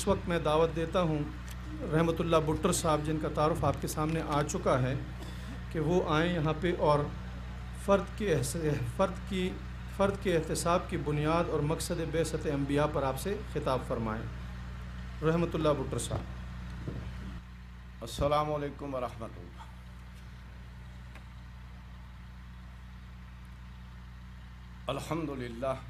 इस वक्त मैं दावत देता हूँ रहमतुल्ला बुट्टर साहब जिनका तारफ़ आपके सामने आ चुका है कि वो आएँ यहाँ पे और फ़र्द के फ़र्द की फ़र्द के एहतसाब की बुनियाद और मकसद बेसत अम्बिया पर आपसे खिताब फरमाएँ रहमतुल्ला बुट्टर साहब असलकम वरहमल अल्हम्दुलिल्लाह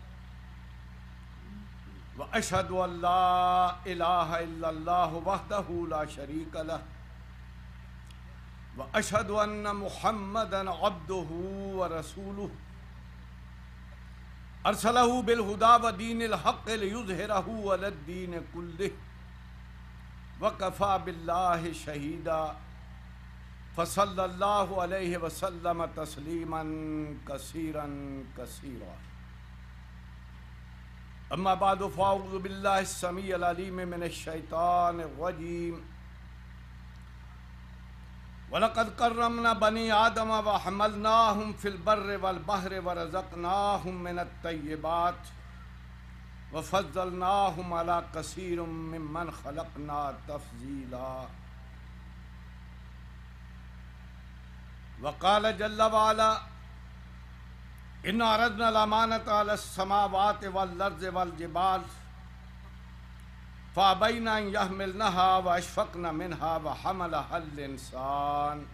व अशद वहदला शरीक व अशद महमद अब्दू व रसूल अरसलहू बिलहुदा व दीन हक़ुज़हरहदीन कुल्ल व कफ़ा बिल्ला शहीदा फ़सल वसलम तस्लीमन कसीरन कसीरा अम्माबादफ़ाउबिल्लामीम वलकद करमना बनी आदम व हमलना हम फिलबर वलबहर व रज़कना हम मिनत तयबात व फजलना हम अला कसर मन खलकना तफजीला वकाल जल्ला वाला इन अरदनमानत समावत वर्ज वलजबाल फ़ाबैना यह मिलनहा व अशफ़क़ न मिनहा व हमल हल इंसान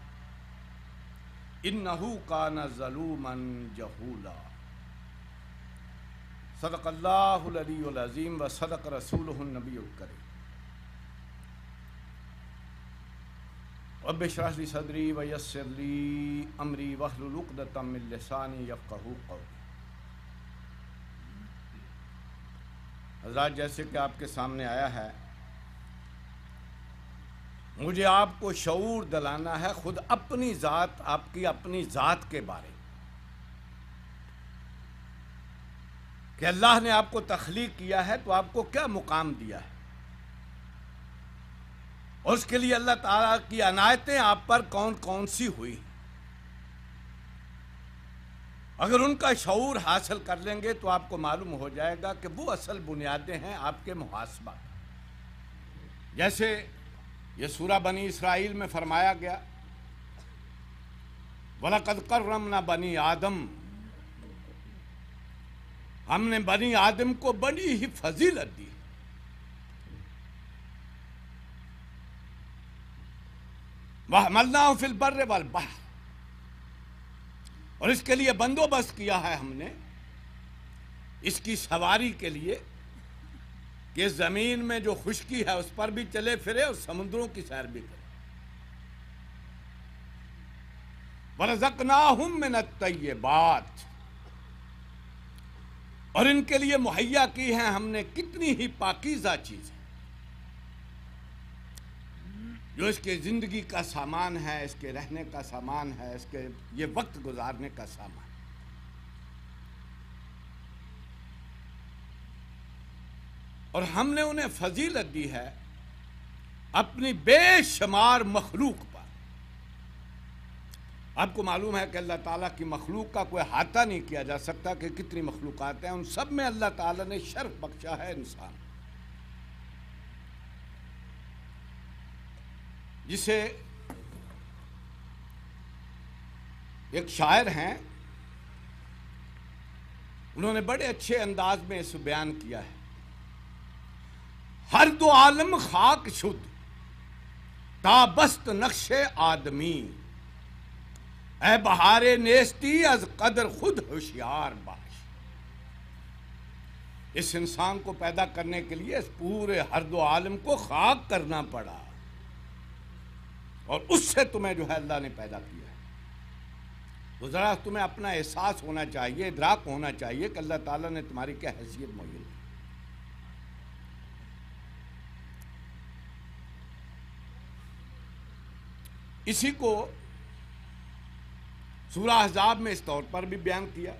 इन्नहू का न जलूमन जहूला सदक अल्लाज़ीम व सदक रसूल नबी करीम रब सदरी वयसरली अमरी वहलुलुकदतमिलसानी हजरात जैसे कि आपके सामने आया है मुझे आपको शूर दिलाना है ख़ुद अपनी ज़ात आपकी अपनी ज़ात के बारे कि अल्लाह ने आपको तख्लीक किया है तो आपको क्या मुकाम दिया है उसके लिए अल्लाह ताला की अनायतें आप पर कौन कौन सी हुई अगर उनका शूर हासिल कर लेंगे तो आपको मालूम हो जाएगा कि वो असल बुनियादें हैं आपके मुहासबा जैसे ये सूरा बनी इसराइल में फरमाया गया वलकद करम ना बनी आदम हमने बनी आदम को बड़ी ही फजीलत दी वह फिल बर्र वाल बह और इसके लिए बंदोबस्त किया है हमने इसकी सवारी के लिए कि ज़मीन में जो खुश्की है उस पर भी चले फिरे और समुद्रों की सैर भी करे वरजक ना हम मिनत बात और इनके लिए मुहैया की है हमने कितनी ही पाकिजा चीज़ें जो इसके ज़िंदगी का सामान है इसके रहने का सामान है इसके ये वक्त गुजारने का सामान और हमने उन्हें फजीलत दी है अपनी बेशुमार मखलूक पर आपको मालूम है कि अल्लाह ताला की मखलूक का कोई हाथा नहीं किया जा सकता कि कितनी मखलूक़ात हैं उन सब में अल्लाह ताला ने शर्फ बख्शा है इंसान जिसे एक शायर हैं उन्होंने बड़े अच्छे अंदाज में इस बयान किया है हर दो आलम खाक शुद्ध ताबस्त नक्शे आदमी ए बहारे नेस्ती अज कदर खुद होशियार बाश इस इंसान को पैदा करने के लिए इस पूरे हर दो आलम को खाक करना पड़ा और उससे तुम्हें जो है अल्लाह ने पैदा किया है तो ज़रा तुम्हें अपना एहसास होना चाहिए इदराक होना चाहिए कि अल्लाह ताला ने तुम्हारी क्या हैसियत मुहैया इसी को सूरह हजाब में इस तौर पर भी बयान किया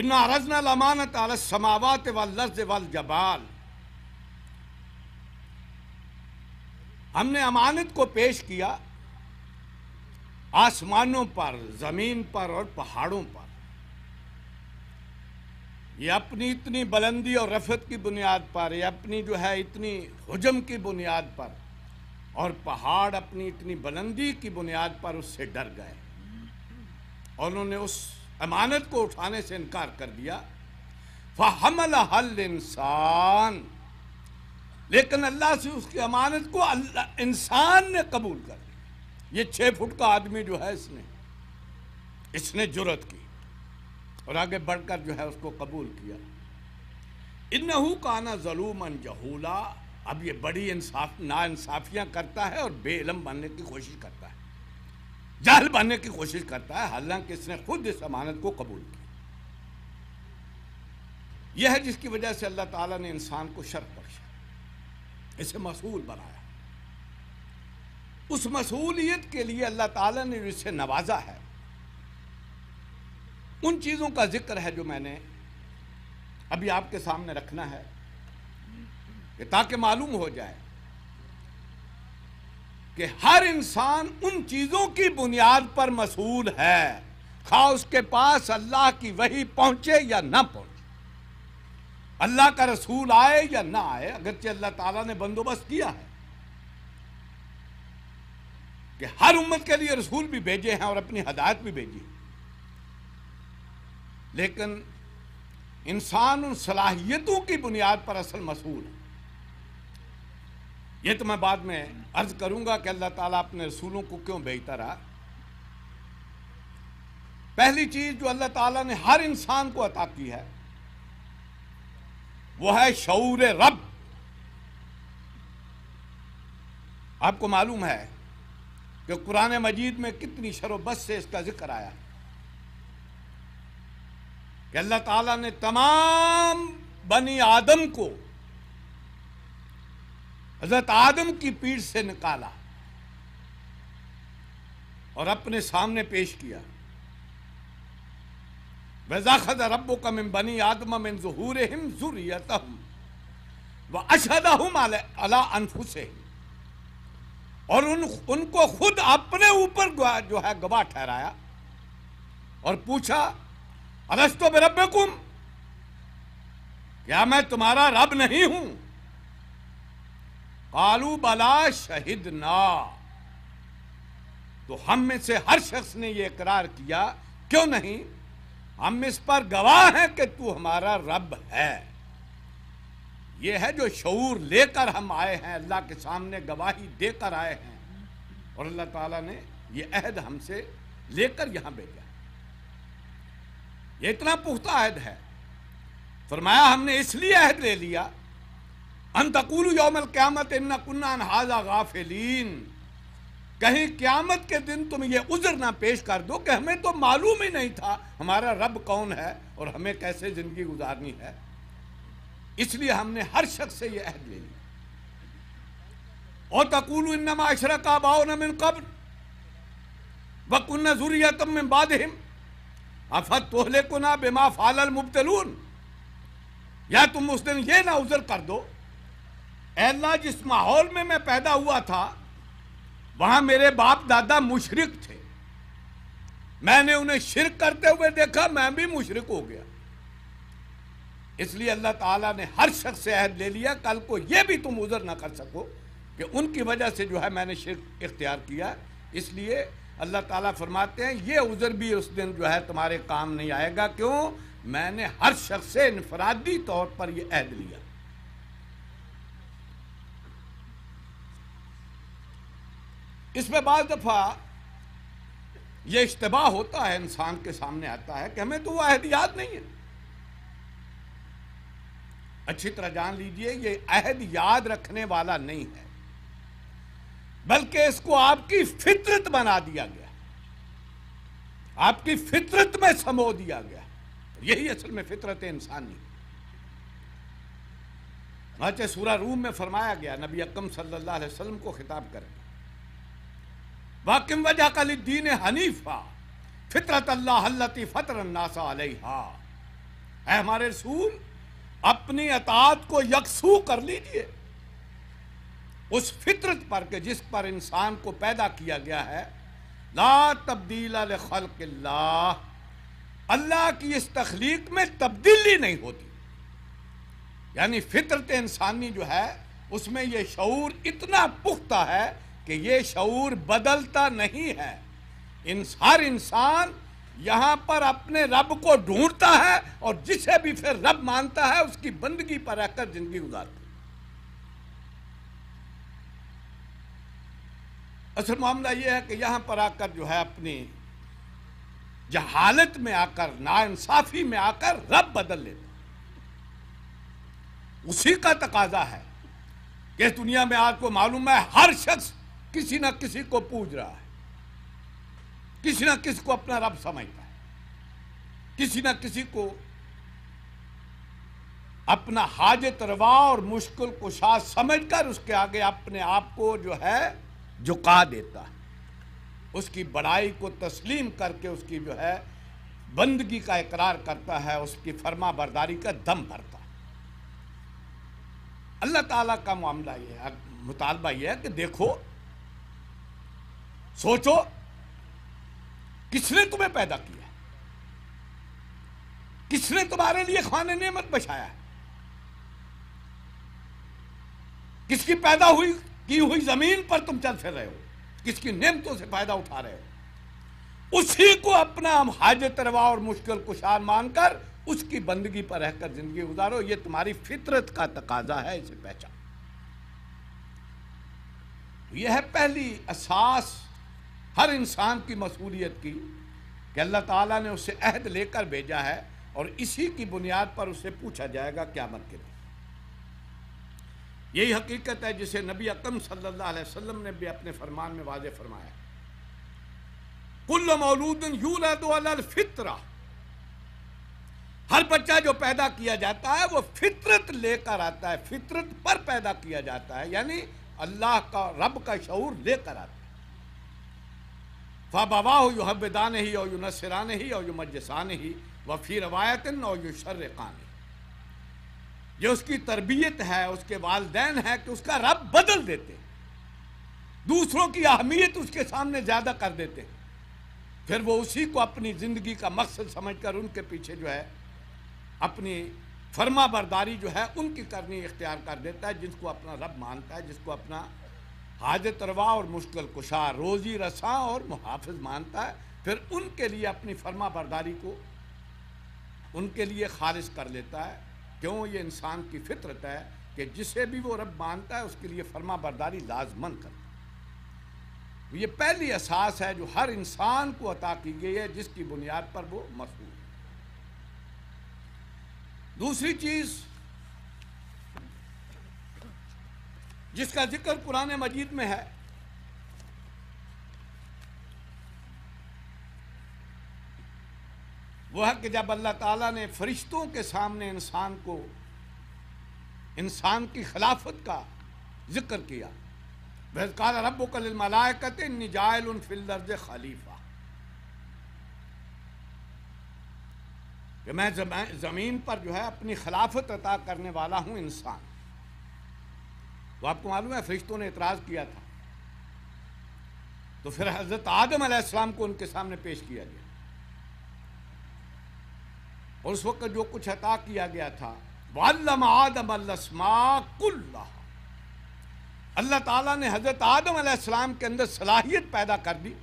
इन अरजना लमानत अल समावत वल लफ्ज वल जबाल हमने अमानत को पेश किया आसमानों पर जमीन पर और पहाड़ों पर ये अपनी इतनी बुलंदी और रफत की बुनियाद पर ये अपनी जो है इतनी हजम की बुनियाद पर और पहाड़ अपनी इतनी बुलंदी की बुनियाद पर उससे डर गए और उन्होंने उस अमानत को उठाने से इनकार कर दिया फहमल हल इंसान लेकिन अल्लाह से उसकी अमानत को अल्लाह इंसान ने कबूल कर लिया ये छः फुट का आदमी जो है इसने इसने जुरत की और आगे बढ़कर जो है उसको कबूल किया इनहू काना जलूमन जहूला अब ये बड़ी इंसाफ नाानसाफियाँ करता है और बेलम बनने की कोशिश करता है जाल बनने की कोशिश करता है हालांकि इसने खुद इस अमानत को कबूल किया यह है जिसकी वजह से अल्लाह ताला ने इंसान को शर्त इसे मसूल बनाया उस मसूलियत के लिए अल्लाह ताला ने इसे नवाजा है उन चीज़ों का जिक्र है जो मैंने अभी आपके सामने रखना है ताकि मालूम हो जाए कि हर इंसान उन चीज़ों की बुनियाद पर मसूल है खा उसके पास अल्लाह की वही पहुंचे या ना पहुंचे अल्लाह का रसूल आए या ना आए अगरचे अल्लाह ताला ने बंदोबस्त किया है कि हर उम्मत के लिए रसूल भी भेजे हैं और अपनी हदायत भी भेजी है लेकिन इंसान उन सलाहियतों की बुनियाद पर असल मसूल है यह तो मैं बाद में अर्ज करूंगा कि अल्लाह ताला अपने रसूलों को क्यों भेजता रहा पहली चीज जो अल्लाह ताला ने हर इंसान को अता की है वो है शौर रब आपको मालूम है कि कुरान मजीद में कितनी शरोबत से इसका जिक्र आया कि अल्लाह ताला ने तमाम बनी आदम को हजरत आदम की पीठ से निकाला और अपने सामने पेश किया वजाखद रब बनी आदम जहूर हिम जुरियत व अला और उन उनको खुद अपने ऊपर जो है गवाह ठहराया और पूछा अरस्तो में रब क्या मैं तुम्हारा रब नहीं हूं कालू बला शहीद ना तो हम में से हर शख्स ने यह इकरार किया क्यों नहीं हम इस पर गवाह हैं कि तू हमारा रब है ये है जो शूर लेकर हम आए हैं अल्लाह के सामने गवाही देकर आए हैं और अल्लाह ताला ने ये अहद हमसे लेकर यहां भेजा ये इतना पुख्ता अहद है फरमाया हमने इसलिए अहद ले लिया अंतकुल यौमल क्यामत इन्ना कन्ना हाजा गाफिलीन कहीं क्यामत के दिन तुम ये उजर ना पेश कर दो कि हमें तो मालूम ही नहीं था हमारा रब कौन है और हमें कैसे ज़िंदगी गुजारनी है इसलिए हमने हर शख्स से यह अहद ले लिया और तकुल का अशरक आबाओ नमिन कब्र वकुन्ना जुरियतम में हिम अफत तोहले को ना बेमा फाल मुबतलून या तुम उस दिन ये ना उजर कर दो एल्ला जिस माहौल में मैं पैदा हुआ था वहां मेरे बाप दादा मुशरक थे मैंने उन्हें शिरक करते हुए देखा मैं भी मुशरक हो गया इसलिए अल्लाह ताला ने हर शख्स से अहद ले लिया कल को यह भी तुम उजर ना कर सको कि उनकी वजह से जो है मैंने शिरक इख्तियार किया इसलिए अल्लाह ताला फरमाते हैं ये उजर भी उस दिन जो है तुम्हारे काम नहीं आएगा क्यों मैंने हर शख्स से इनफरादी तौर पर यह अहद लिया इसमें बार दफ़ा यह इज्तबा होता है इंसान के सामने आता है कि हमें तो वह अहद याद नहीं है अच्छी तरह जान लीजिए यह अहद याद रखने वाला नहीं है बल्कि इसको आपकी फितरत बना दिया गया आपकी फितरत में समो दिया गया यही असल में फितरत इंसानी सूरा सूरह रूम में फरमाया गया नबी अकम सल्लल्लाहु अलैहि वसल्लम को खिताब करें वाकिम दीन हनीफा फितरत अल्लाह फ़तर नासा है हमारे रसूल अपनी अतात को यकसू कर लीजिए उस फितरत पर के जिस पर इंसान को पैदा किया गया है ला तब्दील खल्क अल्लाह की इस तखलीक में तब्दीली नहीं होती यानी फितरत इंसानी जो है उसमें यह शूर इतना पुख्ता है कि ये शूर बदलता नहीं है हर इंसान यहाँ पर अपने रब को ढूंढता है और जिसे भी फिर रब मानता है उसकी बंदगी पर रहकर जिंदगी गुजारता असल मामला यह है कि यहां पर आकर जो है अपनी जहालत में आकर नाइंसाफी में आकर रब बदल लेता उसी का तकाजा है कि इस दुनिया में आपको मालूम है हर शख्स किसी ना किसी को पूज रहा है किसी ना किसी को अपना रब समझता है किसी ना किसी को अपना हाजत रवा और मुश्किल को साथ समझ कर उसके आगे अपने आप को जो है झुका देता है उसकी बड़ाई को तस्लीम करके उसकी जो है बंदगी का इकरार करता है उसकी फर्मा बरदारी का दम भरता है अल्लाह ताला का मामला यह है मुतालबा यह है कि देखो सोचो किसने तुम्हें पैदा किया किसने तुम्हारे लिए खाने नियमत बछाया किसकी पैदा हुई की हुई जमीन पर तुम चल फिर रहे हो किसकी नियमतों से फायदा उठा रहे हो उसी को अपना हम हाजत रवा और मुश्किल कुशार मानकर उसकी बंदगी पर रहकर जिंदगी गुजारो ये तुम्हारी फितरत का तकाजा है इसे पहचान तो यह है पहली असास हर इंसान की मसूलियत की कि अल्लाह ताला ने उसे अहद लेकर भेजा है और इसी की बुनियाद पर उसे पूछा जाएगा क्यामत के यही हकीकत है जिसे नबी अकम सल्लल्लाहु अलैहि वसल्लम ने भी अपने फरमान में वाज फरमाया कुल मौलूदन यूल फितरा हर बच्चा जो पैदा किया जाता है वो फितरत लेकर आता है फितरत पर पैदा किया जाता है यानी अल्लाह का रब का शूर लेकर आता है व हो यु ही और यू नसरान ही और यू मजसान ही व फिर रवायतन और यू शर्रकान ही ये उसकी तरबियत है उसके वालदेन है कि उसका रब बदल देते दूसरों की अहमियत उसके सामने ज़्यादा कर देते हैं फिर वो उसी को अपनी ज़िंदगी का मकसद समझ कर उनके पीछे जो है अपनी फर्मा बरदारी जो है उनकी करनी इख्तियार कर देता है जिसको अपना रब मानता है जिसको अपना हाजत तरवा और मुश्किल कुशा रोजी रसा और मुहाफ़ मानता है फिर उनके लिए अपनी फर्मा बरदारी को उनके लिए खारिज कर लेता है क्यों ये इंसान की फितरत है कि जिसे भी वो रब मानता है उसके लिए फर्मा बरदारी लाजमन करता है ये पहली एहसास है जो हर इंसान को अता की गई है जिसकी बुनियाद पर वो मशहूर दूसरी चीज़ जिसका जिक्र पुराने मजीद में है वह है कि जब अल्लाह ताला ने फरिश्तों के सामने इंसान को इंसान की खिलाफत का जिक्र किया बहकार रब मलायकत निजायल फिलदर्ज खलीफा कि मैं ज़मीन पर जो है अपनी खिलाफत अता करने वाला हूं इंसान तो आपको मालूम है फरिश्तों ने इतराज किया था तो फिर हज़रत आदम आसमाम को उनके सामने पेश किया गया और उस वक्त जो कुछ अता किया गया था वालम आदम कुल्ला अल्लाह ताला ने हज़रत आदम आसमाम के अंदर सलाहियत पैदा कर दी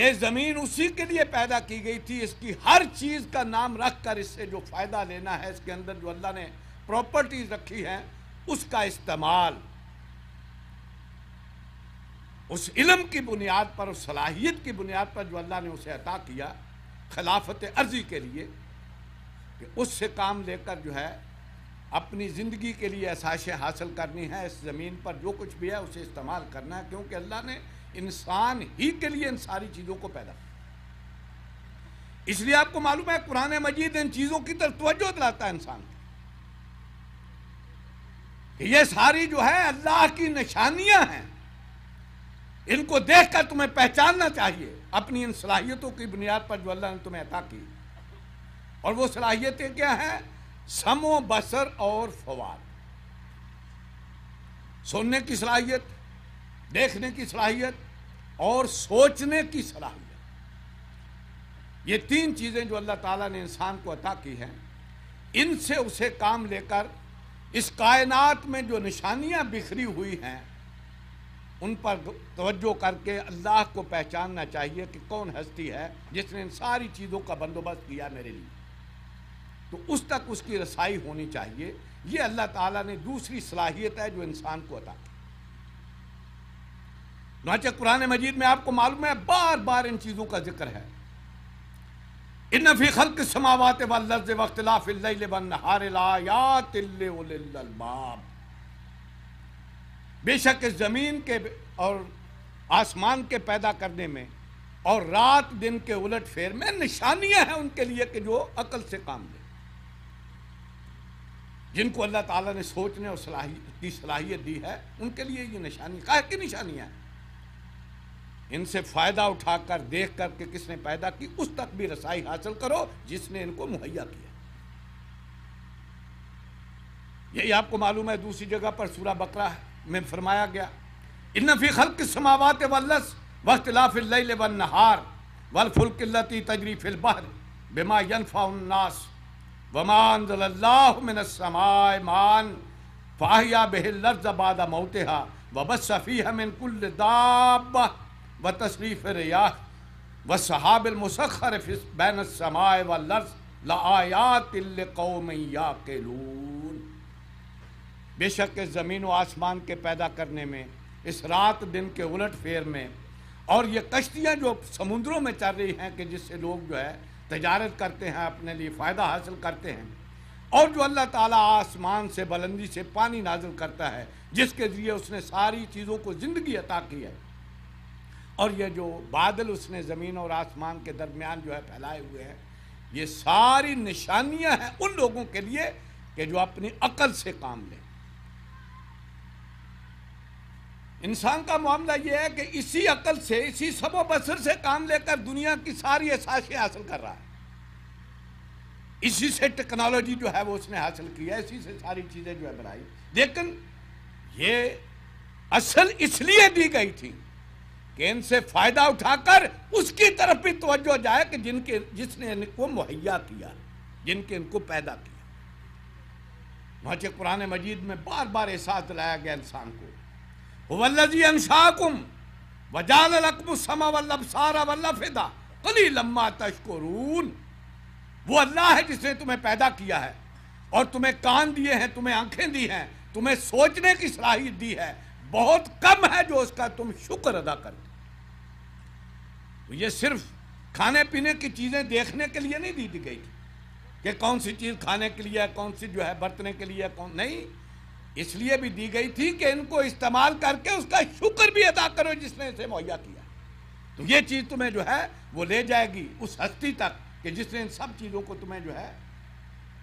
ये ज़मीन उसी के लिए पैदा की गई थी इसकी हर चीज़ का नाम रख कर इससे जो फ़ायदा लेना है इसके अंदर जो अल्लाह ने प्रॉपर्टीज़ रखी हैं उसका इस्तेमाल उस इलम की बुनियाद पर उस सलाहियत की बुनियाद पर जो अल्लाह ने उसे अता किया खिलाफत अर्जी के लिए कि उससे काम लेकर जो है अपनी ज़िंदगी के लिए आसाइशें हासिल करनी है इस ज़मीन पर जो कुछ भी है उसे इस्तेमाल करना है क्योंकि अल्लाह ने इंसान ही के लिए इन सारी चीज़ों को पैदा इसलिए आपको मालूम है कुरान मजीद इन चीज़ों की तरफ तवज्जो दिलाता है इंसान को ये सारी जो है अल्लाह की निशानियां हैं इनको देखकर तुम्हें पहचानना चाहिए अपनी इन सलाहियतों की बुनियाद पर जो अल्लाह ने तुम्हें अता की और वो सलाहियतें क्या हैं समो बसर और फवाद सुनने की सलाहियत देखने की सलाहियत और सोचने की सलाहियत ये तीन चीज़ें जो अल्लाह ताला ने इंसान को अता की हैं इनसे उसे काम लेकर इस कायनात में जो निशानियां बिखरी हुई हैं उन पर तवज्जो करके अल्लाह को पहचानना चाहिए कि कौन हस्ती है जिसने इन सारी चीज़ों का बंदोबस्त किया मेरे लिए तो उस तक उसकी रसाई होनी चाहिए ये अल्लाह ताला ने दूसरी सलाहियत है जो इंसान को अता की नाचे कुरान मजीद में आपको मालूम है बार बार इन चीज़ों का जिक्र है इन फी समावत वल्लज बेशक इस ज़मीन के और आसमान के पैदा करने में और रात दिन के उलट फेर में निशानियां हैं उनके लिए कि जो अकल से काम ले जिनको अल्लाह ताला ने सोचने और सलाहियत की सलाहियत दी है उनके लिए ये निशानी कहा की निशानियां हैं इनसे फ़ायदा उठाकर देख करके किसने पैदा की उस तक भी रसाई हासिल करो जिसने इनको मुहैया किया यही आपको मालूम है दूसरी जगह पर सूरा बकरा में फरमाया गया इन फी खल के समावत वल्लस वख्तलाफिल वन नहार वल वलफुल किल्लती फिल बहर बेमा यनफास वमान मिनसमाय मान फाहिया बेहल बाद मौतहा वबस सफ़ी हम दाबा व तशरीफ़ रिया व सहाबिल मुसखर बैन समाय व लर्स लायातिल कौम के के बेशक इस ज़मीन व आसमान के पैदा करने में इस रात दिन के उलट फेर में और ये कश्तियाँ जो समुद्रों में चल रही हैं कि जिससे लोग जो है तजारत करते हैं अपने लिए फ़ायदा हासिल करते हैं और जो अल्लाह ताला आसमान से बुलंदी से पानी नाजिल करता है जिसके ज़रिए उसने सारी चीज़ों को ज़िंदगी अता की है और ये जो बादल उसने ज़मीन और आसमान के दरमियान जो है फैलाए हुए हैं ये सारी निशानियां हैं उन लोगों के लिए कि जो अपनी अकल से काम लें इंसान का मामला यह है कि इसी अकल से इसी सबो बसर से काम लेकर दुनिया की सारी एहसाशें हासिल कर रहा है इसी से टेक्नोलॉजी जो है वो उसने हासिल किया इसी से सारी चीज़ें जो है बनाई लेकिन ये असल इसलिए दी गई थी केंद्र से फायदा उठाकर उसकी तरफ भी तवज्जो जाए कि जिनके जिसने इनको मुहैया किया जिनके इनको पैदा किया वहाँ पुराने मजीद में बार बार एहसास दिलाया गया इंसान को वल्लजी अंशाकुम वजाल समा वल्लभ सारा वल्लभ फिदा कली लम्मा तशकरून वो अल्लाह है जिसने तुम्हें पैदा किया है और तुम्हें कान दिए हैं तुम्हें आंखें दी हैं तुम्हें सोचने की सलाहियत दी है बहुत कम है जो उसका तुम शुक्र अदा करते ये सिर्फ खाने पीने की चीज़ें देखने के लिए नहीं दी दी गई थी कि कौन सी चीज़ खाने के लिए कौन सी जो है बरतने के लिए कौन नहीं इसलिए भी दी गई थी कि इनको इस्तेमाल करके उसका शुक्र भी अदा करो जिसने इसे मुहैया किया तो ये चीज़ तुम्हें जो है वो ले जाएगी उस हस्ती तक कि जिसने इन सब चीज़ों को तुम्हें जो है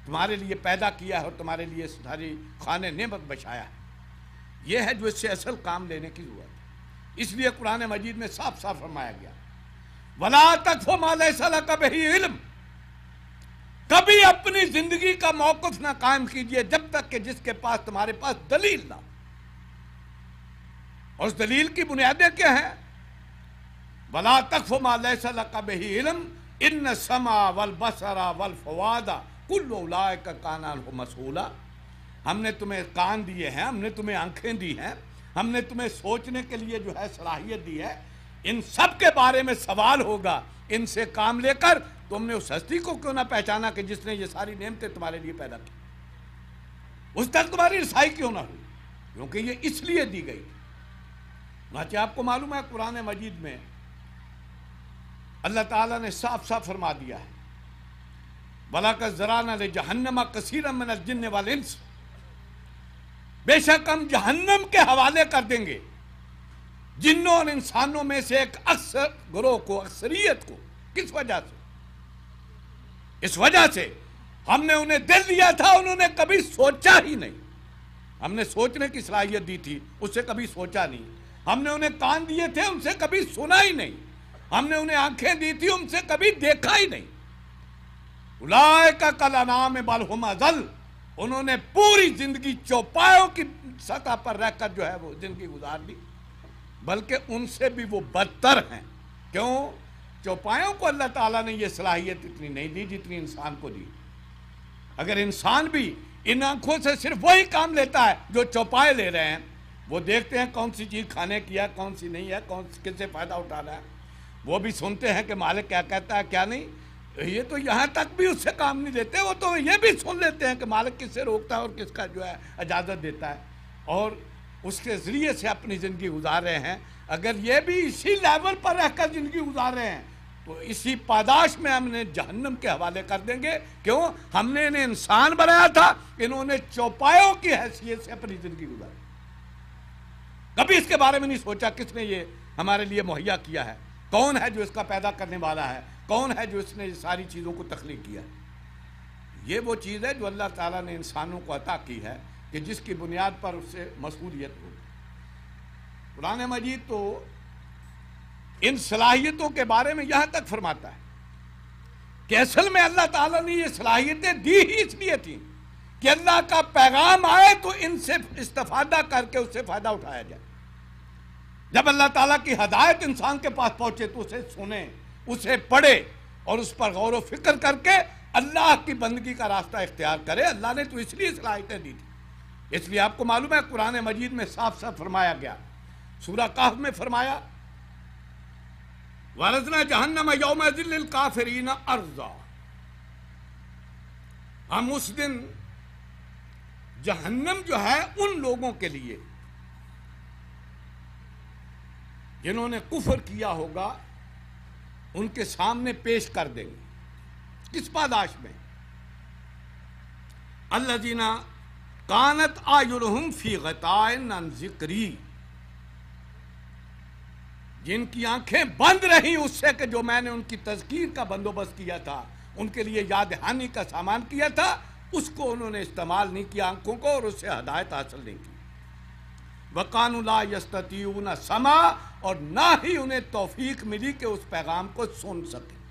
तुम्हारे लिए पैदा किया है और तुम्हारे लिए सारी खाने नेमत बचाया है ये है जो इससे असल काम लेने की ज़रूरत है इसलिए कुरान मजीद में साफ साफ फरमाया गया वला तक माला कभी इल्म कभी अपनी जिंदगी का मौकफ ना कायम कीजिए जब तक कि जिसके पास तुम्हारे पास दलील ना और उस दलील की बुनियादें क्या हैं वला तक माला कभी इल्म इन समा वल बसरा वल फवादा कुल का काना मसूला हमने तुम्हें कान दिए हैं हमने तुम्हें आंखें दी हैं हमने तुम्हें सोचने के लिए जो है सलाहियत दी है इन सब के बारे में सवाल होगा इनसे काम लेकर तुमने उस हस्ती को क्यों ना पहचाना कि जिसने ये सारी नियमते तुम्हारे लिए पैदा की उस तक तुम्हारी रसाई क्यों ना हुई क्योंकि ये इसलिए दी गई नाचे आपको मालूम है कुरान मजीद में अल्लाह ताला ने साफ साफ फरमा दिया है भला का जरा जहन्नम जहन्नमा कसीरम जिन्न वाले बेशक हम जहन्नम के हवाले कर देंगे जिनों और इंसानों में से एक अक्सर ग्रोह को अक्सरियत को किस वजह से इस वजह से हमने उन्हें दिल दिया था उन्होंने कभी सोचा ही नहीं हमने सोचने की सलाहियत दी थी उससे कभी सोचा नहीं हमने उन्हें कान दिए थे उनसे कभी सुना ही नहीं हमने उन्हें आंखें दी थी उनसे कभी देखा ही नहीं उलाय का कल अनाम बलहुम अजल उन्होंने पूरी जिंदगी चौपायों की सतह पर रहकर जो है वो जिंदगी गुजार ली बल्कि उनसे भी वो बदतर हैं क्यों चौपायों को अल्लाह ताला ने ये सलाहियत इतनी नहीं दी जितनी इंसान को दी अगर इंसान भी इन आंखों से सिर्फ वही काम लेता है जो चौपाए ले रहे हैं वो देखते हैं कौन सी चीज़ खाने की है कौन सी नहीं है कौन किससे फ़ायदा उठा रहा है वो भी सुनते हैं कि मालिक क्या कहता है क्या नहीं ये तो यहाँ तक भी उससे काम नहीं लेते वो तो ये भी सुन लेते हैं कि मालिक किससे रोकता है और किसका जो है इजाज़त देता है और उसके ज़रिए से अपनी ज़िंदगी गुजार रहे हैं अगर ये भी इसी लेवल पर रहकर ज़िंदगी गुजार रहे हैं तो इसी पादाश में हमने जहन्नम के हवाले कर देंगे क्यों हमने इन्हें इंसान बनाया था इन्होंने चौपायों की हैसियत से अपनी ज़िंदगी गुजारी कभी इसके बारे में नहीं सोचा किसने ये हमारे लिए मुहैया किया है कौन है जो इसका पैदा करने वाला है कौन है जो इसने सारी चीज़ों को तख्लीक किया है ये वो चीज़ है जो अल्लाह ताला ने इंसानों को अता की है कि जिसकी बुनियाद पर उससे मसूलियत हो कुरान मजीद तो इन सलाहियतों के बारे में यहां तक फरमाता है कि असल में अल्लाह ताला ने ये सलाहियतें दी ही इसलिए थी कि अल्लाह का पैगाम आए तो इनसे इस्तफादा करके उससे फ़ायदा उठाया जाए जब अल्लाह ताला की हदायत इंसान के पास पहुंचे तो उसे सुने उसे पढ़े और उस पर गौर व फिक्र करके अल्लाह की बंदगी का रास्ता इख्तियार करे अल्लाह ने तो इसलिए सलाहियतें दी थी इसलिए आपको मालूम है कुरान मजीद में साफ साफ फरमाया गया सूरा काफ में फरमाया वरजना जहन्नम यौम काफरीन अर्जा हम उस दिन जहन्नम जो है उन लोगों के लिए जिन्होंने कुफर किया होगा उनके सामने पेश कर देंगे किस पादाश में अल्लाह जीना कानत आयुरहुम फी नन जिक्री जिनकी आंखें बंद रही उससे के जो मैंने उनकी तस्कीर का बंदोबस्त किया था उनके लिए याद हानि का सामान किया था उसको उन्होंने इस्तेमाल नहीं किया आंखों को और उससे हदायत हासिल नहीं की वकानुला समा और ना ही उन्हें तोफीक मिली कि उस पैगाम को सुन सके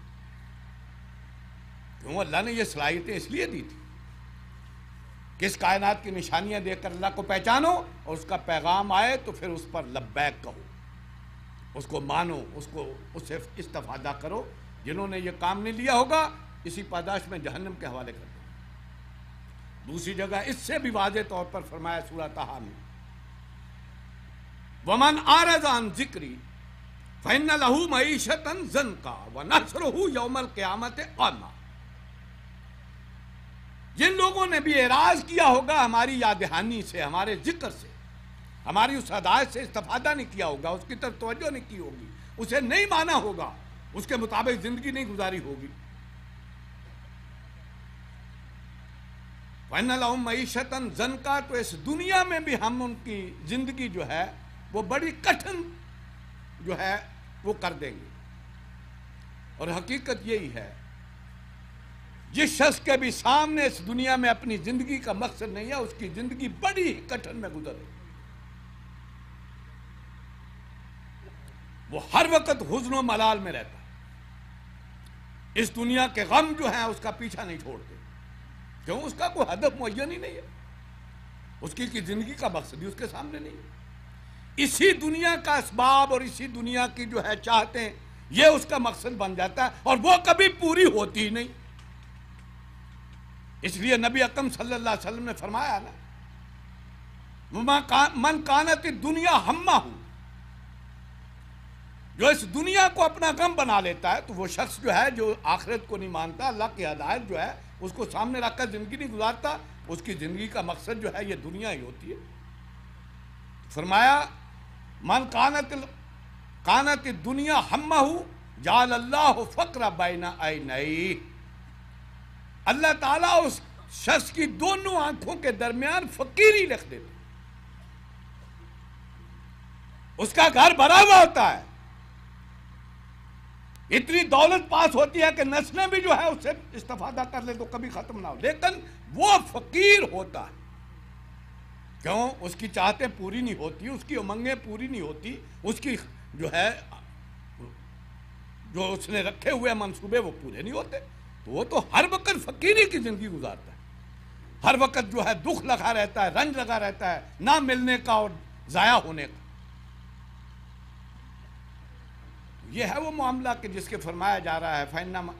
क्यों अल्लाह ने ये सलाहियतें इसलिए दी थी किस कायनात की निशानियां देखकर अल्लाह को पहचानो और उसका पैगाम आए तो फिर उस पर लब्बैक कहो उसको मानो उसको उससे इस्तफादा करो जिन्होंने ये काम नहीं लिया होगा इसी पादाश में जहन्नम के हवाले कर दो दूसरी जगह इससे भी वाज तौर पर फरमाया सूरत में वमन आरजान जिक्री फैन लहू मीशतन जन का व यौमल क्यामत आना जिन लोगों ने भी एराज किया होगा हमारी यादहानी से हमारे जिक्र से हमारी उस हदायत से इस्तफादा नहीं किया होगा उसकी तरफ तोज्जो नहीं की होगी उसे नहीं माना होगा उसके मुताबिक जिंदगी नहीं गुजारी होगी मीशतन जन का तो इस दुनिया में भी हम उनकी ज़िंदगी जो है वो बड़ी कठिन जो है वो कर देंगे और हकीकत यही है जिस शख्स के भी सामने इस दुनिया में अपनी जिंदगी का मकसद नहीं है उसकी जिंदगी बड़ी कठिन में रही वो हर वक्त हुजन मलाल में रहता है इस दुनिया के गम जो है उसका पीछा नहीं छोड़ते क्यों उसका कोई हदफ मुहैया ही नहीं है उसकी की जिंदगी का मकसद ही उसके सामने नहीं है इसी दुनिया का इसबाब और इसी दुनिया की जो है चाहते हैं ये उसका मकसद बन जाता है और वो कभी पूरी होती ही नहीं इसलिए नबी अकम सल्लाम ने फरमाया ना का, मन कानत दुनिया हम्मा हूं जो इस दुनिया को अपना गम बना लेता है तो वो शख्स जो है जो आखिरत को नहीं मानता अल्लाह की हदायत जो है उसको सामने रखकर ज़िंदगी नहीं गुजारता उसकी ज़िंदगी का मकसद जो है ये दुनिया ही होती है फरमाया मन कानत कानत दुनिया हम्मा हूँ जाल अल्लाह फ़क्र बैना आई नई अल्लाह ताला उस शख्स की दोनों आंखों के दरमियान फकीरी रख देते उसका घर भरा हुआ होता है इतनी दौलत पास होती है कि नस्लें भी जो है उससे इस्तफादा कर ले तो कभी खत्म ना हो लेकिन वो फकीर होता है क्यों उसकी चाहते पूरी नहीं होती उसकी उमंगें पूरी नहीं होती उसकी जो है जो उसने रखे हुए मंसूबे वो पूरे नहीं होते वो तो हर वक्त फकीरी की जिंदगी गुजारता है हर वक्त जो है दुख लगा रहता है रंज लगा रहता है ना मिलने का और जाया होने का यह है वो मामला कि जिसके फरमाया जा रहा है फैन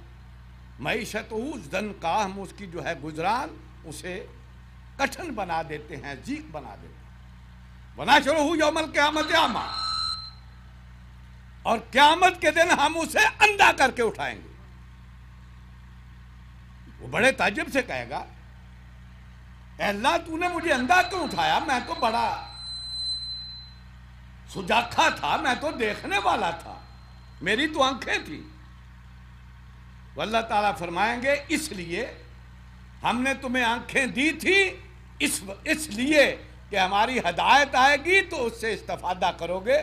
मीशत उस धन का हम उसकी जो है गुजरान उसे कठिन बना देते हैं जीक बना देते हैं बना चलो हु यौमल क्यामत आमा और क्यामत के दिन हम उसे अंधा करके उठाएंगे वो बड़े ताजुब से कहेगा अल्लाह तूने मुझे अंधा क्यों उठाया मैं तो बड़ा सुजाखा था मैं तो देखने वाला था मेरी तो आंखें थी अल्लाह ताला फरमाएंगे इसलिए हमने तुम्हें आंखें दी थी इस इसलिए कि हमारी हदायत आएगी तो उससे इस्तफादा करोगे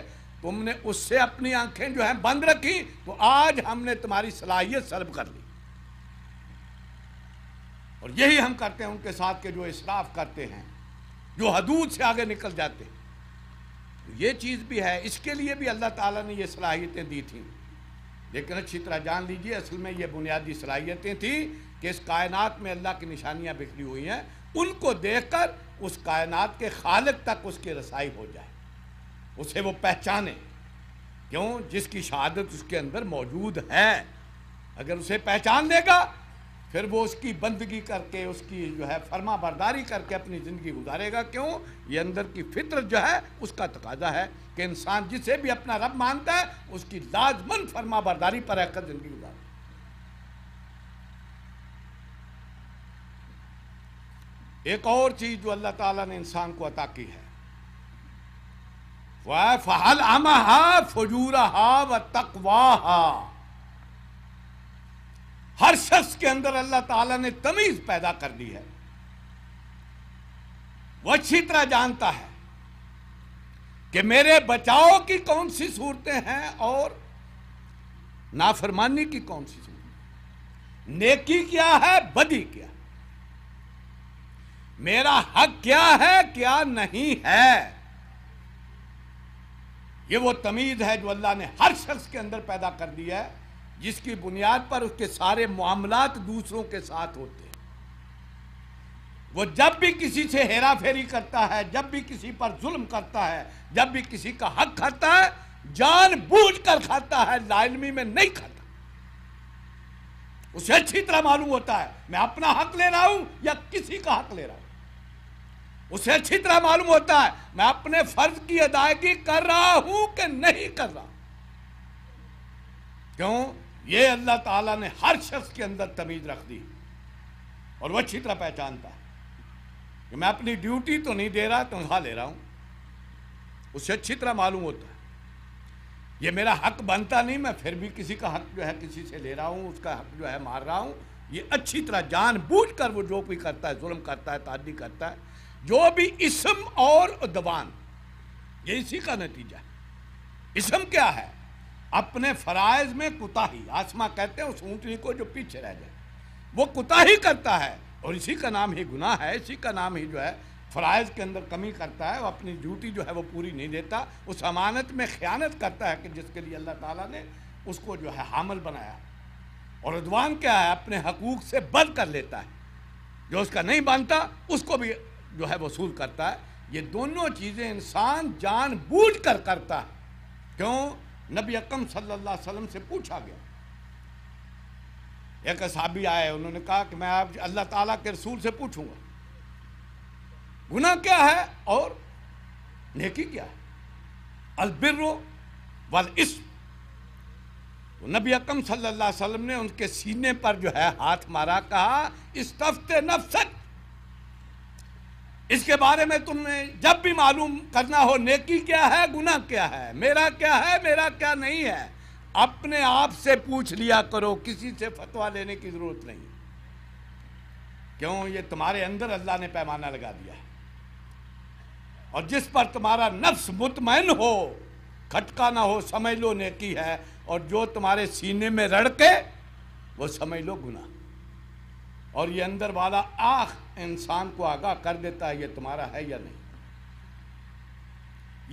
तुमने उससे अपनी आंखें जो हैं बंद रखी तो आज हमने तुम्हारी सलाहियत सर्व कर ली और यही हम करते हैं उनके साथ के जो इसराफ करते हैं जो हदूद से आगे निकल जाते हैं तो ये चीज़ भी है इसके लिए भी अल्लाह ताला ने ये सलाहियतें दी थी लेकिन अच्छी तरह जान लीजिए असल में ये बुनियादी सलाहियतें थी कि इस कायनात में अल्लाह की निशानियाँ बिखरी हुई हैं उनको देख कर उस कायनात के खालक तक उसकी रसाई हो जाए उसे वो पहचाने क्यों जिसकी शहादत उसके अंदर मौजूद है अगर उसे पहचान देगा फिर वो उसकी बंदगी करके उसकी जो है फर्मा बरदारी करके अपनी ज़िंदगी गुजारेगा क्यों ये अंदर की फितरत जो है उसका तकाजा है कि इंसान जिसे भी अपना रब मानता है उसकी लाजमन फर्मा बरदारी पर रहकर ज़िंदगी गुजारे एक और चीज़ जो अल्लाह ताला ने इंसान को अता की है वह फहल अमहा फजूरा हा व तकवा हा हर शख्स के अंदर अल्लाह ताला ने तमीज पैदा कर दी है वो अच्छी तरह जानता है कि मेरे बचाव की कौन सी सूरतें हैं और नाफरमानी की कौन सी सूरत नेकी क्या है बदी क्या मेरा हक क्या है क्या नहीं है ये वो तमीज है जो अल्लाह ने हर शख्स के अंदर पैदा कर दी है जिसकी बुनियाद पर उसके सारे मामलात दूसरों के साथ होते हैं वो जब भी किसी से हेरा फेरी करता है जब भी किसी पर जुल्म करता है जब भी किसी का हक खाता है जान बूझ कर खाता है लालमी में नहीं खाता उसे अच्छी तरह मालूम होता है मैं अपना हक ले रहा हूं या किसी का हक ले रहा हूं उसे अच्छी तरह मालूम होता है मैं अपने फर्ज की अदायगी कर रहा हूं कि नहीं कर रहा क्यों ये अल्लाह ताला ने हर शख्स के अंदर तमीज रख दी और वह अच्छी तरह पहचानता कि मैं अपनी ड्यूटी तो नहीं दे रहा तनख्वाह तो ले रहा हूं उसे अच्छी तरह मालूम होता है ये मेरा हक बनता नहीं मैं फिर भी किसी का हक जो है किसी से ले रहा हूं उसका हक जो है मार रहा हूं ये अच्छी तरह जान बूझ कर वो जो भी करता है जुल्म करता है तादी करता है जो भी इसम और दबान ये इसी का नतीजा है इसम क्या है अपने फराइज में कुताही आसमा कहते हैं उस ऊँटनी को जो पीछे रह जाए वो कुताही करता है और इसी का नाम ही गुनाह है इसी का नाम ही जो है फ़राइज़ के अंदर कमी करता है वो अपनी ड्यूटी जो है वो पूरी नहीं देता उस अमानत में ख़्यानत करता है कि जिसके लिए अल्लाह ताला ने उसको जो है हामल बनाया और उद्वान क्या है अपने हकूक़ से बद कर लेता है जो उसका नहीं बनता उसको भी जो है वसूल करता है ये दोनों चीज़ें इंसान जान बूझ कर करता है क्यों नबी अकम सल्ला से पूछा गया एक असाबी आए उन्होंने कहा कि मैं आप अल्लाह ताला के रसूल से पूछूंगा गुना क्या है और नेकी क्या है अलबिर तो नबी अकम सल्लल्लाहु ने उनके सीने पर जो है हाथ मारा कहा इस तफ्ते नफसत इसके बारे में तुमने जब भी मालूम करना हो नेकी क्या है गुना क्या है मेरा क्या है मेरा क्या नहीं है अपने आप से पूछ लिया करो किसी से फतवा लेने की ज़रूरत नहीं क्यों ये तुम्हारे अंदर अल्लाह ने पैमाना लगा दिया है और जिस पर तुम्हारा नफ्स मुतमैन हो खटका ना हो समझ लो नेकी है और जो तुम्हारे सीने में रड़के वो समझ लो गुना और ये अंदर वाला आख इंसान को आगाह कर देता है ये तुम्हारा है या नहीं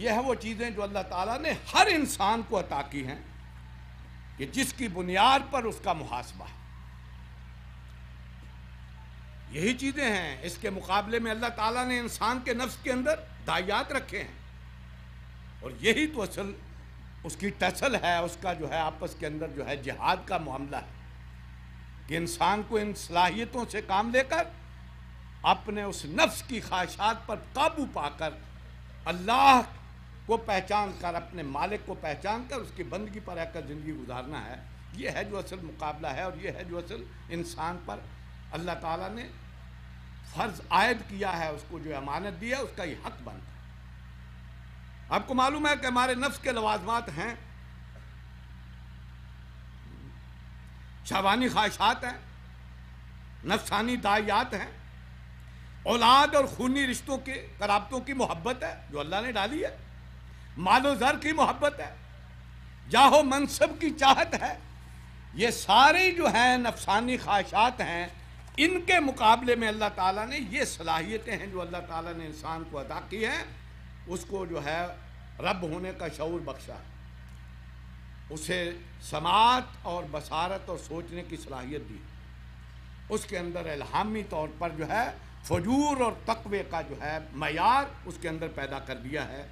ये है वो चीज़ें जो अल्लाह ताला ने हर इंसान को अता की हैं कि जिसकी बुनियाद पर उसका मुहासबा है यही चीज़ें हैं इसके मुकाबले में अल्लाह ताला ने इंसान के नफ्स के अंदर दायात रखे हैं और यही तो असल उसकी टसल है उसका जो है आपस के अंदर जो है जिहाद का मामला है कि इंसान को इन सलाहियतों से काम लेकर अपने उस नफ्स की ख्वाहिशात पर काबू पाकर अल्लाह को पहचान कर अपने मालिक को पहचान कर उसकी बंदगी पर रहकर ज़िंदगी गुजारना है यह है जो असल मुकाबला है और ये है जो असल इंसान पर अल्लाह ताला ने फ़र्ज़ आयद किया है उसको जो अमानत दी है उसका यह हक बनता है आपको मालूम है कि हमारे नफ्स के लवाजमात हैं शाबानी ख्वाहिशात हैं नफसानी दायात हैं औलाद और खूनी रिश्तों के कराबतों की मोहब्बत है जो अल्लाह ने डाली है मालो जर की मोहब्बत है जाहो मनसब की चाहत है ये सारे जो हैं नफसानी ख्वाहिशात हैं इनके मुकाबले में अल्लाह ताला ने ये सलाहियतें हैं जो अल्लाह ताला ने इंसान को अदा की हैं उसको जो है रब होने का शूर बख्शा उसे समात और बसारत और सोचने की सलाहियत दी उसके अंदर इल्हामी तौर पर जो है फजूर और तकवे का जो है मैार उसके अंदर पैदा कर दिया है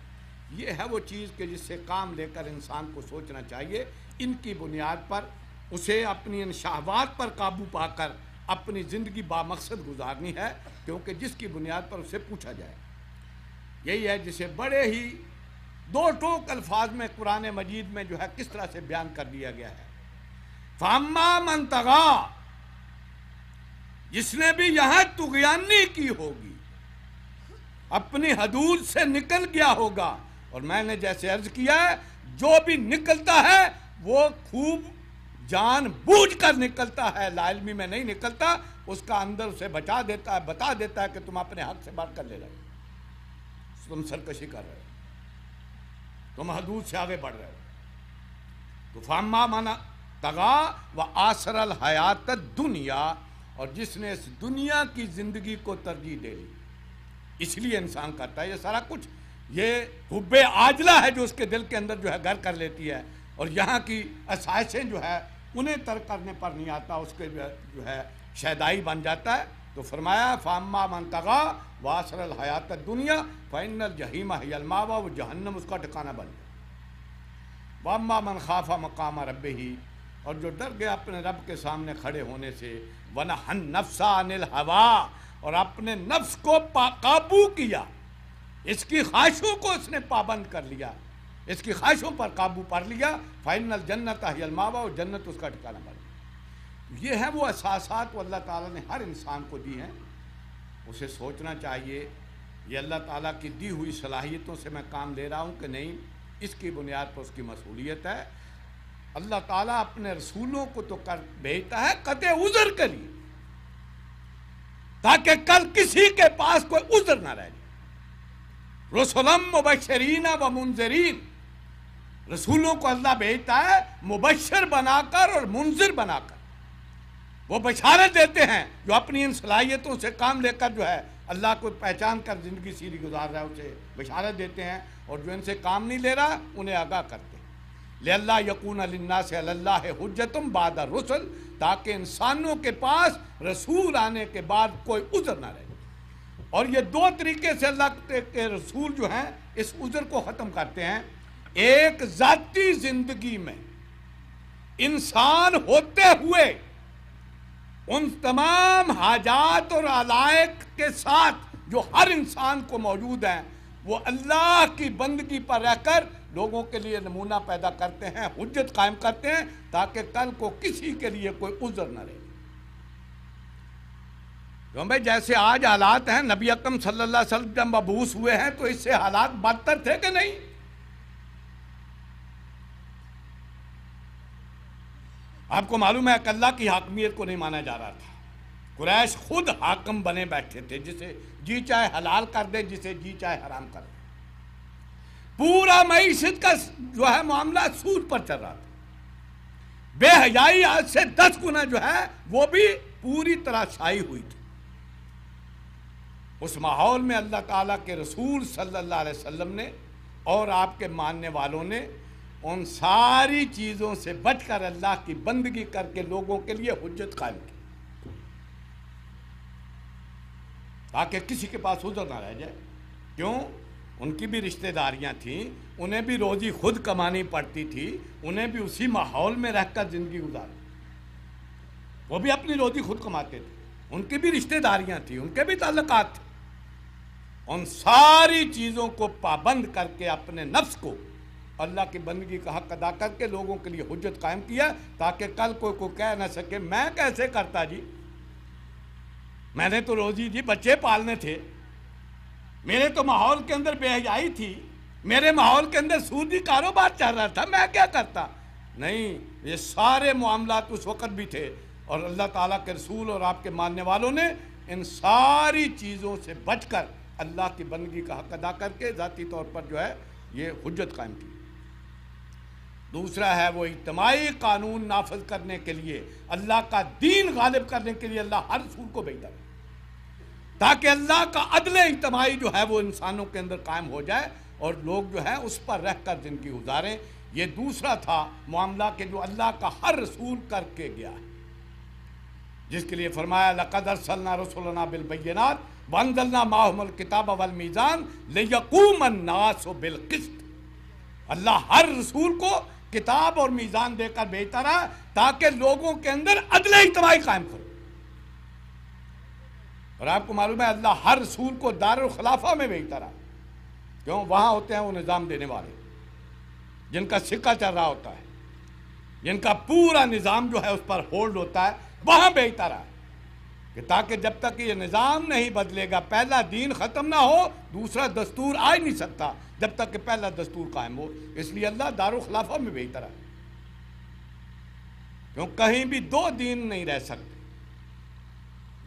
ये है वो चीज़ कि जिससे काम लेकर इंसान को सोचना चाहिए इनकी बुनियाद पर उसे अपनी इन शाहबात पर काबू पाकर अपनी ज़िंदगी बामकसद गुजारनी है क्योंकि जिसकी बुनियाद पर उसे पूछा जाए यही है जिसे बड़े ही दो टोक अल्फाज में कुरान मजीद में जो है किस तरह से बयान कर दिया गया है फामा मंतगा जिसने भी यहां तुगयानी की होगी अपनी हदूद से निकल गया होगा और मैंने जैसे अर्ज किया है जो भी निकलता है वो खूब जान बूझ कर निकलता है लालमी में नहीं निकलता उसका अंदर उसे बचा देता है बता देता है कि तुम अपने हक से बात कर ले रहे हो तुम सरकशी कर रहे हो तुम हदूद से आगे बढ़ रहे हो तो फामा माना तगा व आसरल हयात दुनिया और जिसने इस दुनिया की ज़िंदगी को तरजीह दे ली इसलिए इंसान करता है ये सारा कुछ ये हुब्बे आजला है जो उसके दिल के अंदर जो है घर कर लेती है और यहाँ की असाइशें जो है उन्हें तर करने पर नहीं आता उसके जो है शहदाई बन जाता है तो फरमाया फामा मनतगा वासरल हयात दुनिया फाइनल जहीमा हयलमावा व जहन्नम उसका ठिकाना बन गया वामा मन खाफा मकामा रब ही और जो डर गया अपने रब के सामने खड़े होने से वनहन नफ्सा अनिल हवा और अपने नफ्स को काबू किया इसकी ख्वाहिशों को उसने पाबंद कर लिया इसकी ख्वाहिशों पर काबू पा लिया फाइनल जन्नत हियल और जन्नत उसका ठिकाना बन गया ये है वो अहसास वो अल्लाह ताला ने हर इंसान को दी हैं उसे सोचना चाहिए ये अल्लाह ताला की दी हुई सलाहियतों से मैं काम ले रहा हूँ कि नहीं इसकी बुनियाद पर उसकी मसूलियत है अल्लाह ताला अपने रसूलों को तो कर भेजता है कते उजर के लिए ताकि कल किसी के पास कोई उजर ना रह जाए रसुलम मुबशरीना व मुंजरीन रसूलों को अल्लाह भेजता है मुबशर बनाकर और मुंजिर बनाकर वो बशारत देते हैं जो अपनी इन सलाहियतों से काम लेकर जो है अल्लाह को पहचान कर ज़िंदगी सीधी गुजार रहा है उसे बशारत देते हैं और जो इनसे काम नहीं ले रहा उन्हें आगाह करते लल्ला यकून अल्ला से अल्लाह हजतम बाद रसल ताकि इंसानों के पास रसूल आने के बाद कोई उज़र ना रहे और ये दो तरीके से अल्लाह के रसूल जो हैं इस उज़र को ख़त्म करते हैं एक ज़ाती ज़िंदगी में इंसान होते हुए उन तमाम हाजात और अलायक के साथ जो हर इंसान को मौजूद हैं वो अल्लाह की बंदगी पर रहकर लोगों के लिए नमूना पैदा करते हैं हजत कायम करते हैं ताकि कल को किसी के लिए कोई उजर न रहे क्यों भाई जैसे आज हालात हैं नबी अकम सल्लाम अलैहि हुए हैं तो इससे हालात बदतर थे कि नहीं आपको मालूम है अकल्ला की हाकमियत को नहीं माना जा रहा था कुरैश खुद हाकम बने बैठे थे जिसे जी चाहे हलाल कर दे जिसे जी चाहे हराम कर दे पूरा मीशत का जो है मामला सूद पर चल रहा था बेहजाई आज से दस गुना जो है वो भी पूरी तरह छाई हुई थी उस माहौल में अल्लाह ताला के रसूल सल्लल्लाहु अलैहि वसल्लम ने और आपके मानने वालों ने उन सारी चीज़ों से बचकर अल्लाह की बंदगी करके लोगों के लिए हजत कायम की ताकि किसी के पास उधर ना रह जाए क्यों उनकी भी रिश्तेदारियां थीं उन्हें भी रोजी खुद कमानी पड़ती थी उन्हें भी उसी माहौल में रहकर ज़िंदगी गुजारनी वो भी अपनी रोजी खुद कमाते थे उनकी भी रिश्तेदारियां थी उनके भी ताल्लुक थे उन सारी चीज़ों को पाबंद करके अपने नफ्स को अल्लाह की बंदगी का हक अदा करके लोगों के लिए हजत कायम किया ताकि कल कोई को कह ना सके मैं कैसे करता जी मैंने तो रोजी जी बच्चे पालने थे मेरे तो माहौल के अंदर बेहजाई थी मेरे माहौल के अंदर सूदी कारोबार चल रहा था मैं क्या करता नहीं ये सारे मामला उस वक़्त भी थे और अल्लाह ताला के रसूल और आपके मानने वालों ने इन सारी चीज़ों से बचकर अल्लाह की बंदगी का हक अदा करके ज़ाती तौर पर जो है ये हजत कायम की दूसरा है वो इजमाही कानून नाफज करने के लिए अल्लाह का दीन गालिब करने के लिए अल्लाह हर रसूल को भेजा ताकि अल्लाह का अदल इजमाही जो है वो इंसानों के अंदर कायम हो जाए और लोग जो है उस पर रह कर ज़िंदगी गुजारें ये दूसरा था मामला के जो अल्लाह का हर रसूल करके गया है जिसके लिए फरमाया लकदर सलना रसोलना बिलबैनाथ वंदलना माहमल किताब अवल मीज़ान लेकूमन्नास बिलकिस्त अल्लाह हर रसूल को किताब और मीज़ान देकर बेहतर है ताकि लोगों के अंदर अदल इजमाही कायम करो और आपको मालूम है अल्लाह हर रसूल को दारुल खिलाफा में भेजता रहा क्यों वहाँ होते हैं वो निज़ाम देने वाले जिनका सिक्का चल रहा होता है जिनका पूरा निज़ाम जो है उस पर होल्ड होता है वहाँ भेजता रहा कि ताकि जब तक ये निज़ाम नहीं बदलेगा पहला दीन ख़त्म ना हो दूसरा दस्तूर आ ही नहीं सकता जब तक कि पहला दस्तूर कायम हो इसलिए अल्लाह दारुखलाफा में बेहतर है क्यों कहीं भी दो दीन नहीं रह सकते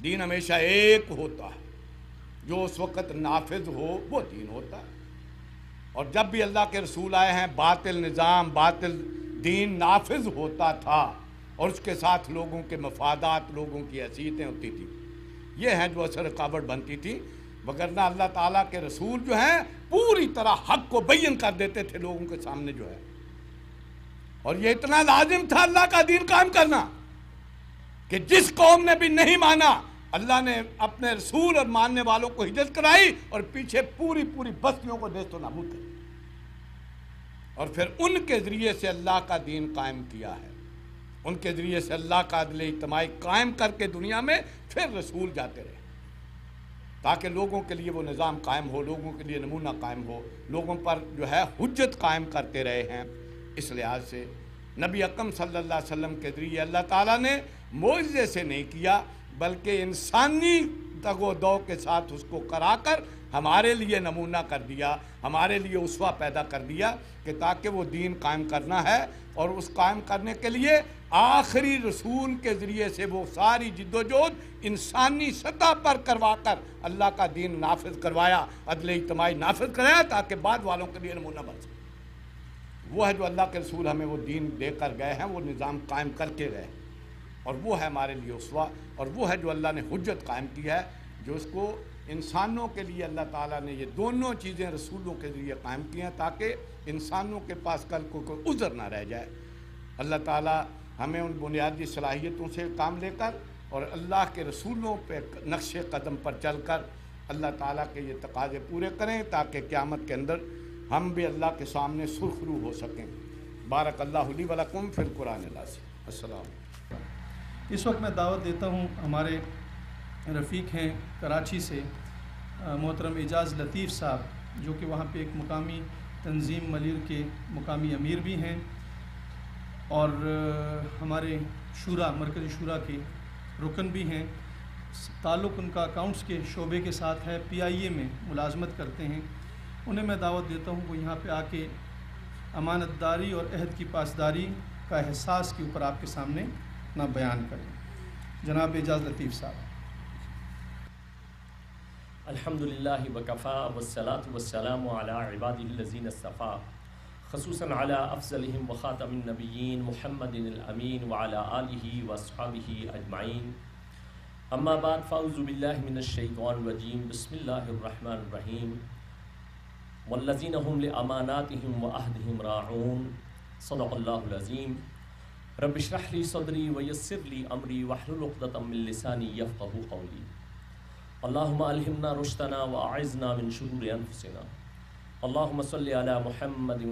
दीन हमेशा एक होता है जो उस वक़्त नाफिज हो वो दीन होता है और जब भी अल्लाह के रसूल आए हैं बातिल निज़ाम बातिल दीन नाफिज होता था और उसके साथ लोगों के मफादात लोगों की हसीतें होती थी ये हैं जो असर रुकावट बनती थी वगरना अल्लाह ताला के रसूल जो हैं पूरी तरह हक को बयान कर देते थे लोगों के सामने जो है और ये इतना लाजिम था अल्लाह का दीन कायम करना कि जिस कौम ने भी नहीं माना अल्लाह ने अपने रसूल और मानने वालों को हिजरत कराई और पीछे पूरी पूरी बस्तियों को देश तो नाबूद कर और फिर उनके ज़रिए से अल्लाह का दीन कायम किया है उनके ज़रिए से अल्लाह का अदल इजमाही कायम करके दुनिया में फिर रसूल जाते रहे ताकि लोगों के लिए वो निज़ाम कायम हो लोगों के लिए नमूना कायम हो लोगों पर जो है हजत कायम करते रहे हैं इस लिहाज से नबी अकम सल्ला वसम के ज़रिए अल्लाह ताला ने मोजे से नहीं किया बल्कि इंसानी तगो दो के साथ उसको कराकर हमारे लिए नमूना कर दिया हमारे लिए उसवा पैदा कर दिया कि ताकि वो दीन कायम करना है और उस कायम करने के लिए आखिरी रसूल के ज़रिए से वो सारी जद्दोजहद इंसानी सतह पर करवा कर अल्लाह का दीन नाफज करवाया अदल इतमाही नाफज कराया ताकि बाद वालों के लिए नमूना बन सके वो है जो अल्लाह के रसूल हमें वो दीन देकर गए हैं वो निज़ाम कायम करके गए हैं और वो है हमारे लिए उसवा और वो है जो अल्लाह ने हजत कायम की है जो उसको इंसानों के लिए अल्लाह ताला ने ये दोनों चीज़ें रसूलों के लिए कायम की हैं ताकि इंसानों के पास कल को कोई उज़र ना रह जाए अल्लाह ताला हमें उन बुनियादी सलाहियतों से काम लेकर और अल्लाह के रसूलों पर नक्श कदम पर चल कर अल्लाह ताला के ये तकाजे पूरे करें ताकि क़्यामत के अंदर हम भी अल्लाह के सामने सुरखरू हो सकें बारक अल्लाह वालकुम फिर कुरान लासी असल इस वक्त मैं दावत देता हूँ हमारे रफ़ीक हैं कराची से मोहतरम एजाज़ लतीफ़ साहब जो कि वहाँ पे एक मुकामी तंजीम मलिर के मुकामी अमीर भी हैं और हमारे शुरा मरकज़ी शुरा के रुकन भी हैं ताल्लुक़ उनका अकाउंट्स के शोबे के साथ है पीआईए में मुलाजमत करते हैं उन्हें मैं दावत देता हूँ वो यहाँ पे आके अमानतदारी और अहद की पासदारी का एहसास के ऊपर आपके सामने अपना बयान करें जनाब एजाज लतीफ़ साहब अलहमदिल्ला वकफ़ा वसलात वसलाम अबादीनफ़ा खसूस अला अफ़लम वख़ातमिनबीन महमदिन वाला आलि वसहाबी अजमाइन अम्माबाद फ़ाउज़बिल्लिनशैवानवजीम बसमीम वल्लिन अमानात वहदम राउन सदक़ल्लाज़ीम रबिशरहली सदरी वयसरली अमरी वहलतमिलसानी यफ़ू कौली अल्लाहमना रुशतना व आयजना मिन शरूर अनफसना अल्लाम सल महमद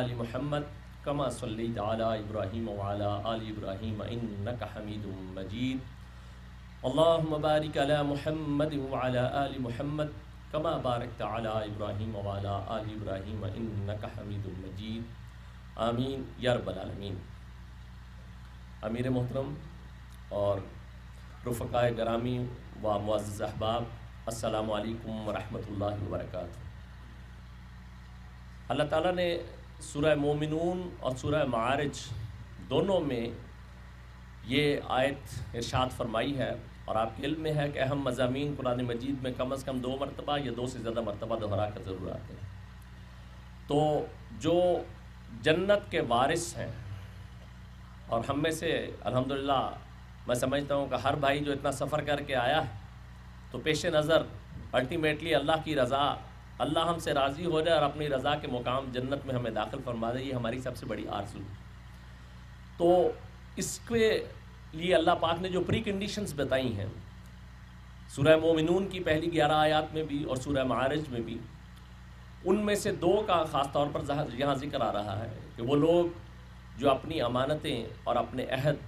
आल महमद कमा सल इब्राहिम वाला आल इब्राहिम इन हमीद मजीद अल्लाह मबारक अला महमद वाला आल महमद कमा बारक ताला इब्राहिम वाला आल इब्राहिम इन हमीद मजीद आमीन यारबलामीन अमीर मोहतरम और रफ़ा ग्रामी व मज़ अहबाब असलकम वरहमल वर्क अल्लाह ताला ने सूरह मोमिनून और सुरह मारज दोनों में ये आयत इर्शाद फरमाई है और आपके इल्म में है कि अहम मजामी कुरान मजीद में कम अज़ कम दो मरतबा या दो से ज़्यादा मरतबा दोहरा कर ज़रूर आते हैं तो जो जन्नत के वारिस हैं और हम में से अल्हम्दुलिल्लाह मैं समझता हूँ कि हर भाई जो इतना सफ़र करके आया है तो पेश नज़र अल्टीमेटली अल्लाह की रज़ा अल्लाह हमसे राज़ी हो जाए और अपनी रज़ा के मुकाम जन्नत में हमें दाखिल फरमा दे ये हमारी सबसे बड़ी आरजू तो इसके लिए अल्लाह पाक ने जो प्री कंडीशंस बताई हैं सूरह मोमिनून की पहली ग्यारह आयात में भी और सूरह मारज में भी उनमें से दो का ख़ास तौर पर यहाँ जिक्र आ रहा है कि वो लोग जो अपनी अमानतें और अपने अहद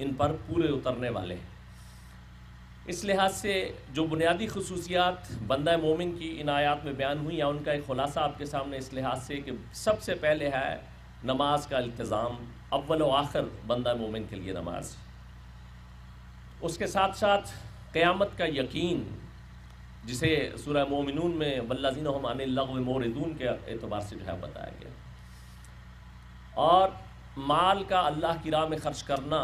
इन पर पूरे उतरने वाले हैं इस लिहाज से जो बुनियादी खसूसियात बंदा मोमिन की इन आयात में बयान हुई या उनका एक ख़ुलासा आपके सामने इस लिहाज से कि सबसे पहले है नमाज का अल्तज़ाम अव्वल आखिर बंदा मोमिन के लिए नमाज उसके साथ साथ क़यामत का यकीन जिसे सूर्य मोमिनून में वल्लाजीन हम अनिल्लव मोरदून के अतबार से जो है बताया गया और माल का अल्लाह की राह में ख़र्च करना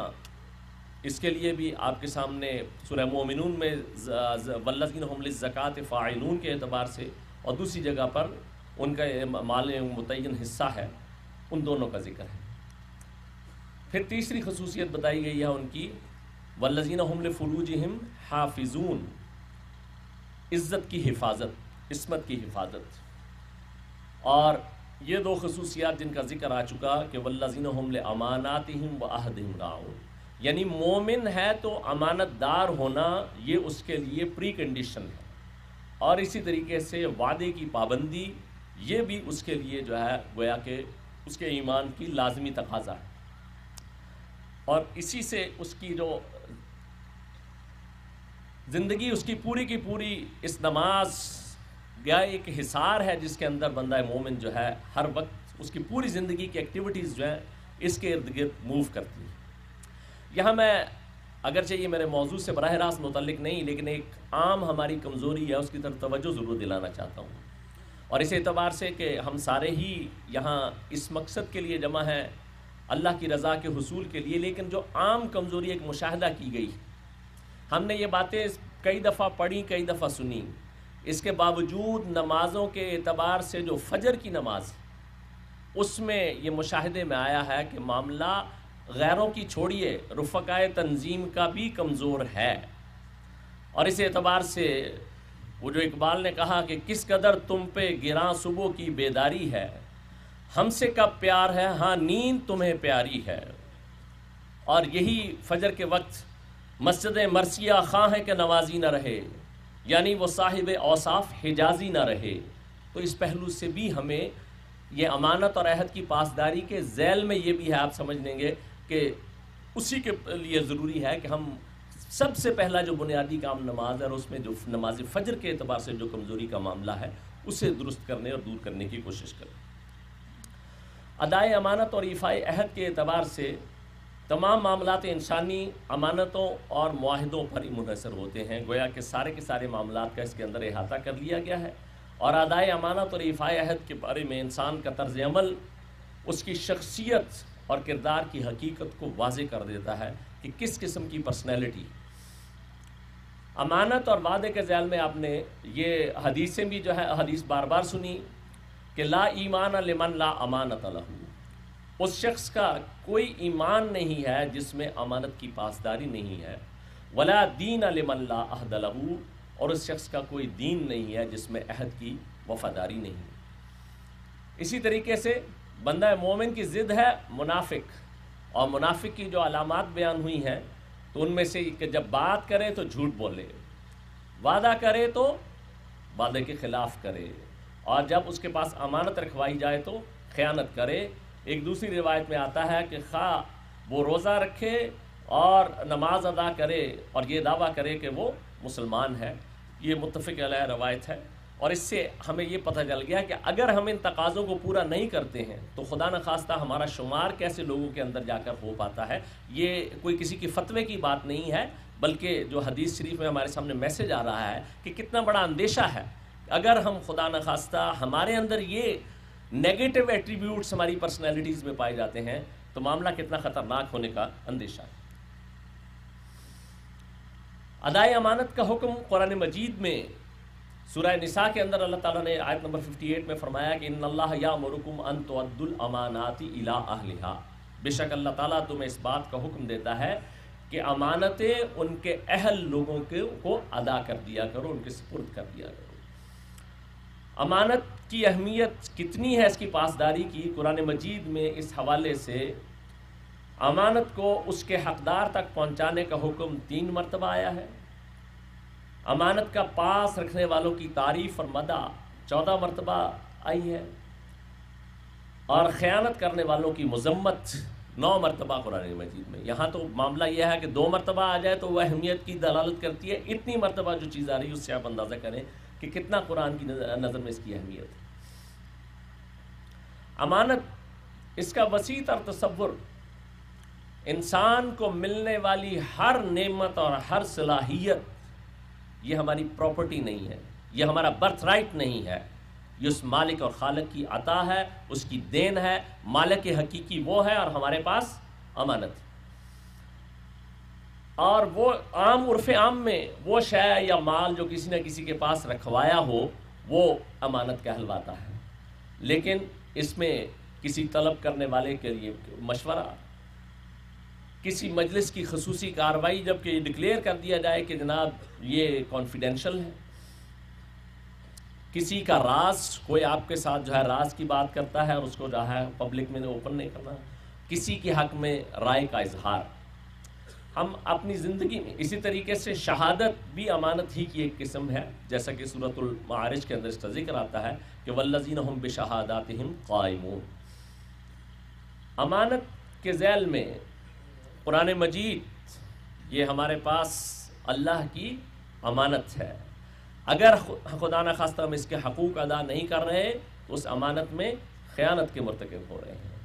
इसके लिए भी आपके सामने सुरह मोमिन में वल्लिन हमल ज़क़़त फ़ाइनून के अतबार से और दूसरी जगह पर उनका माल मुतन हिस्सा है उन दोनों का जिक्र है फिर तीसरी खसूसियत बताई गई है उनकी वल्लिन हमल फ़रूज हम हाफिजून इज़्ज़त की हिफाजत इसमत की हिफाजत और ये दो खसूसियात जिनका जिक्र आ चुका कि वल्लिन हमले अमानात हम व अहदम यानी मोमिन है तो अमानत दार होना ये उसके लिए प्री कंडीशन है और इसी तरीके से वादे की पाबंदी ये भी उसके लिए जो है गोया कि उसके ईमान की लाजमी तकाजा है और इसी से उसकी जो ज़िंदगी उसकी पूरी की पूरी इस नमाज़ गया एक हिसार है जिसके अंदर बंदा मोमिन जो है हर वक्त उसकी पूरी ज़िंदगी की एक्टिविटीज़ जो हैं इसके इर्द गिर्द मूव करती हैं यहाँ मैं अगरचे ये मेरे मौजू से बरह रास्त मतलब नहीं लेकिन एक आम हमारी कमज़ोरी है उसकी तरफ तोज्जो ज़रूर दिलाना चाहता हूँ और इस एतबार से कि हम सारे ही यहाँ इस मकसद के लिए जमा हैं अल्लाह की रज़ा के हसूल के लिए लेकिन जो आम कमज़ोरी एक मुशाह की गई हमने ये बातें कई दफ़ा पढ़ी कई दफ़ा सुनी इसके बावजूद नमाज़ों के अतबार से जो फजर की नमाज उसमें ये मुशाहे में आया है कि मामला गैरों की छोड़िए रफ़ाय तंजीम का भी कमज़ोर है और इस एतबार से वो जो इकबाल ने कहा कि किस कदर तुम पे गिरा सुबह की बेदारी है हमसे कब प्यार है हाँ नींद तुम्हें प्यारी है और यही फजर के वक्त मस्जिद मरसिया खां है कि नवाजी न रहे यानी वो साहिब औसाफ हिजाजी ना रहे तो इस पहलू से भी हमें ये अमानत और अहद की पासदारी के जैल में ये भी है आप समझ लेंगे कि उसी के लिए ज़रूरी है कि हम सबसे पहला जो बुनियादी काम नमाज है और उसमें जो नमाज फजर के अतबार से जो कमज़ोरी का मामला है उसे दुरुस्त करने और दूर करने की कोशिश करें अदाए अमानत और इफ़ाई अहद के अतबार से तमाम मामला इंसानी अमानतों और माहदों पर ही मुनसर होते हैं गोया के सारे के सारे मामला का इसके अंदर अहाता कर लिया गया है और आदाय अमानत और इफ़ाई अहद के बारे में इंसान का तर्ज अमल उसकी शख्सियत और किरदार की हकीकत को वाज कर देता है कि किस किस्म की पर्सनैलिटी अमानत और वादे के जैल में आपने ये हदीसें भी जो है हदीस बार बार सुनी कि ला ईमान लिमन ला अमानत लहू उस शख्स का कोई ईमान नहीं है जिसमें अमानत की पासदारी नहीं है वला दीन अलमल्ला अहदलहू और उस शख्स का कोई दीन नहीं है जिसमें अहद की वफादारी नहीं इसी तरीके से बंदा मोमिन की ज़िद है मुनाफिक और मुनाफिक की जो अलामत बयान हुई हैं तो उनमें से कि जब बात करे तो झूठ बोले वादा करे तो वादे के ख़िलाफ़ करे और जब उसके पास अमानत रखवाई जाए तो ख़यानत करे एक दूसरी रिवायत में आता है कि खा वो रोज़ा रखे और नमाज अदा करे और ये दावा करे कि वो मुसलमान है ये मुतफ़ रवायत है और इससे हमें ये पता चल गया कि अगर हम इन तकाज़ों को पूरा नहीं करते हैं तो खुदा न खास्ता हमारा शुमार कैसे लोगों के अंदर जाकर हो पाता है ये कोई किसी की फतवे की बात नहीं है बल्कि जो हदीस शरीफ में हमारे सामने मैसेज आ रहा है कि कितना बड़ा अंदेशा है अगर हम खुदा न खास्ता हमारे अंदर ये नेगेटिव एट्रीब्यूट्स हमारी पर्सनैलिटीज में पाए जाते हैं तो मामला कितना खतरनाक होने का अंदेशा है अदाय अमानत का हुक्म कुरान मजीद में सुरह निसा के अंदर अल्लाह ताला ने आयत नंबर 58 में फरमाया कि इन अल्लाह या मरुकुम अन तोद्दुल अमानाती इला अहलिहा बेशक अल्लाह ताला तुम्हें इस बात का हुक्म देता है कि अमानतें उनके अहल लोगों के को अदा कर दिया करो उनके सुपुर्द कर दिया करो अमानत की अहमियत कितनी है इसकी पासदारी की कुरान मजीद में इस हवाले से अमानत को उसके हकदार तक पहुंचाने का हुक्म तीन मरतबा आया है अमानत का पास रखने वालों की तारीफ़ और मदा चौदह मरतबा आई है और ख़यानत करने वालों की मजम्मत नौ मरतबा कुरान मजीद में यहाँ तो मामला यह है कि दो मरतबा आ जाए तो वह अहमियत की दलालत करती है इतनी मरतबा जो चीज़ आ रही है उससे आप अंदाज़ा करें कि कितना कुरान की नज़र में इसकी अहमियत है अमानत इसका वसी तर तस्वुर इंसान को मिलने वाली हर नेमत और हर सलाहियत ये हमारी प्रॉपर्टी नहीं है ये हमारा बर्थ राइट नहीं है ये उस मालिक और खालक की अता है उसकी देन है मालिक हकीकी वो है और हमारे पास अमानत और वो आम उर्फ आम में वो शय या माल जो किसी ना किसी के पास रखवाया हो वो अमानत कहलवाता है लेकिन इसमें किसी तलब करने वाले के लिए मशवरा किसी मजलिस की खसूस कार्रवाई जबकि डिक्लेयर कर दिया जाए कि जनाब ये कॉन्फिडेंशल है किसी का राज कोई आपके साथ जो है राज की बात करता है और उसको जो है पब्लिक में ओपन नहीं करना किसी के हक में राय का इजहार हम अपनी ज़िंदगी में इसी तरीके से शहादत भी अमानत ही की एक किस्म है जैसा कि सूरतमारज के अंदर इसका जिक्र आता है कि वल्लजीन हम बशहादात हिम कायमून अमानत के जैल में पुरान मजीद ये हमारे पास अल्लाह की अमानत है अगर खुदा न खास्ता हम इसके हकूक़ अदा नहीं कर रहे तो उस अमानत में ख़यानत के मरतकब हो रहे हैं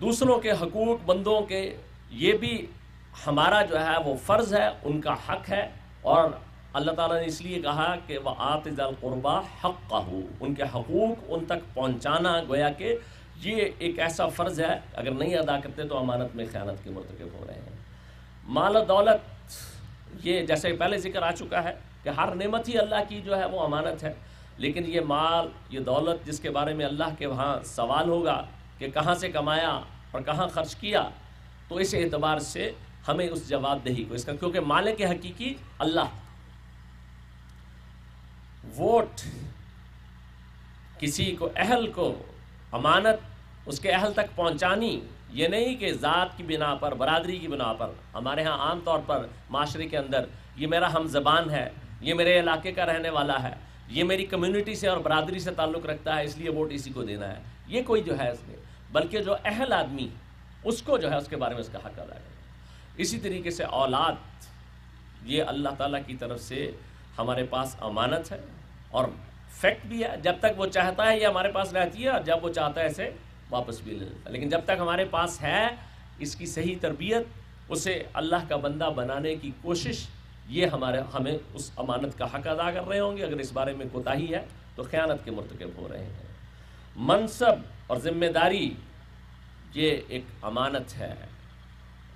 दूसरों के हकूक़ बंदों के ये भी हमारा जो है वो फ़र्ज़ है उनका हक है और अल्लाह ताला ने इसलिए कहा कि वह आतज़लक़ुरबा हक का हो उनके हकूक़ उन तक पहुँचाना गोया कि ये एक ऐसा फ़र्ज़ है अगर नहीं अदा करते तो अमानत में ख्यात के मरतकब हो रहे हैं माल दौलत ये जैसे पहले जिक्र आ चुका है कि हर नमत ही अल्लाह की जो है वो अमानत है लेकिन ये माल ये दौलत जिसके बारे में अल्लाह के वहाँ सवाल होगा कि कहाँ से कमाया और कहाँ खर्च किया तो इस एतबार से हमें उस जवाबदेही को इसका क्योंकि मालिक हकीकी अल्लाह वोट किसी को अहल को अमानत उसके अहल तक पहुंचानी ये नहीं कि ज़ात की बिना पर बरदरी की बिना पर हमारे यहाँ आम तौर पर माशरे के अंदर ये मेरा हम जबान है ये मेरे इलाके का रहने वाला है ये मेरी कम्यूनिटी से और बरदरी से ताल्लुक़ रखता है इसलिए वोट इसी को देना है ये कोई जो है इसमें बल्कि जो अहल आदमी उसको जो है उसके बारे में उसका हक अदा करें इसी तरीके से औलाद ये अल्लाह ताला की तरफ से हमारे पास अमानत है और फैक्ट भी है जब तक वो चाहता है ये हमारे पास रहती है और जब वो चाहता है इसे वापस भी ले लेता है लेकिन जब तक हमारे पास है इसकी सही तरबियत उसे अल्लाह का बंदा बनाने की कोशिश ये हमारे हमें उस अमानत का हक अदा कर रहे होंगे अगर इस बारे में कोताही है तो ख्यानत के मरतकब हो रहे हैं मनसब और ज़िम्मेदारी ये एक अमानत है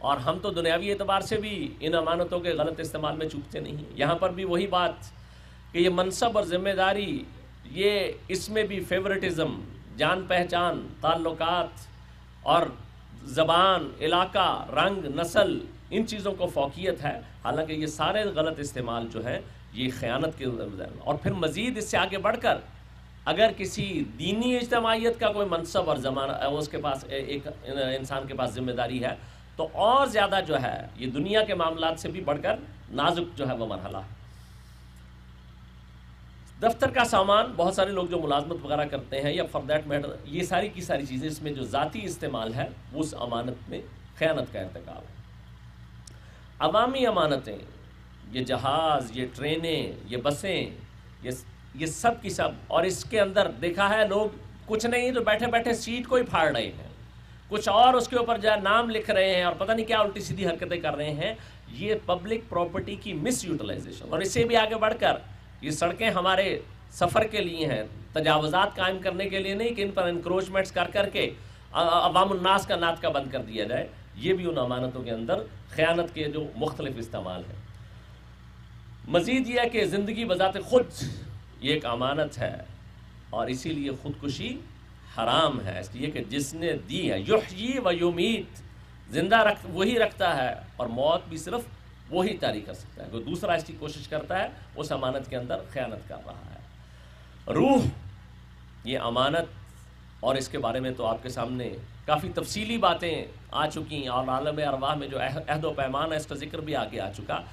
और हम तो दुनियावी एतबार से भी इन अमानतों के गलत इस्तेमाल में चूकते नहीं यहाँ पर भी वही बात कि ये मनसब और ज़िम्मेदारी ये इसमें भी फेवरेटिज़म जान पहचान ताल्लुकात और ज़बान इलाका रंग नस्ल इन चीज़ों को फोकियत है हालांकि ये सारे गलत इस्तेमाल जो है ये ख़यानत के और फिर मज़ीद इससे आगे बढ़कर अगर किसी दीनी इजतमाहीत का कोई मनसब और जमाना उसके पास एक इंसान के पास जिम्मेदारी है तो और ज़्यादा जो है ये दुनिया के मामला से भी बढ़कर नाजुक जो है वह मरहला है दफ्तर का सामान बहुत सारे लोग जो मुलाजमत वगैरह करते हैं या फॉर देट मैटर ये सारी की सारी चीज़ें इसमें जो ज़ाती इस्तेमाल है उस अमानत में खयानत का इरतकाब है अवामी अमानतें ये जहाज़ ये ट्रेनें ये बसें ये ये सब की सब और इसके अंदर देखा है लोग कुछ नहीं तो बैठे बैठे सीट को ही फाड़ रहे हैं कुछ और उसके ऊपर जो नाम लिख रहे हैं और पता नहीं क्या उल्टी सीधी हरकतें कर रहे हैं ये पब्लिक प्रॉपर्टी की मिस यूटिलाइजेशन और इससे भी आगे बढ़कर ये सड़कें हमारे सफ़र के लिए हैं तजावजात कायम करने के लिए नहीं कि इन पर इंक्रोचमेंट्स कर करके अवामनास का नात का बंद कर दिया जाए ये भी उन अमानतों के अंदर ख़यानत के जो मुख्तलिफ इस्तेमाल हैं मज़ीद यह कि ज़िंदगी बजाते खुद ये एक अमानत है और इसीलिए ख़ुदकुशी हराम है इसलिए कि जिसने दी है युही व युमीत ज़िंदा रख वही रखता है और मौत भी सिर्फ वही तारी कर सकता है जो दूसरा इसकी कोशिश करता है उस अमानत के अंदर ख्यानत कर रहा है रूह ये अमानत और इसके बारे में तो आपके सामने काफ़ी तफसीली बातें आ चुकी हैं और आलम अरवाह में जो अहद व पैमान है इसका जिक्र भी आगे आ चुका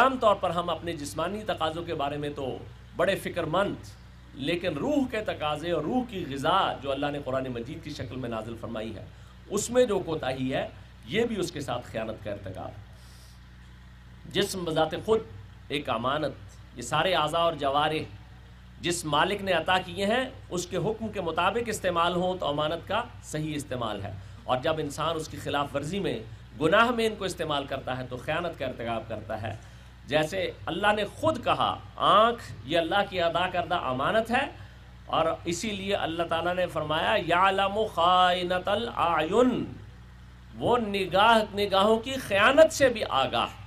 आम तौर पर हम अपने जिस्मानी तकाज़ों के बारे में तो बड़े फ़िक्रमंद लेकिन रूह के तकाजे और रूह की गज़ा जो अल्लाह ने कुरान मजीद की शक्ल में नाजिल फरमाई है उसमें जो कोताही है ये भी उसके साथ ख्यात का इरतकाब जिसम बज़ात ख़ुद एक अमानत ये सारे आजा और जवारे जिस मालिक ने अता किए हैं उसके हुक्म के मुताबिक इस्तेमाल हों तो अमानत का सही इस्तेमाल है और जब इंसान उसकी खिलाफ वर्जी में गुनाह में इनको इस्तेमाल करता है तो ख्यात का इरतकब करता है जैसे अल्लाह ने खुद कहा आँख ये अल्लाह की अदा करदा अमानत है और इसीलिए अल्लाह ताला ने फरमाया यालम ख़ाइनतल आयुन वो निगाह निगाहों की ख़यानत से भी आगाह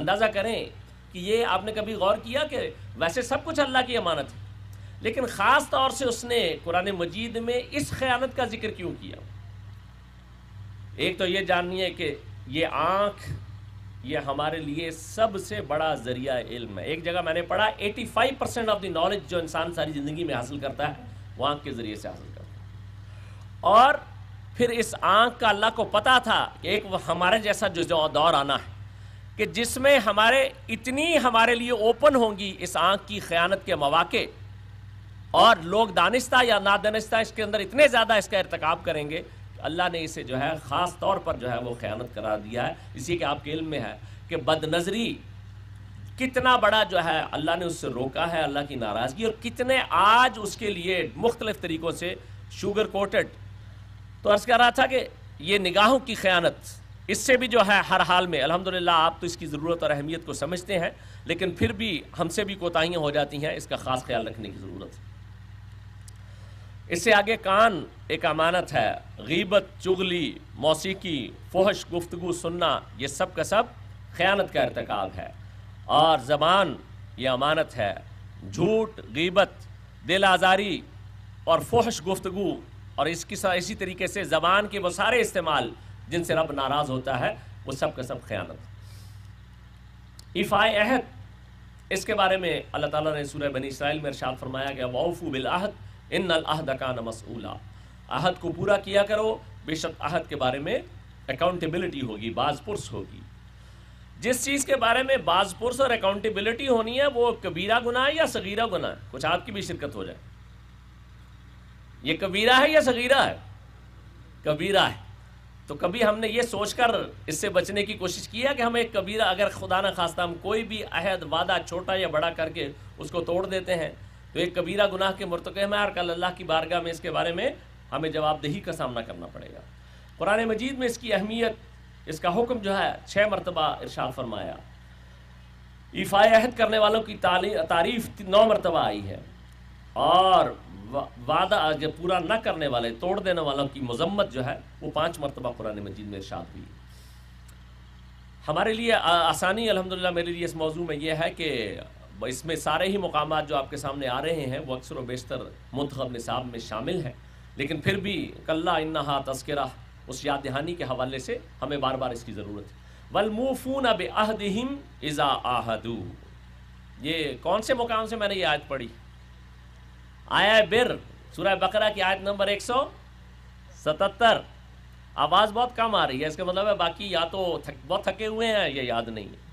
अंदाज़ा करें कि ये आपने कभी गौर किया कि वैसे सब कुछ अल्लाह की अमानत है लेकिन ख़ास तौर से उसने कुरान मजीद में इस ख़यानत का जिक्र क्यों किया एक तो ये जाननी है कि ये आँख ये हमारे लिए सबसे बड़ा जरिया इल्म है एक जगह मैंने पढ़ा 85 परसेंट ऑफ द नॉलेज जो इंसान सारी ज़िंदगी में हासिल करता है वो आंख के ज़रिए से हासिल करता है और फिर इस आंख का अल्लाह को पता था कि एक हमारे जैसा जो दौर आना है कि जिसमें हमारे इतनी हमारे लिए ओपन होंगी इस आंख की ख़यानत के मौाक़े और लोग दानिश्ता या नादानिश्ता इसके अंदर इतने ज़्यादा इसका इरतकब करेंगे अल्लाह ने इसे जो है ख़ास तौर पर जो है वो ख़यानत करार दिया है इसी के आपके इल्म में है कि बदनज़री कितना बड़ा जो है अल्लाह ने उससे रोका है अल्लाह की नाराज़गी और कितने आज उसके लिए मुख्तलिफ़ तरीक़ों से शुगर कोटेड तो अर्ज़ कर रहा था कि ये निगाहों की ख़यानत इससे भी जो है हर हाल में अल्हम्दुलिल्लाह आप तो इसकी ज़रूरत और अहमियत को समझते हैं लेकिन फिर भी हमसे भी कोताहियाँ हो जाती हैं इसका ख़ास ख्याल रखने की ज़रूरत है इससे आगे कान एक अमानत है गीबत चुगली मौसीकी फ़ोहश गुफ्तगु सुनना ये सब का सब ख़यानत का इरतकाब है और ज़बान ये अमानत है झूठ गीबत दिल आज़ारी और फ़ोहश गुफ्तगु और इसकी इसी तरीके से ज़बान के वो सारे इस्तेमाल जिनसे रब नाराज़ होता है वो सब का सब ख़यानत इफाए अहद इसके बारे में अल्लाह ताला ने सूरह बनी इसराइल में इरशाद फरमाया गया वाउफू बिल अहद इन नलहदकान मसूला अहद को पूरा किया करो बेशक अहद के बारे में अकाउंटेबिलिटी होगी बाजपुरस होगी जिस चीज़ के बारे में बाजपुरस और अकाउंटेबिलिटी होनी है वो कबीरा गुना है या सगीरा गुना है कुछ आपकी भी शिरकत हो जाए ये कबीरा है या सगीरा है कबीरा है तो कभी हमने ये सोचकर इससे बचने की कोशिश की है कि हम एक कबीरा अगर खुदा ना खास्ता हम कोई भी अहद वादा छोटा या बड़ा करके उसको तोड़ देते हैं तो एक कबीरा गुनाह के मरतक में और कल अल्लाह की बारगाह में इसके बारे में हमें जवाबदेही का सामना करना पड़ेगा कुरान मजीद में इसकी अहमियत इसका हुक्म जो है छः मरतबा इरशाद फरमाया ईफा अहद करने वालों की तारीफ नौ मरतबा आई है और वादा जब पूरा न करने वाले तोड़ देने वालों की मजम्मत जो है वो पाँच मरतबा कुरान मजीद में इर्शाद हुई हमारे लिए आसानी अलहमदिल्ला मेरे लिए इस मौजू में यह है कि इसमें सारे ही मकाम जो आपके सामने आ रहे हैं वो अक्सर बेशतर मंतखब निसाब में शामिल हैं लेकिन फिर भी कल्ला इन्ना तस्करा उस याद दहानी के हवाले से हमें बार बार इसकी ज़रूरत है वलमूफून अब अहदहिम इज़ा आहदू ये कौन से मुकाम से मैंने ये आयत पढ़ी आया बिर सूरह बकरा की आयत नंबर एक सौ सतहत्तर आवाज़ बहुत कम आ रही है इसका मतलब है बाकी या तो थक, बहुत थके हुए हैं या याद नहीं है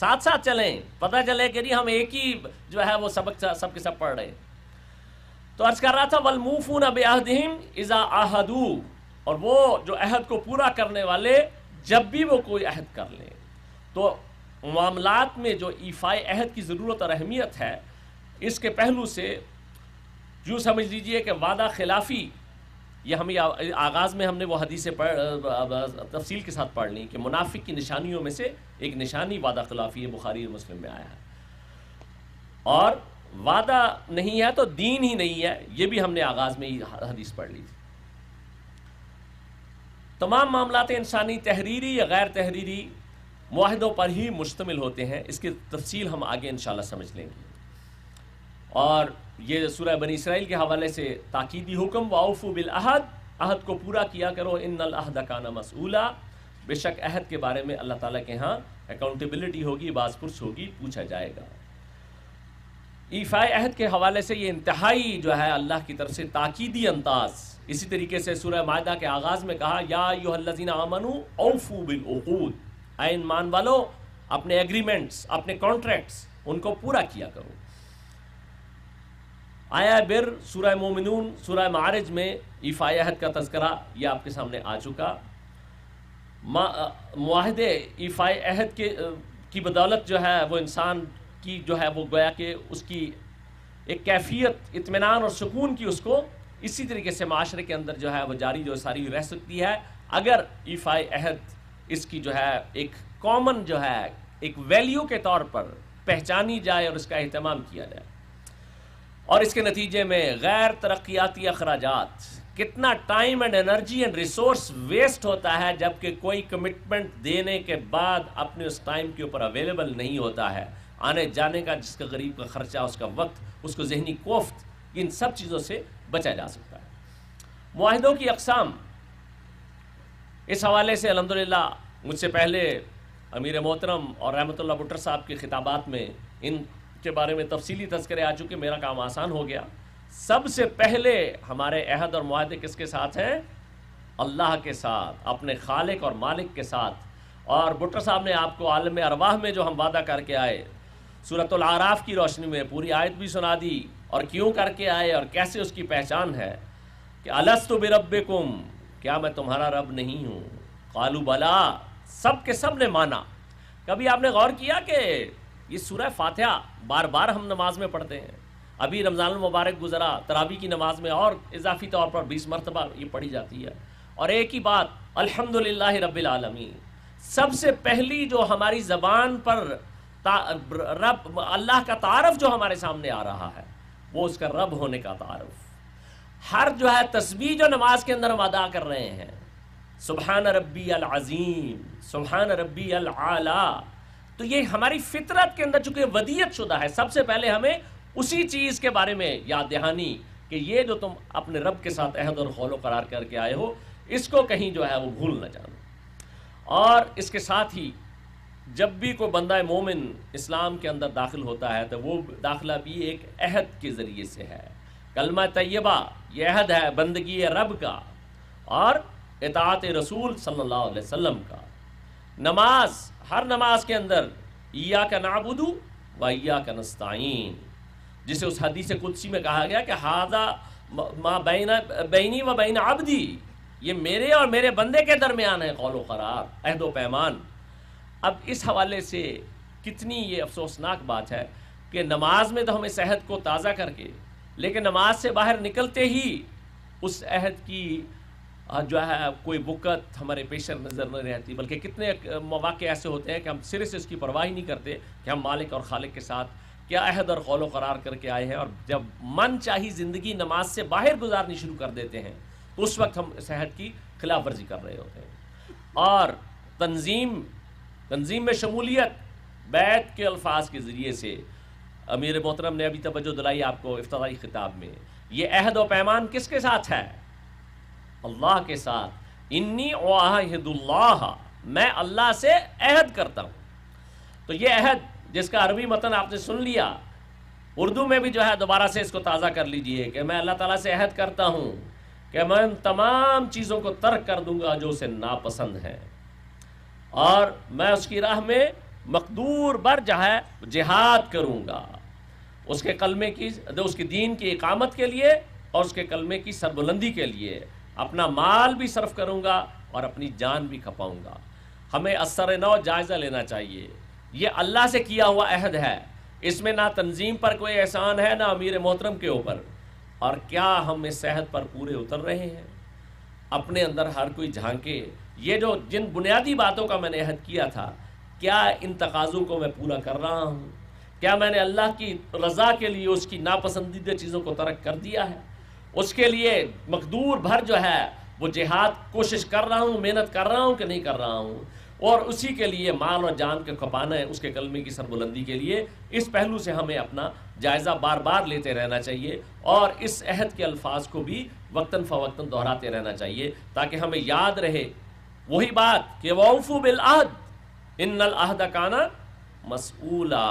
साथ साथ चलें पता चले कि नहीं हम एक ही जो है वो सबक सबके सब पढ़ रहे हैं तो अर्ज कर रहा था वलमूफून अब अहदीम इज़ा आहदू और वो जो अहद को पूरा करने वाले जब भी वो कोई अहद कर लें तो मामलात में जो ईफाई अहद की ज़रूरत और अहमियत है इसके पहलू से जो समझ लीजिए कि वादा खिलाफी ये हम आगाज़ में हमने वो हदीसें पढ़ तफसील के साथ पढ़ ली कि मुनाफिक की निशानियों में से एक निशानी वादा खिलाफी बुखारी मुस्लिम में आया है और वादा नहीं है तो दीन ही नहीं है ये भी हमने आगाज़ में ही हदीस पढ़ ली थी तमाम मामलाते इंसानी तहरीरी या गैर तहरीरी माहदों पर ही मुश्तमिल होते हैं इसकी तफसील हम आगे इन समझ लेंगे और ये सूर बनी इसराइल के हवाले से ताकीदी हुक्म वाउफू बिल अहद अहद को पूरा किया करो इन अहद काना मसूला बेशक अहद के बारे में अल्लाह ताला के यहाँ अकाउंटेबिलिटी होगी बाजपुरस होगी पूछा जाएगा ईफाई अहद के हवाले से ये इंतहाई जो है अल्लाह की तरफ से ताकीदी अंदाज इसी तरीके से सूर्य माहा के आगाज़ में कहा या योहल्लिन आमनु औफू बिल उकूद आयन मान वालो अपने एग्रीमेंट्स अपने कॉन्ट्रैक्ट्स उनको पूरा किया करो आया बिर सूरह मोमिनून सूरह मारज में इफ़ाहद का तस्करा यह आपके सामने आ चुका माहदे इफ़ा अहद के की बदौलत जो है वो इंसान की जो है वो गोया कि उसकी एक कैफियत इतमान और सुकून की उसको इसी तरीके से माशरे के अंदर जो है वो जारी जो सारी रह सकती है अगर ईफाए अहद इसकी जो है एक कॉमन जो है एक वैल्यू के तौर पर पहचानी जाए और इसका अहतमाम किया जाए और इसके नतीजे में गैर तरक्याती अखराज कितना time and energy and resource waste होता है जबकि कोई कमिटमेंट देने के बाद अपने उस टाइम के ऊपर अवेलेबल नहीं होता है आने जाने का जिसका गरीब का खर्चा उसका वक्त उसको जहनी कोफ्त इन सब चीज़ों से बचा जा सकता है माहिदों की अकसाम इस हवाले से अलहमदिल्ला मुझसे पहले अमीर मोहतरम और रहमत बुटर साहब के खिताबात में इन के बारे में तफसीली तस्करे आ चुके मेरा काम आसान हो गया सबसे पहले हमारे अहद और माहे किसके साथ हैं अल्लाह के साथ अपने खालिक और मालिक के साथ और भुट्टर साहब ने आपको आलम अरवाह में जो हम वादा करके आए सूरतलाराफ की रोशनी में पूरी आयत भी सुना दी और क्यों करके आए और कैसे उसकी पहचान है कि अलस्त बिरब कुम क्या मैं तुम्हारा रब नहीं हूँ कालू बला सब के सब ने माना कभी आपने गौर किया कि ये सूरह फातिहा बार बार हम नमाज में पढ़ते हैं अभी रमज़ान मुबारक गुजरा तरावी की नमाज में और इजाफी तौर पर बीस मरतबा ये पढ़ी जाती है और एक ही बात अल्हम्दुलिल्लाह रब्बिल आलमीन सबसे पहली जो हमारी ज़बान पर रब अल्लाह का तारफ़ जो हमारे सामने आ रहा है वो उसका रब होने का तारफ़ हर जो है तस्वीर जो नमाज के अंदर हम अदा कर रहे हैं सुबहान रबी अल अज़ीम सुबहान रबी अल आला तो ये हमारी फितरत के अंदर चूंकि वदियत शुदा है सबसे पहले हमें उसी चीज के बारे में याद दहानी कि ये जो तुम अपने रब के साथ अहद और हौलो करार करके आए हो इसको कहीं जो है वो भूल ना जानो और इसके साथ ही जब भी कोई बंदा मोमिन इस्लाम के अंदर दाखिल होता है तो वो दाखिला भी एक अहद के ज़रिए से है कलमा तैयबा ये अहद है बंदगी रब का और इतात रसूल सल्लल्लाहु अलैहि वसल्लम का नमाज हर नमाज के अंदर या का नाबुदू व या का नस्ताइन जिसे उस हदीस कुदसी में कहा गया कि हादा माँ बैना बैनी व बैन आबदी ये मेरे और मेरे बंदे के दरमियान है कौलो करार अहदो पैमान अब इस हवाले से कितनी ये अफसोसनाक बात है कि नमाज में तो हमें सेहत को ताज़ा करके लेकिन नमाज से बाहर निकलते ही उस अहद की हाँ, जो है कोई बुकत हमारे पेशर नज़र नहीं रहती बल्कि कितने मौाक़े ऐसे होते हैं कि हम सिरे से इसकी परवाही नहीं करते कि हम मालिक और खालिक के साथ क्या अहद और गौलो करार करके आए हैं और जब मन चाही ज़िंदगी नमाज से बाहर गुजारनी शुरू कर देते हैं तो उस वक्त हम सेहत की खिलाफ वर्जी कर रहे होते हैं और तंजीम तंजीम में शमूलियत बैत के अल्फाज के ज़रिए से अमीर मोहतरम ने अभी तवज्जो दिलाई आपको अफ्तारी ख़िताब में ये अहद व पैमान किसके साथ है अल्लाह के साथ इन्नी वाहिदुल्लाह मैं अल्लाह से अहद करता हूँ तो ये अहद जिसका अरबी मतन आपने सुन लिया उर्दू में भी जो है दोबारा से इसको ताज़ा कर लीजिए कि मैं अल्लाह ताला से अहद करता हूँ कि मैं उन तमाम चीज़ों को तर्क कर दूंगा जो उसे नापसंद है और मैं उसकी राह में मकदूर बर जो है जिहाद करूँगा उसके कलमे की उसके दीन की इकामत के लिए और उसके कलमे की सरबुलंदी के लिए अपना माल भी सर्फ करूँगा और अपनी जान भी खपाऊँगा हमें असर नौ जायज़ा लेना चाहिए ये अल्लाह से किया हुआ अहद है इसमें ना तंजीम पर कोई एहसान है ना अमीर मोहतरम के ऊपर और क्या हम इस सेहत पर पूरे उतर रहे हैं अपने अंदर हर कोई झांके ये जो जिन बुनियादी बातों का मैंने अहद किया था क्या इन तकाज़ों को मैं पूरा कर रहा हूँ क्या मैंने अल्लाह की रज़ा के लिए उसकी नापसंदीदा चीज़ों को तर्क कर दिया है उसके लिए मकदूर भर जो है वो जिहाद कोशिश कर रहा हूँ मेहनत कर रहा हूँ कि नहीं कर रहा हूँ और उसी के लिए माल और जान के खपाना है उसके कलमे की सरबुलंदी के लिए इस पहलू से हमें अपना जायज़ा बार बार लेते रहना चाहिए और इस अहद के अल्फाज को भी वक्ता फ़वक्ता दोहराते रहना चाहिए ताकि हमें याद रहे वही बात कि वौफू बिलहद इन अहद काना मसूला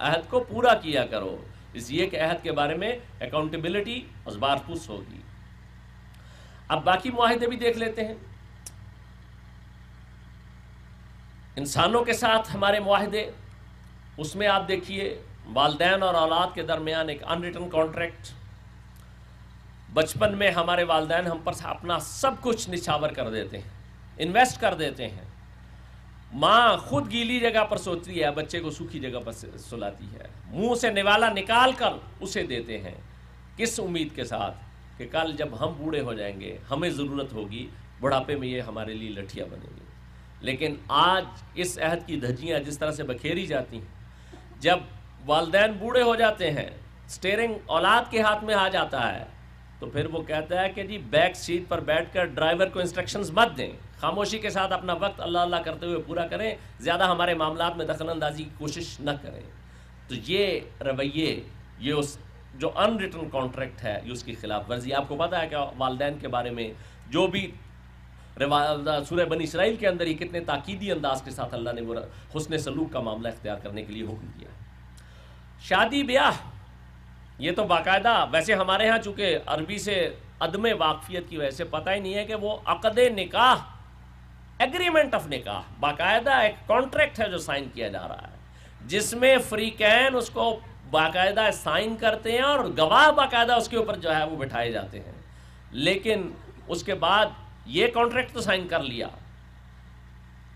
अहद को पूरा किया करो ये के अहद के बारे में अकाउंटेबिलिटी और बारफूस होगी अब बाकी माहदे भी देख लेते हैं इंसानों के साथ हमारे माहदे उसमें आप देखिए वालदेन और औलाद के दरमियान एक अनरिटन कॉन्ट्रैक्ट बचपन में हमारे वालदेन हम पर अपना सब कुछ निछावर कर देते हैं इन्वेस्ट कर देते हैं माँ खुद गीली जगह पर सोती है बच्चे को सूखी जगह पर सुलाती है मुंह से निवाला निकाल कर उसे देते हैं किस उम्मीद के साथ कि कल जब हम बूढ़े हो जाएंगे हमें ज़रूरत होगी बुढ़ापे में ये हमारे लिए लठिया बनेगी लेकिन आज इस अहद की धज्जियाँ जिस तरह से बखेरी जाती हैं जब वालदेन बूढ़े हो जाते हैं स्टेयरिंग औलाद के हाथ में आ जाता है तो फिर वो कहता है कि जी बैक सीट पर बैठकर ड्राइवर को इंस्ट्रक्शंस मत दें खामोशी के साथ अपना वक्त अल्लाह अल्लाह करते हुए पूरा करें ज़्यादा हमारे मामला में दखल अंदाजी की कोशिश न करें तो ये रवैये ये उस जो अनरिटन कॉन्ट्रैक्ट है ये उसकी खिलाफ वर्जी आपको पता है कि वालदेन के बारे में जो भी सूर्य बनी इसराइल के अंदर ही कितने ताकीदी अंदाज के साथ अल्लाह ने वो हसन सलूक का मामला इख्तियार करने के लिए हुक्म दिया शादी ब्याह ये तो बाकायदा वैसे हमारे यहाँ चूँकि अरबी से अदम वाकफियत की वजह से पता ही नहीं है कि वो अकद निकाह एग्रीमेंट ऑफ निकाह बाकायदा एक कॉन्ट्रैक्ट है जो साइन किया जा रहा है जिसमें फ्री कैन उसको बाकायदा साइन करते हैं और गवाह बाकायदा उसके ऊपर जो है वो बिठाए जाते हैं लेकिन उसके बाद ये कॉन्ट्रैक्ट तो साइन कर लिया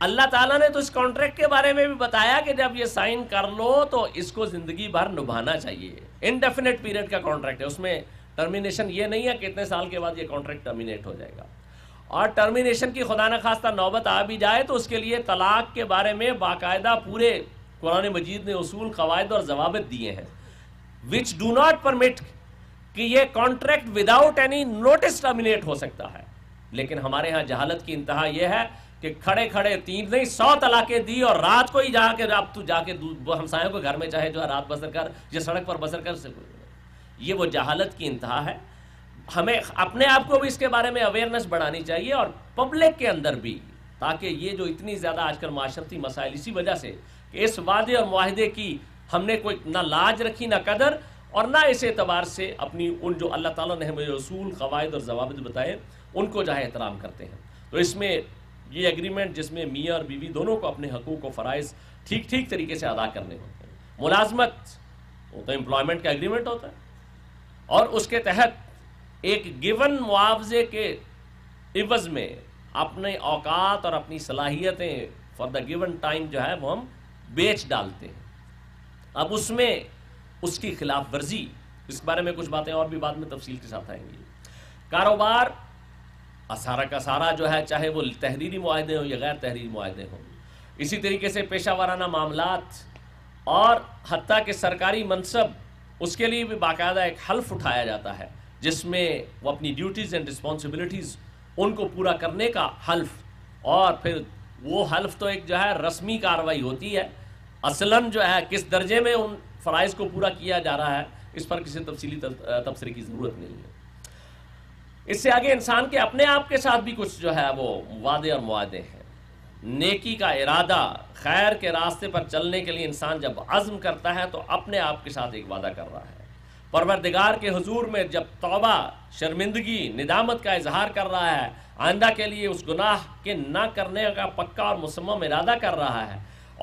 अल्लाह ताला ने तो इस कॉन्ट्रैक्ट के बारे में भी बताया कि जब ये साइन कर लो तो इसको ज़िंदगी भर निभाना चाहिए इनडेफिनेट पीरियड का कॉन्ट्रैक्ट है उसमें टर्मिनेशन ये नहीं है कितने साल के बाद ये कॉन्ट्रैक्ट टर्मिनेट हो जाएगा और टर्मिनेशन की खुदा न खास्ता नौबत आ भी जाए तो उसके लिए तलाक के बारे में बाकायदा पूरे कुरान मजीद ने असूल कवायद और जवाब दिए हैं विच डू नॉट परमिट कि यह contract without any notice terminate हो सकता है लेकिन हमारे यहां जहालत की इंतहा यह है कि खड़े खड़े तीन नहीं सौ तलाकें दी और रात को ही जाके आप तू जाके हमसायों को घर में चाहे जो रात बसर कर या सड़क पर बसर कर ये वो जहालत की इंतहा है हमें अपने आप को भी इसके बारे में अवेयरनेस बढ़ानी चाहिए और पब्लिक के अंदर भी ताकि ये जो इतनी ज़्यादा आजकल माशरती मसाइल इसी वजह से कि इस वादे और माहदे की हमने कोई ना लाज रखी ना कदर और ना इस एतबार से अपनी उन जो अल्लाह ताला ने हमें असूल कवायद और जवाब बताए उनको जो है एहतराम करते हैं तो इसमें ये एग्रीमेंट जिसमें मियाँ और बीवी दोनों को अपने हकूक़ को फ़रज़ ठीक ठीक तरीके से अदा करने होते हैं मुलाजमत वो तो एम्प्लॉयमेंट का एग्रीमेंट होता है और उसके तहत एक गिवन मुआवजे के इवज में अपने औकात और अपनी सलाहियतें फॉर द गिवन टाइम जो है वो हम बेच डालते हैं अब उसमें उसकी खिलाफ वर्जी इस बारे में कुछ बातें और भी बाद में तफसील के साथ आएंगी कारोबार सारा का सारा जो है चाहे वो तहरीरी माहदे हों या गैर तहरीरी माहदे हों इसी तरीके से पेशा वाराना मामला और हती के सरकारी मनसब उसके लिए भी बाकायदा एक हल्फ उठाया जाता है जिसमें वो अपनी ड्यूटीज़ एंड रिस्पॉन्सिबिलिटीज़ उनको पूरा करने का हल्फ और फिर वो हल्फ तो एक जो है रस्मी कार्रवाई होती है असलन जो है किस दर्जे में उन फ़राइज को पूरा किया जा रहा है इस पर किसी तफसीली तबसरे की ज़रूरत नहीं है इससे आगे इंसान के अपने आप के साथ भी कुछ जो है वो वादे और मुआदे हैं नेकी का इरादा खैर के रास्ते पर चलने के लिए इंसान जब आज़म करता है तो अपने आप के साथ एक वादा कर रहा है परवरदिगार के हजूर में जब तोबा शर्मिंदगी निदामत का इजहार कर रहा है आइंदा के लिए उस गुनाह के ना करने का पक्का और मुसम्म इरादा कर रहा है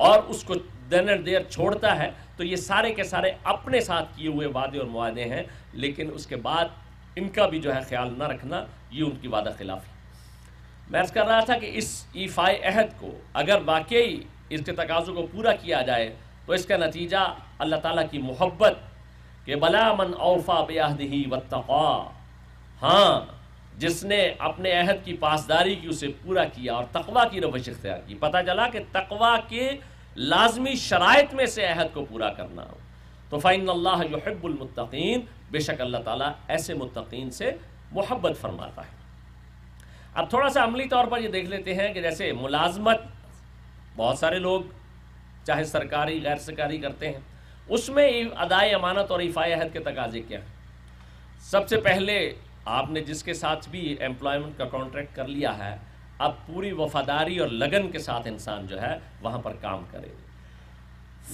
और उसको दिन देर छोड़ता है तो ये सारे के सारे अपने साथ किए हुए वादे और मुआदे हैं लेकिन उसके बाद इनका भी जो है ख्याल ना रखना ये उनकी वादा खिलाफ है मैं कर रहा था कि इस ईफाई अहद को अगर वाकई इसके तकाज़ों को पूरा किया जाए तो इसका नतीजा अल्लाह ताला की मोहब्बत कि बला मन औफा बेहदी वतवा हाँ जिसने अपने अहद की पासदारी की उसे पूरा किया और तकवा की रवश इख्तियार की पता चला कि तकवा के लाजमी शरात में से अहद को पूरा करना हो तो फाइन अल्लाहबुलमतिन बेशक अल्लाह ताला ऐसे मुतकीन से मोहब्बत फरमाता है अब थोड़ा सा अमली तौर पर ये देख लेते हैं कि जैसे मुलाजमत बहुत सारे लोग चाहे सरकारी गैर सरकारी करते हैं उसमें अदाए अमानत और इफ़ाई अहद के तकाजे क्या हैं सबसे पहले आपने जिसके साथ भी एम्प्लॉयमेंट का कॉन्ट्रैक्ट कर लिया है अब पूरी वफादारी और लगन के साथ इंसान जो है वहां पर काम करे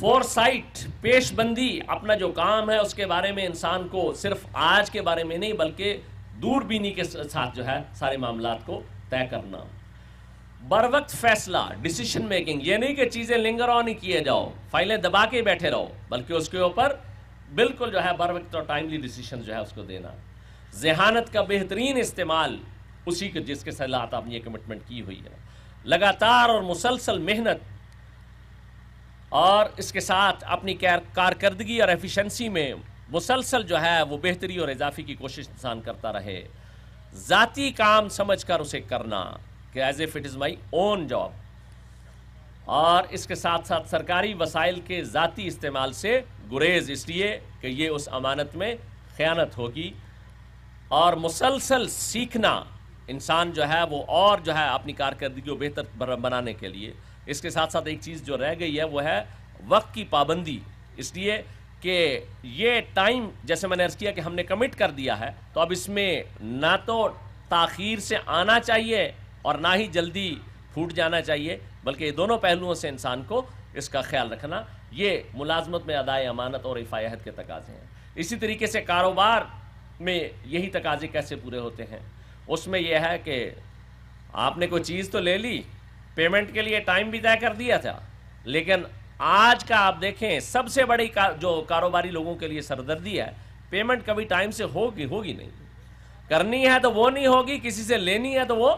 फोर साइट पेशबंदी अपना जो काम है उसके बारे में इंसान को सिर्फ आज के बारे में नहीं बल्कि दूरबीनी के साथ जो है सारे मामला को तय करना बर वक्त फैसला डिसीशन मेकिंग ये नहीं कि चीज़ें लिंगर ऑन ही किए जाओ फाइलें दबा के बैठे रहो बल्कि उसके ऊपर बिल्कुल जो है बर वक्त और टाइमली डिसीशन जो है उसको देना जहानत का बेहतरीन इस्तेमाल उसी के जिसके साथ आपने ये कमिटमेंट की हुई है लगातार और मुसलसल मेहनत और इसके साथ अपनी कारकर्दगी और एफिशेंसी में मुसलसल जो है वो बेहतरी और इजाफी की कोशिश इंसान करता रहे ज़ाती काम समझ कर उसे करना कि as if it is my own job और इसके साथ साथ सरकारी वसाइल के ज़ाती इस्तेमाल से गुरेज इसलिए कि ये उस अमानत में ख़यानत होगी और मुसलसल सीखना इंसान जो है वो और जो है अपनी कारकर्दगी को बेहतर बनाने के लिए इसके साथ साथ एक चीज़ जो रह गई है वो है वक्त की पाबंदी इसलिए कि ये टाइम जैसे मैंने अर्ज़ किया कि हमने कमिट कर दिया है तो अब इसमें ना तो ताखीर से आना चाहिए और ना ही जल्दी फूट जाना चाहिए बल्कि ये दोनों पहलुओं से इंसान को इसका ख्याल रखना ये मुलाजमत में अदाए अमानत और रिफायत के तकाजे हैं इसी तरीके से कारोबार में यही तकाजे कैसे पूरे होते हैं उसमें यह है कि आपने कोई चीज़ तो ले ली पेमेंट के लिए टाइम भी तय कर दिया था लेकिन आज का आप देखें सबसे बड़ी का, जो कारोबारी लोगों के लिए सरदर्दी है पेमेंट कभी टाइम से होगी होगी नहीं करनी है तो वो नहीं होगी किसी से लेनी है तो वो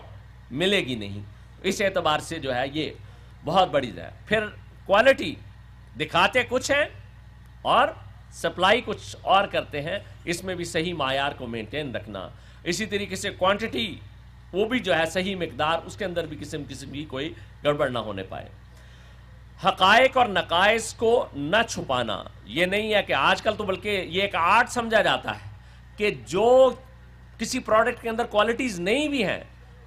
मिलेगी नहीं इस एतबार से जो है ये बहुत बड़ी है फिर क्वालिटी दिखाते कुछ हैं और सप्लाई कुछ और करते हैं इसमें भी सही मायार को मेंटेन रखना इसी तरीके से क्वांटिटी वो भी जो है सही मकदार उसके अंदर भी किस्म किस्म की कोई गड़बड़ ना होने पाए हकायक और नकायस को न छुपाना ये नहीं है कि आजकल तो बल्कि ये एक आर्ट समझा जाता है कि जो किसी प्रोडक्ट के अंदर क्वालिटीज़ नहीं भी हैं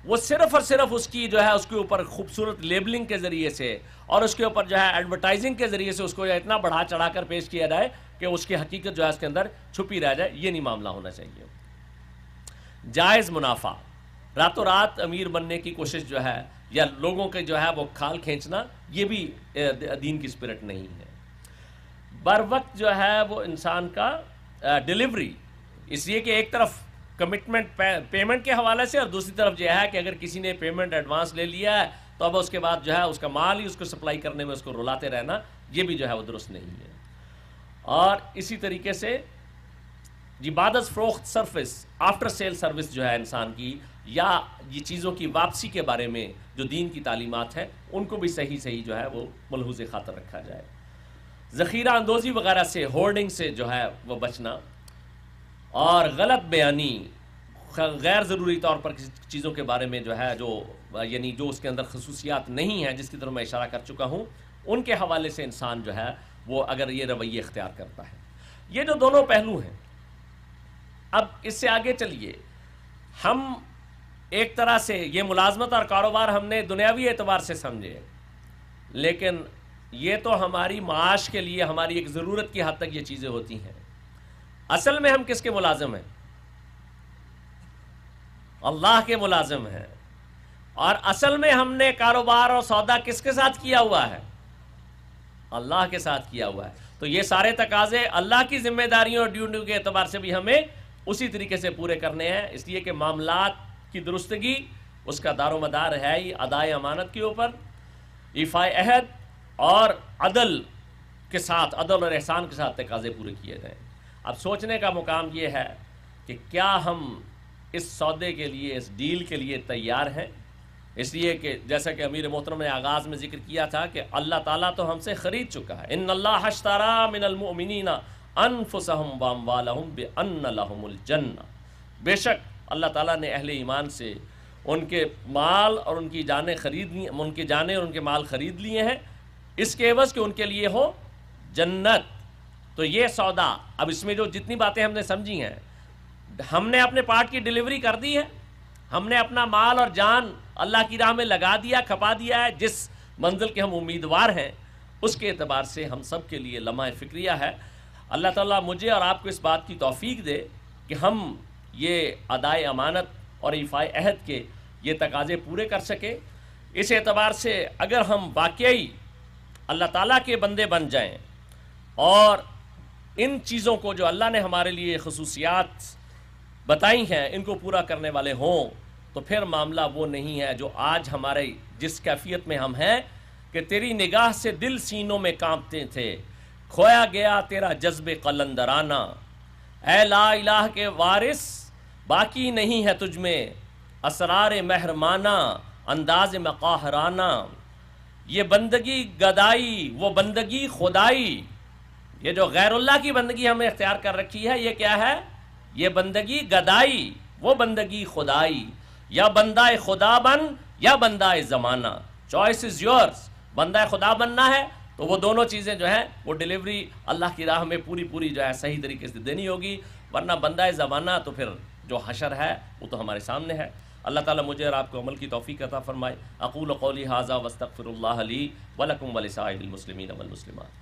वो सिर्फ और सिर्फ उसकी जो है उसके ऊपर खूबसूरत लेबलिंग के ज़रिए से और उसके ऊपर जो है एडवर्टाइजिंग के ज़रिए से उसको इतना बढ़ा चढ़ा कर पेश किया जाए कि उसकी हकीकत जो है उसके अंदर छुपी रह जाए ये नहीं मामला होना चाहिए जायज़ मुनाफा रातों रात अमीर बनने की कोशिश जो है या लोगों के जो है वो खाल खींचना ये भी दीन की स्पिरिट नहीं है बर वक्त जो है वो इंसान का डिलीवरी इसलिए कि एक तरफ कमिटमेंट पेमेंट के हवाले से और दूसरी तरफ यह है कि अगर किसी ने पेमेंट एडवांस ले लिया है तो अब उसके बाद जो है उसका माल ही उसको सप्लाई करने में उसको रुलाते रहना ये भी जो है वो दुरुस्त नहीं है और इसी तरीके से जी फरोख्त सर्विस आफ्टर सेल सर्विस जो है इंसान की या ये चीज़ों की वापसी के बारे में जो दीन की तालीमत है उनको भी सही सही जो है वो मलहूज खातर रखा जाए ज़ख़ीरा अंदोज़ी वगैरह से होर्डिंग से जो है वह बचना और गलत बयानी गैर ज़रूरी तौर पर किसी चीज़ों के बारे में जो है जो यानी जो उसके अंदर खसूसियात नहीं हैं जिसकी तरफ मैं इशारा कर चुका हूँ उनके हवाले से इंसान जो है वो अगर ये रवैये इख्तियार करता है ये जो दोनों पहलू हैं अब इससे आगे चलिए हम एक तरह से ये मुलाजमत और कारोबार हमने दुनियावी एतबार से समझे लेकिन ये तो हमारी माश के लिए हमारी एक ज़रूरत की हद तक ये चीज़ें होती हैं असल में हम किसके मुलाजिम हैं अल्लाह के मुलाजिम हैं और असल में हमने कारोबार और सौदा किसके साथ किया हुआ है अल्लाह के साथ किया हुआ है तो ये सारे तकाजे अल्लाह की जिम्मेदारियों और ड्यूटियों के अतबार से भी हमें उसी तरीके से पूरे करने हैं इसलिए कि मामला की दुरुस्तगी उसका दारोमदार है ही अदाए अमानत के ऊपर इफ़ा अहद और अदल के साथ अदल और एहसान के साथ तकाजे पूरे किए जाएँ अब सोचने का मुकाम ये है कि क्या हम इस सौदे के लिए इस डील के लिए तैयार हैं इसलिए कि जैसा कि अमीर मोहतरम ने आगाज़ में जिक्र किया था कि अल्लाह ताला तो हमसे ख़रीद चुका है इन अल्लाह हशतारा मिनमिनना अनफुसहम वाम बे अन्नजन्ना बेशक अल्लाह ताला ने अहले ईमान से उनके माल और उनकी जानें खरीद उनकी जान और उनके माल ख़रीद लिए हैं इसके अवज़ के उनके लिए हो जन्नत तो ये सौदा अब इसमें जो जितनी बातें हमने समझी हैं हमने अपने पार्ट की डिलीवरी कर दी है हमने अपना माल और जान अल्लाह की राह में लगा दिया खपा दिया है जिस मंजिल के हम उम्मीदवार हैं उसके अतबार से हम सब के लिए लम्हा फ़िक्रिया है अल्लाह ताला मुझे और आपको इस बात की तोफ़ीक दे कि हम ये अदाए अमानत और इफ़ाए अहद के ये तकाजे पूरे कर सकें इस एतबार से अगर हम वाकई अल्लाह ताला के बंदे बन जाएं और इन चीज़ों को जो अल्लाह ने हमारे लिए खसूसियात बताई हैं इनको पूरा करने वाले हों तो फिर मामला वो नहीं है जो आज हमारे जिस कैफियत में हम हैं कि तेरी निगाह से दिल सीनों में कांपते थे खोया गया तेरा जज्ब कलंदराना ए ला इलाह के वारिस बाकी नहीं है तुझ में असरार महरमाना अंदाज मकाहराना ये बंदगी गदाई वो बंदगी खुदाई ये जो गैरुल्ला की बंदगी हमें इख्तियार कर रखी है ये क्या है ये बंदगी गदाई वो बंदगी खुदाई या बंदा खुदा बन या बंदा ज़माना चॉइस इज़ योर्स बंदा खुदा बनना है तो वो दोनों चीज़ें जो हैं वो डिलीवरी अल्लाह की राह में पूरी पूरी जो है सही तरीके से देनी होगी वरना बंदा ज़माना तो फिर जो हशर है वो तो हमारे सामने है अल्लाह ताला मुझे और आपको अमल की तोफ़ी अता फ़रमाए अकूल कौली हाजा वस्तक ली वलकम वलसाइल मुसलिमिन अमल मुसलिमान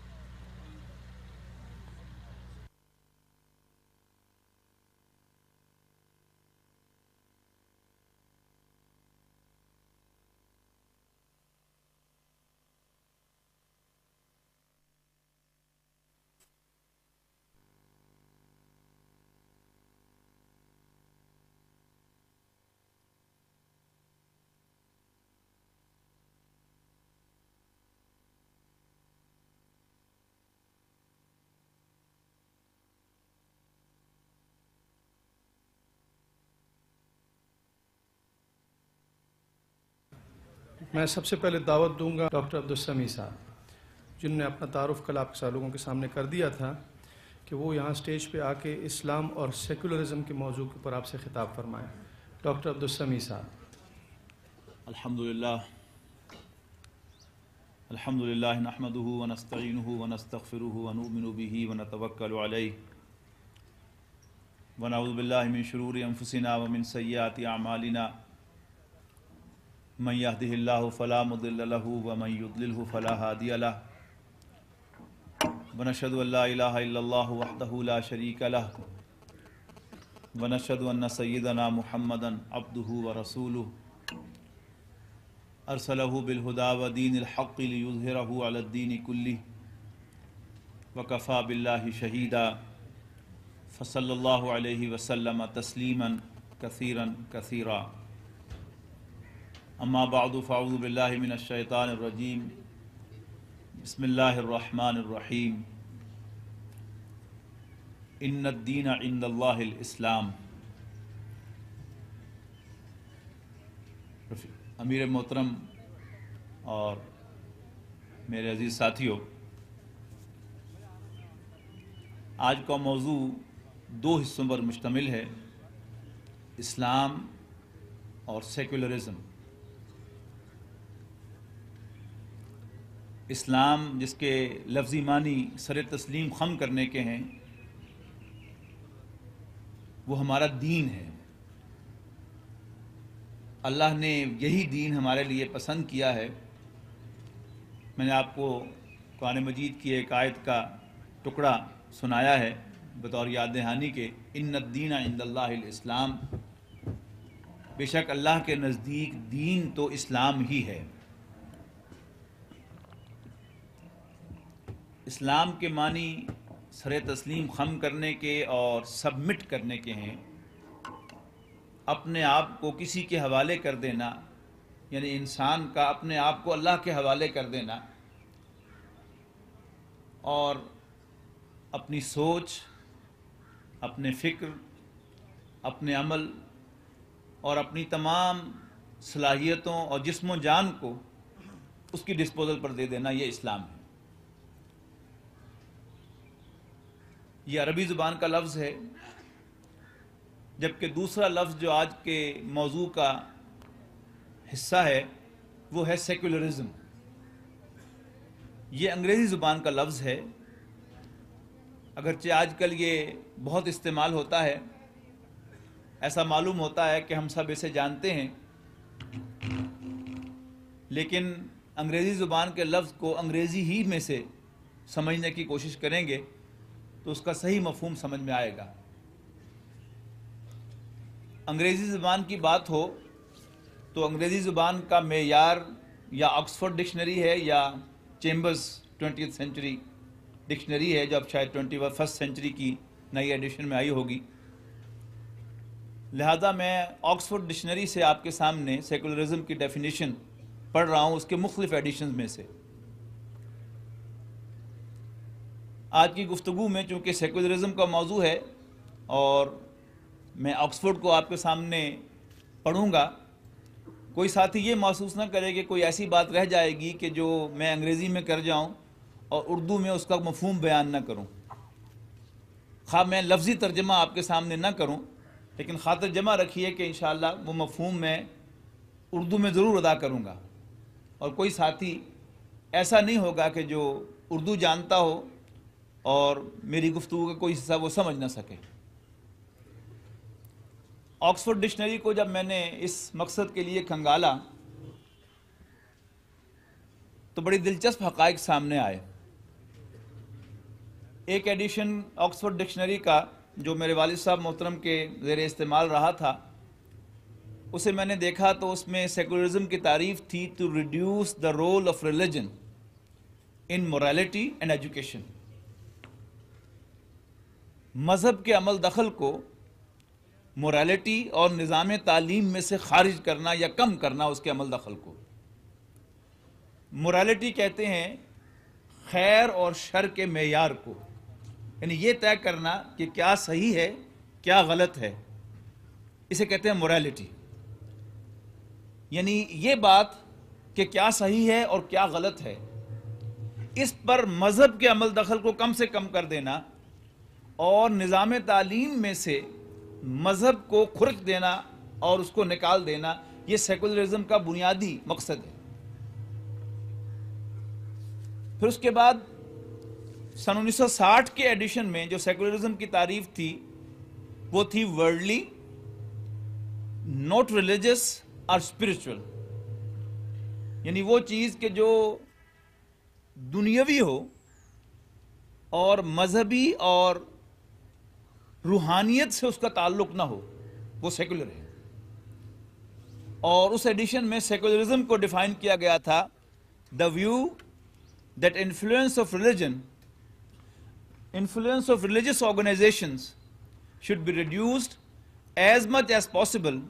मैं सबसे पहले दावत दूंगा डॉक्टर अब्दुलसमी साहब जिनने अपना तारफ़ कल आपके साथ लोगों के सामने कर दिया था कि वो यहाँ स्टेज पे आके इस्लाम और सेकुलरिज्म के मौजू के ऊपर आपसे खिताब फरमाएँ डॉक्टर अब्दुलसमी साहब अल्हम्दुलिल्लाह अल्हम्दुलिल्लाह नहमदुहु व नस्तईनुहु व नस्तगफिरुहु व नूमिनु बिही व नतवक्कलु अलैहि व नऊज़ु बिल्लाहि मिन शुरूरि अनफुसिना व मिन सय्यिआति अमालिना من يهده الله فلا مضل له ومن يضلله فلا هادي له ونشهد أن لا إله إلا الله وحده لا شريك له ونشهد أن سيدنا محمدا عبده ورسوله أرسله بالهدى ودين الحق ليظهره على الدين كله وكفى بالله شهيدا فصلى الله عليه وسلم تسليما كثيرا كثيرا अम्मा बादफ़ाउबिल्लिमिनशैतानरजीम बसमीम इन्नद्दीन इंदल्लाम अमीर मोहतरम और मेरे अजीज़ साथियों आज का मौजू दो हिस्सों पर मुश्तमिल है इस्लाम और सेकुलरिज़्म इस्लाम जिसके लफ्ज़ी मानी सर तस्लीम खम करने के हैं वो हमारा दीन है अल्लाह ने यही दीन हमारे लिए पसंद किया है मैंने आपको कुरान मजीद की एक आयत का टुकड़ा सुनाया है बतौर याद दहानी के इन दीन इंदल्लाम बेशक अल्लाह के नज़दीक दीन तो इस्लाम ही है इस्लाम के मानी सर तस्लीम खम करने के और सबमिट करने के हैं अपने आप को किसी के हवाले कर देना यानी इंसान का अपने आप को अल्लाह के हवाले कर देना और अपनी सोच अपने फ़िक्र अपने अमल और अपनी तमाम सलाहियतों और जिसम जान को उसकी डिस्पोज़ल पर दे देना ये इस्लाम है ये अरबी ज़ुबान का लफ्ज़ है जबकि दूसरा लफ्ज़ जो आज के मौजू का हिस्सा है वो है सेकुलरिज्म ये अंग्रेज़ी ज़ुबान का लफ्ज़ है अगरचे आजकल ये बहुत इस्तेमाल होता है ऐसा मालूम होता है कि हम सब इसे जानते हैं लेकिन अंग्रेज़ी ज़ुबान के लफ्ज़ को अंग्रेज़ी ही में से समझने की कोशिश करेंगे तो उसका सही मफहम समझ में आएगा अंग्रेज़ी ज़बान की बात हो तो अंग्रेज़ी ज़ुबान का मैार या ऑक्सफोर्ड डिक्शनरी है या चेम्बर्स ट्वेंटी सेंचुरी डिक्शनरी है जो अब शायद ट्वेंटी फर्स्ट सेंचुरी की नई एडिशन में आई होगी लिहाजा मैं ऑक्सफोर्ड डिक्शनरी से आपके सामने सेकुलरिज्म की डेफिनेशन पढ़ रहा हूँ उसके मुख्तफ एडिशन में से आज की गुफ्तु में चूँकि सेकुलरिज़म का मौजू है और मैं ऑक्सफोर्ड को आपके सामने पढ़ूँगा कोई साथी ये महसूस ना करे कि कोई ऐसी बात रह जाएगी कि जो मैं अंग्रेज़ी में कर जाऊँ और उर्दू में उसका मफहम बयान ना करूँ खा मैं लफ्ज़ी तर्जमा आपके सामने ना करूँ लेकिन खातर जमा रखिए कि इन वो मफहम मैं उर्दू में ज़रूर अदा करूँगा और कोई साथी ऐसा नहीं होगा कि जो उर्दू जानता हो और मेरी गुफ्तु का कोई हिस्सा वो समझ ना सके ऑक्सफोर्ड डिक्शनरी को जब मैंने इस मकसद के लिए खंगाला तो बड़ी दिलचस्प हक़ सामने आए एक एडिशन ऑक्सफोर्ड डिक्शनरी का जो मेरे वालिद साहब मोहतरम के ज़ेर इस्तेमाल रहा था उसे मैंने देखा तो उसमें सेकुलरिज्म की तारीफ थी to reduce the role of religion in morality and education मज़हब के अमल दखल को मोरालिटी और निज़ाम तालीम में से खारिज करना या कम करना उसके अमल दखल को मोरालिटी कहते हैं खैर और शर के मैार को यानी ये तय करना कि क्या सही है क्या गलत है इसे कहते हैं मोरालिटी यानी ये बात कि क्या सही है और क्या गलत है इस पर मज़हब के अमल दखल को कम से कम कर देना और निज़ाम तालीम में से मज़हब को खुरक देना और उसको निकाल देना ये सेकुलरिज्म का बुनियादी मकसद है फिर उसके बाद सन 1960 के एडिशन में जो सेकुलरिज्म की तारीफ थी वो थी वर्ल्डली नॉट रिलीजियस और स्पिरिचुअल यानी वो चीज़ के जो दुनियावी हो और मजहबी और रूहानियत से उसका ताल्लुक ना हो वो सेकुलर है और उस एडिशन में सेकुलरिज्म को डिफाइन किया गया था the view that influence of religion influence of religious organisations should be reduced as much as possible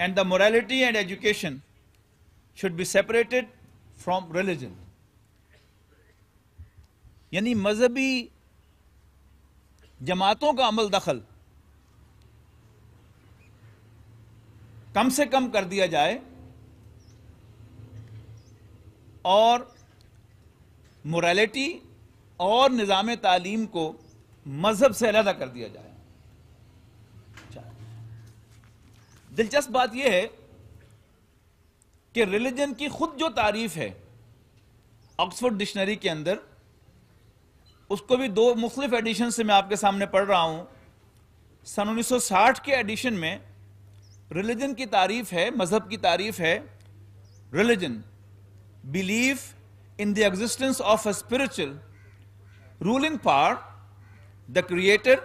and the morality and education should be separated from religion यानी मजहबी जमातों का अमल दखल कम से कम कर दिया जाए और मोरालिटी और निज़ाम तालीम को मज़हब से अलहदा कर दिया जाए दिलचस्प बात यह है कि रिलीजन की खुद जो तारीफ है ऑक्सफोर्ड डिक्शनरी के अंदर उसको भी दो मुख्तलिफ एडिशन से मैं आपके सामने पढ़ रहा हूँ सन 1960 के एडिशन में रिलीजन की तारीफ है मज़हब की तारीफ है religion belief in the existence of a spiritual ruling power the creator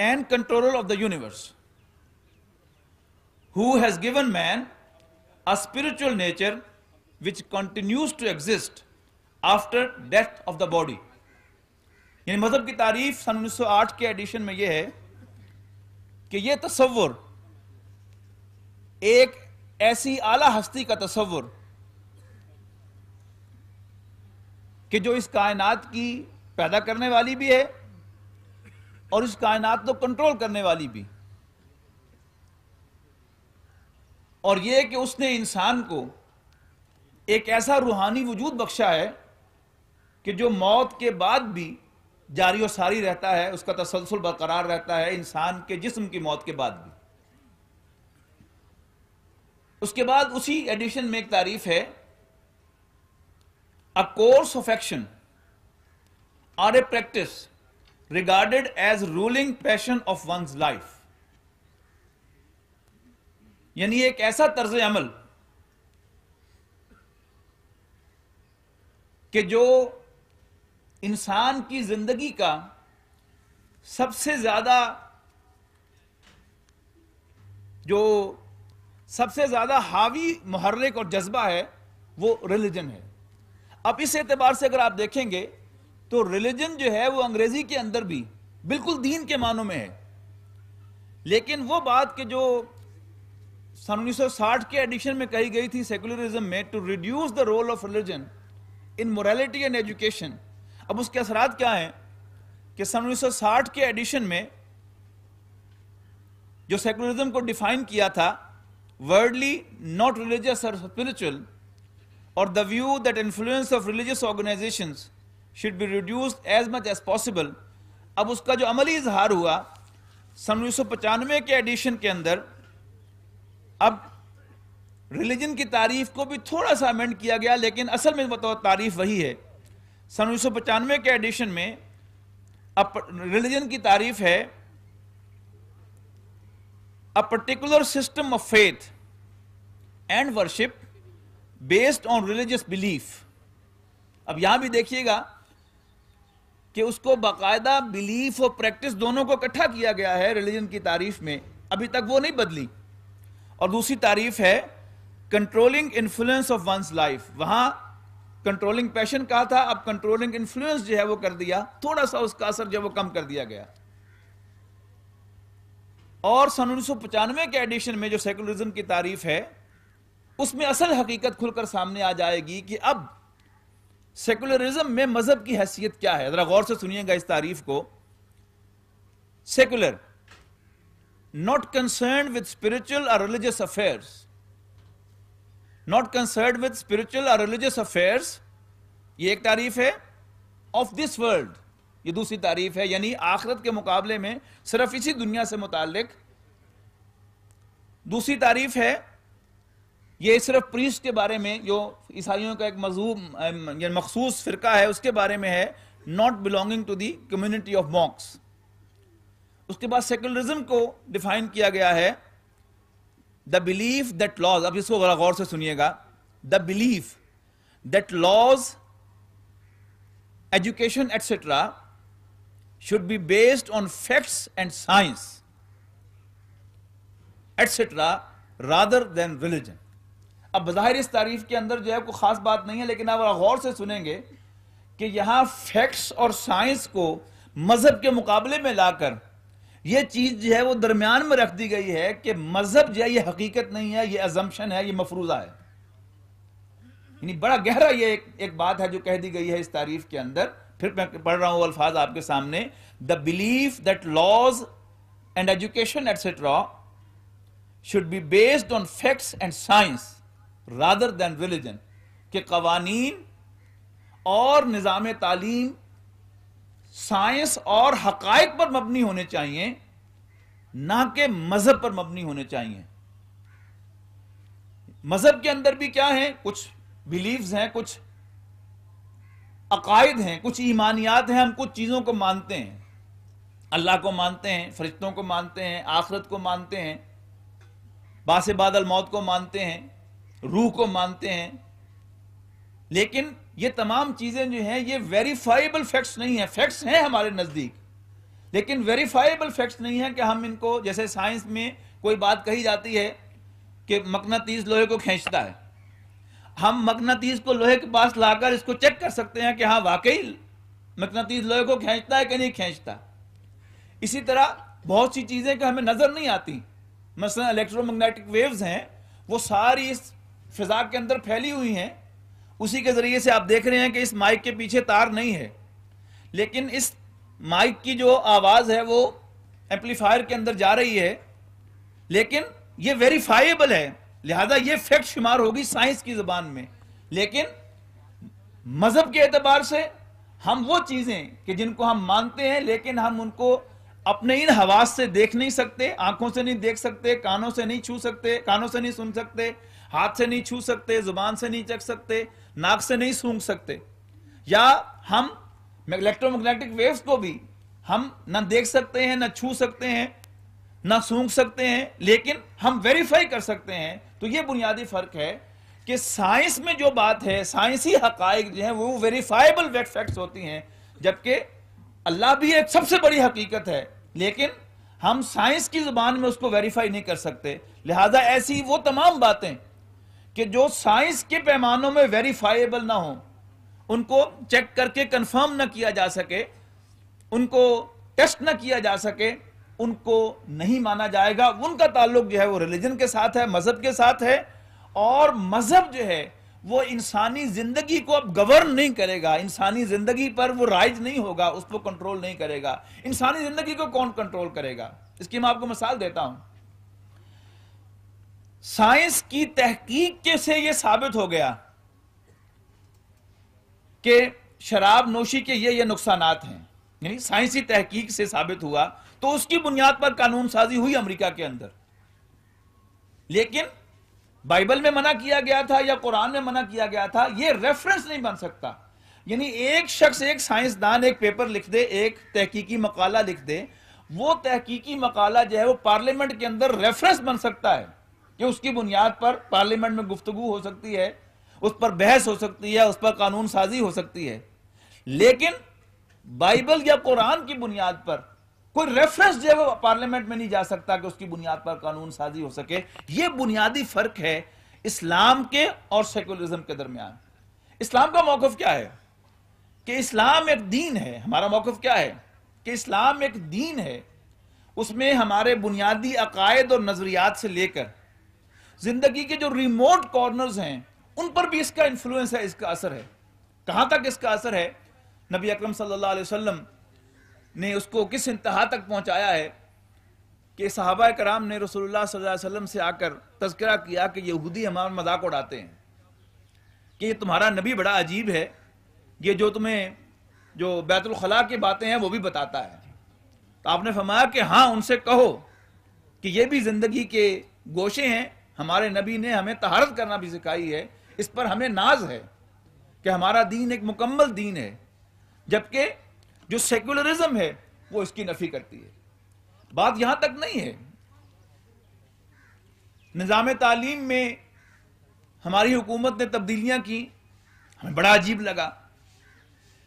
and control of the universe who has given man a spiritual nature which continues to exist after death of the body यानी मज़हब की तारीफ सन 1908 के addition में यह है कि यह तस्वुर एक ऐसी आला हस्ती का तस्वुर कि जो इस कायनात की पैदा करने वाली भी है और इस कायनात को कंट्रोल करने वाली भी और यह कि उसने इंसान को एक ऐसा रूहानी वजूद बख्शा है कि जो मौत के बाद भी जारी और सारी रहता है उसका तसलसल बरकरार रहता है इंसान के जिस्म की मौत के बाद भी उसके बाद उसी एडिशन में एक तारीफ है a course of action or a practice regarded as ruling passion of one's life यानी एक ऐसा तर्ज अमल कि जो इंसान की जिंदगी का सबसे ज्यादा जो सबसे ज्यादा हावी मुहर्रिक और जज्बा है वो रिलीजन है अब इस एतबार से अगर आप देखेंगे तो रिलीजन जो है वो अंग्रेजी के अंदर भी बिल्कुल दीन के मानों में है लेकिन वो बात के जो सन साठ के एडिशन में कही गई थी सेकुलरिज्म में to reduce the role of religion in morality and education अब उसके असरात क्या हैं कि सन 1960 के एडिशन में जो सेकुलरिज्म को डिफाइन किया था वर्ल्डली नॉट रिलीजियस और स्पिरिचुअल और the view that influence of religious organisation should be reduced as much as possible अब उसका जो अमली इजहार हुआ सन उन्नीस के एडिशन के अंदर अब रिलीजन की तारीफ को भी थोड़ा सा अमेंड किया गया लेकिन असल में बतौर तारीफ वही है सन उन्नीस के एडिशन में अप रिलीजन की तारीफ है a particular system of faith and worship based on religious belief अब यहां भी देखिएगा कि उसको बाकायदा बिलीफ और प्रैक्टिस दोनों को इकट्ठा किया गया है रिलीजन की तारीफ में अभी तक वो नहीं बदली और दूसरी तारीफ है controlling influence of one's life वहां कंट्रोलिंग पैशन कहा था अब कंट्रोलिंग इन्फ्लुएंस जो है वो कर दिया थोड़ा सा उसका असर जो वो कम कर दिया गया और सन उन्नीस के एडिशन में जो सेकुलरिज्म की तारीफ है उसमें असल हकीकत खुलकर सामने आ जाएगी कि अब सेकुलरिज्म में मजहब की हैसियत क्या है जरा गौर से सुनिएगा इस तारीफ को secular not concern with spiritual और religious affairs not concern with spiritual और रिलीजियस अफेयर्स ये एक तारीफ है ऑफ दिस वर्ल्ड ये दूसरी तारीफ है यानी आखरत के मुकाबले में सिर्फ इसी दुनिया से मुतालिक दूसरी तारीफ है ये सिर्फ प्रीस के बारे में जो ईसाइयों का एक मजहूब मखसूस फ़िरका है उसके बारे में है not belonging to the community of monks उसके बाद सेकुलरिज्म को डिफाइन किया गया है द बिलीफ दैट लॉज अब इसको गौर से सुनिएगा the belief that laws education etcetera should be based on facts and science etcetera rather than religion अब बाहर इस तारीफ के अंदर जो है कोई ख़ास बात नहीं है लेकिन आप गौर से सुनेंगे कि यहां फैक्ट्स और साइंस को मज़हब के मुकाबले में लाकर ये चीज जो है वो दरमियान में रख दी गई है कि मजहब जो है यह हकीकत नहीं है यह अजम्पन है यह मफरूजा है यानी बड़ा गहरा यह एक, एक बात है जो कह दी गई है इस तारीफ के अंदर फिर मैं पढ़ रहा हूं अल्फाज आपके सामने the belief that laws and education etcetera should be based on facts and science rather than religion के कवानीन और निज़ाम तालीम साइंस और हकायक पर मबनी होने चाहिए ना कि मजहब पर मबनी होने चाहिए मजहब के अंदर भी क्या है कुछ बिलीव्स हैं कुछ अकायद हैं कुछ ईमानियात हैं हम कुछ चीज़ों को मानते हैं अल्लाह को मानते हैं फरिश्तों को मानते हैं आखरत को मानते हैं बासे बादल मौत को मानते हैं रूह को मानते हैं लेकिन ये तमाम चीज़ें जो हैं ये वेरीफाइबल फैक्ट्स नहीं हैं फैक्ट्स हैं हमारे नज़दीक लेकिन वेरीफाइबल फैक्ट्स नहीं है कि हम इनको जैसे साइंस में कोई बात कही जाती है कि मकनातीस लोहे को खींचता है हम मकनातीस को लोहे के पास लाकर इसको चेक कर सकते हैं कि हाँ वाकई मकनातीस लोहे को खींचता है कि नहीं खींचता इसी तरह बहुत सी चीज़ें कि हमें नज़र नहीं आती मसलन इलेक्ट्रोमैग्नेटिक वेव्स हैं वो सारी इस फिजा के अंदर फैली हुई हैं उसी के ज़रिए से आप देख रहे हैं कि इस माइक के पीछे तार नहीं है लेकिन इस माइक की जो आवाज़ है वो एम्पलीफायर के अंदर जा रही है लेकिन ये वेरीफाइबल है लिहाजा ये फैक्ट शुमार होगी साइंस की ज़बान में लेकिन मज़हब के एतबार से हम वो चीज़ें कि जिनको हम मानते हैं लेकिन हम उनको अपने इन हवास से देख नहीं सकते आंखों से नहीं देख सकते कानों से नहीं छू सकते कानों से नहीं सुन सकते हाथ से नहीं छू सकते जुबान से नहीं चख सकते नाक से नहीं सूंघ सकते या हम इलेक्ट्रोमैग्नेटिक वेव्स को भी हम ना देख सकते हैं ना छू सकते हैं ना सूंघ सकते हैं लेकिन हम वेरीफाई कर सकते हैं तो यह बुनियादी फर्क है कि साइंस में जो बात है साइंसी हकाइक जो है वो वेरीफाइबल फैक्ट्स होती हैं जबकि अल्लाह भी एक सबसे बड़ी हकीकत है लेकिन हम साइंस की जुबान में उसको वेरीफाई नहीं कर सकते लिहाजा ऐसी वो तमाम बातें कि जो साइंस के पैमानों में वेरीफाइबल ना हो उनको चेक करके कंफर्म ना किया जा सके उनको टेस्ट ना किया जा सके उनको नहीं माना जाएगा उनका ताल्लुक जो है वो रिलीजन के साथ है मजहब के साथ है और मजहब जो है वो इंसानी जिंदगी को अब गवर्न नहीं करेगा इंसानी जिंदगी पर वो राइज नहीं होगा उसको कंट्रोल नहीं करेगा इंसानी जिंदगी को कौन कंट्रोल करेगा इसकी मैं आपको मिसाल देता हूं साइंस की तहकीक के से यह साबित हो गया कि शराब नोशी के ये ये नुकसान हैं यानी साइंसी तहकीक से साबित हुआ तो उसकी बुनियाद पर कानून साजी हुई अमेरिका के अंदर लेकिन बाइबल में मना किया गया था या कुरान में मना किया गया था ये रेफरेंस नहीं बन सकता यानी एक शख्स एक साइंसदान एक पेपर लिख दे एक तहकीकी मकाला लिख दे वो तहकीकी मकाला जो है वो पार्लियामेंट के अंदर रेफरेंस बन सकता है कि उसकी बुनियाद पर पार्लियामेंट में गुफ्तगु हो सकती है उस पर बहस हो सकती है उस पर कानून साजी हो सकती है लेकिन बाइबल या कुरान की बुनियाद पर कोई रेफरेंस जो है वो पार्लियामेंट में नहीं जा सकता कि उसकी बुनियाद पर कानून साजी हो सके ये बुनियादी फर्क है इस्लाम के और सेकुलरिज्म के दरमियान इस्लाम का मौकफ क्या है कि इस्लाम एक दीन है हमारा मौकफ क्या है कि इस्लाम एक दीन है उसमें हमारे बुनियादी अकायद और नज़रियात से लेकर जिंदगी के जो रिमोट कॉर्नर्स हैं उन पर भी इसका इंफ्लुएंस है इसका असर है कहां तक इसका असर है नबी अकरम सल्लल्लाहु अलैहि वसल्लम ने उसको किस इंतहा तक पहुंचाया है कि सहाबा कराम ने रसोल्ला वसलम से आकर तस्करा किया कि यहूदी हमारा मजाक उड़ाते हैं कि ये तुम्हारा नबी बड़ा अजीब है ये जो तुम्हें जो बैतुलखला की बातें हैं वो भी बताता है तो आपने फरमाया कि हाँ उनसे कहो कि ये भी ज़िंदगी के गोशे हैं हमारे नबी ने हमें तहारत करना भी सिखाई है इस पर हमें नाज है कि हमारा दीन एक मुकम्मल दीन है जबकि जो सेक्युलरिज्म है वो इसकी नफी करती है बात यहां तक नहीं है निज़ाम तालीम में हमारी हुकूमत ने तब्दीलियां की हमें बड़ा अजीब लगा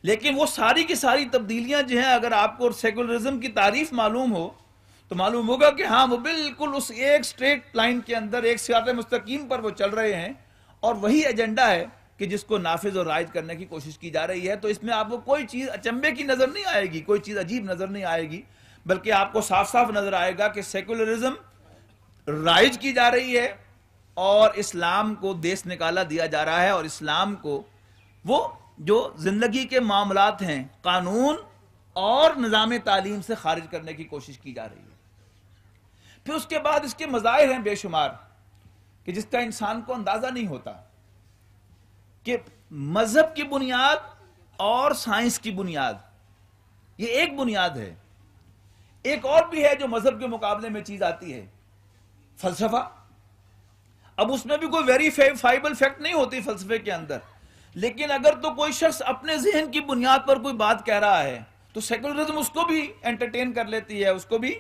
लेकिन वो सारी की सारी तब्दीलियां जो हैं अगर आपको सेकुलरिज्म की तारीफ मालूम हो तो मालूम होगा कि हाँ वो बिल्कुल उस एक स्ट्रेट लाइन के अंदर एक सियात मुस्तकीम पर वो चल रहे हैं और वही एजेंडा है कि जिसको नाफिज और राइज करने की कोशिश की जा रही है तो इसमें आपको कोई चीज़ अचंबे की नज़र नहीं आएगी कोई चीज़ अजीब नज़र नहीं आएगी बल्कि आपको साफ साफ नज़र आएगा कि सेकुलरिज्म राइज की जा रही है और इस्लाम को देश निकाला दिया जा रहा है और इस्लाम को वो जो ज़िंदगी के मामलात हैं कानून और निज़ाम तालीम से खारिज करने की कोशिश की जा रही है फिर उसके बाद इसके मज़ाहिर हैं बेशुमार कि जिसका इंसान को अंदाज़ा नहीं होता कि मजहब की बुनियाद और साइंस की बुनियाद ये एक बुनियाद है एक और भी है जो मजहब के मुकाबले में चीज आती है फलसफा अब उसमें भी कोई वेरीफाइबल फैक्ट नहीं होती फलसफे के अंदर लेकिन अगर तो कोई शख्स अपने जहन की बुनियाद पर कोई बात कह रहा है तो सेकुलरिज्म उसको भी एंटरटेन कर लेती है उसको भी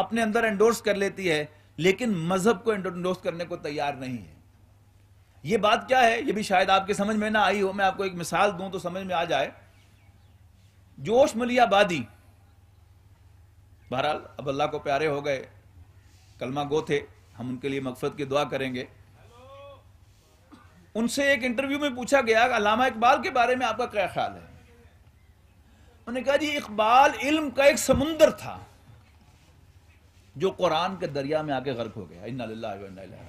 अपने अंदर एंडोर्स कर लेती है लेकिन मजहब को एंडोर्स करने को तैयार नहीं है ये बात क्या है ये भी शायद आपके समझ में ना आई हो मैं आपको एक मिसाल दूं तो समझ में आ जाए जोश मलियाबादी बहरहाल अब अल्लाह को प्यारे हो गए कलमा गो थे हम उनके लिए मकफत की दुआ करेंगे उनसे एक इंटरव्यू में पूछा गया अलामा इकबाल के बारे में आपका क्या ख्याल है उन्होंने कहा जी इकबाल इल्म का एक समुंदर था जो कुरान के दरिया में आके गर्क हो गया इन्ना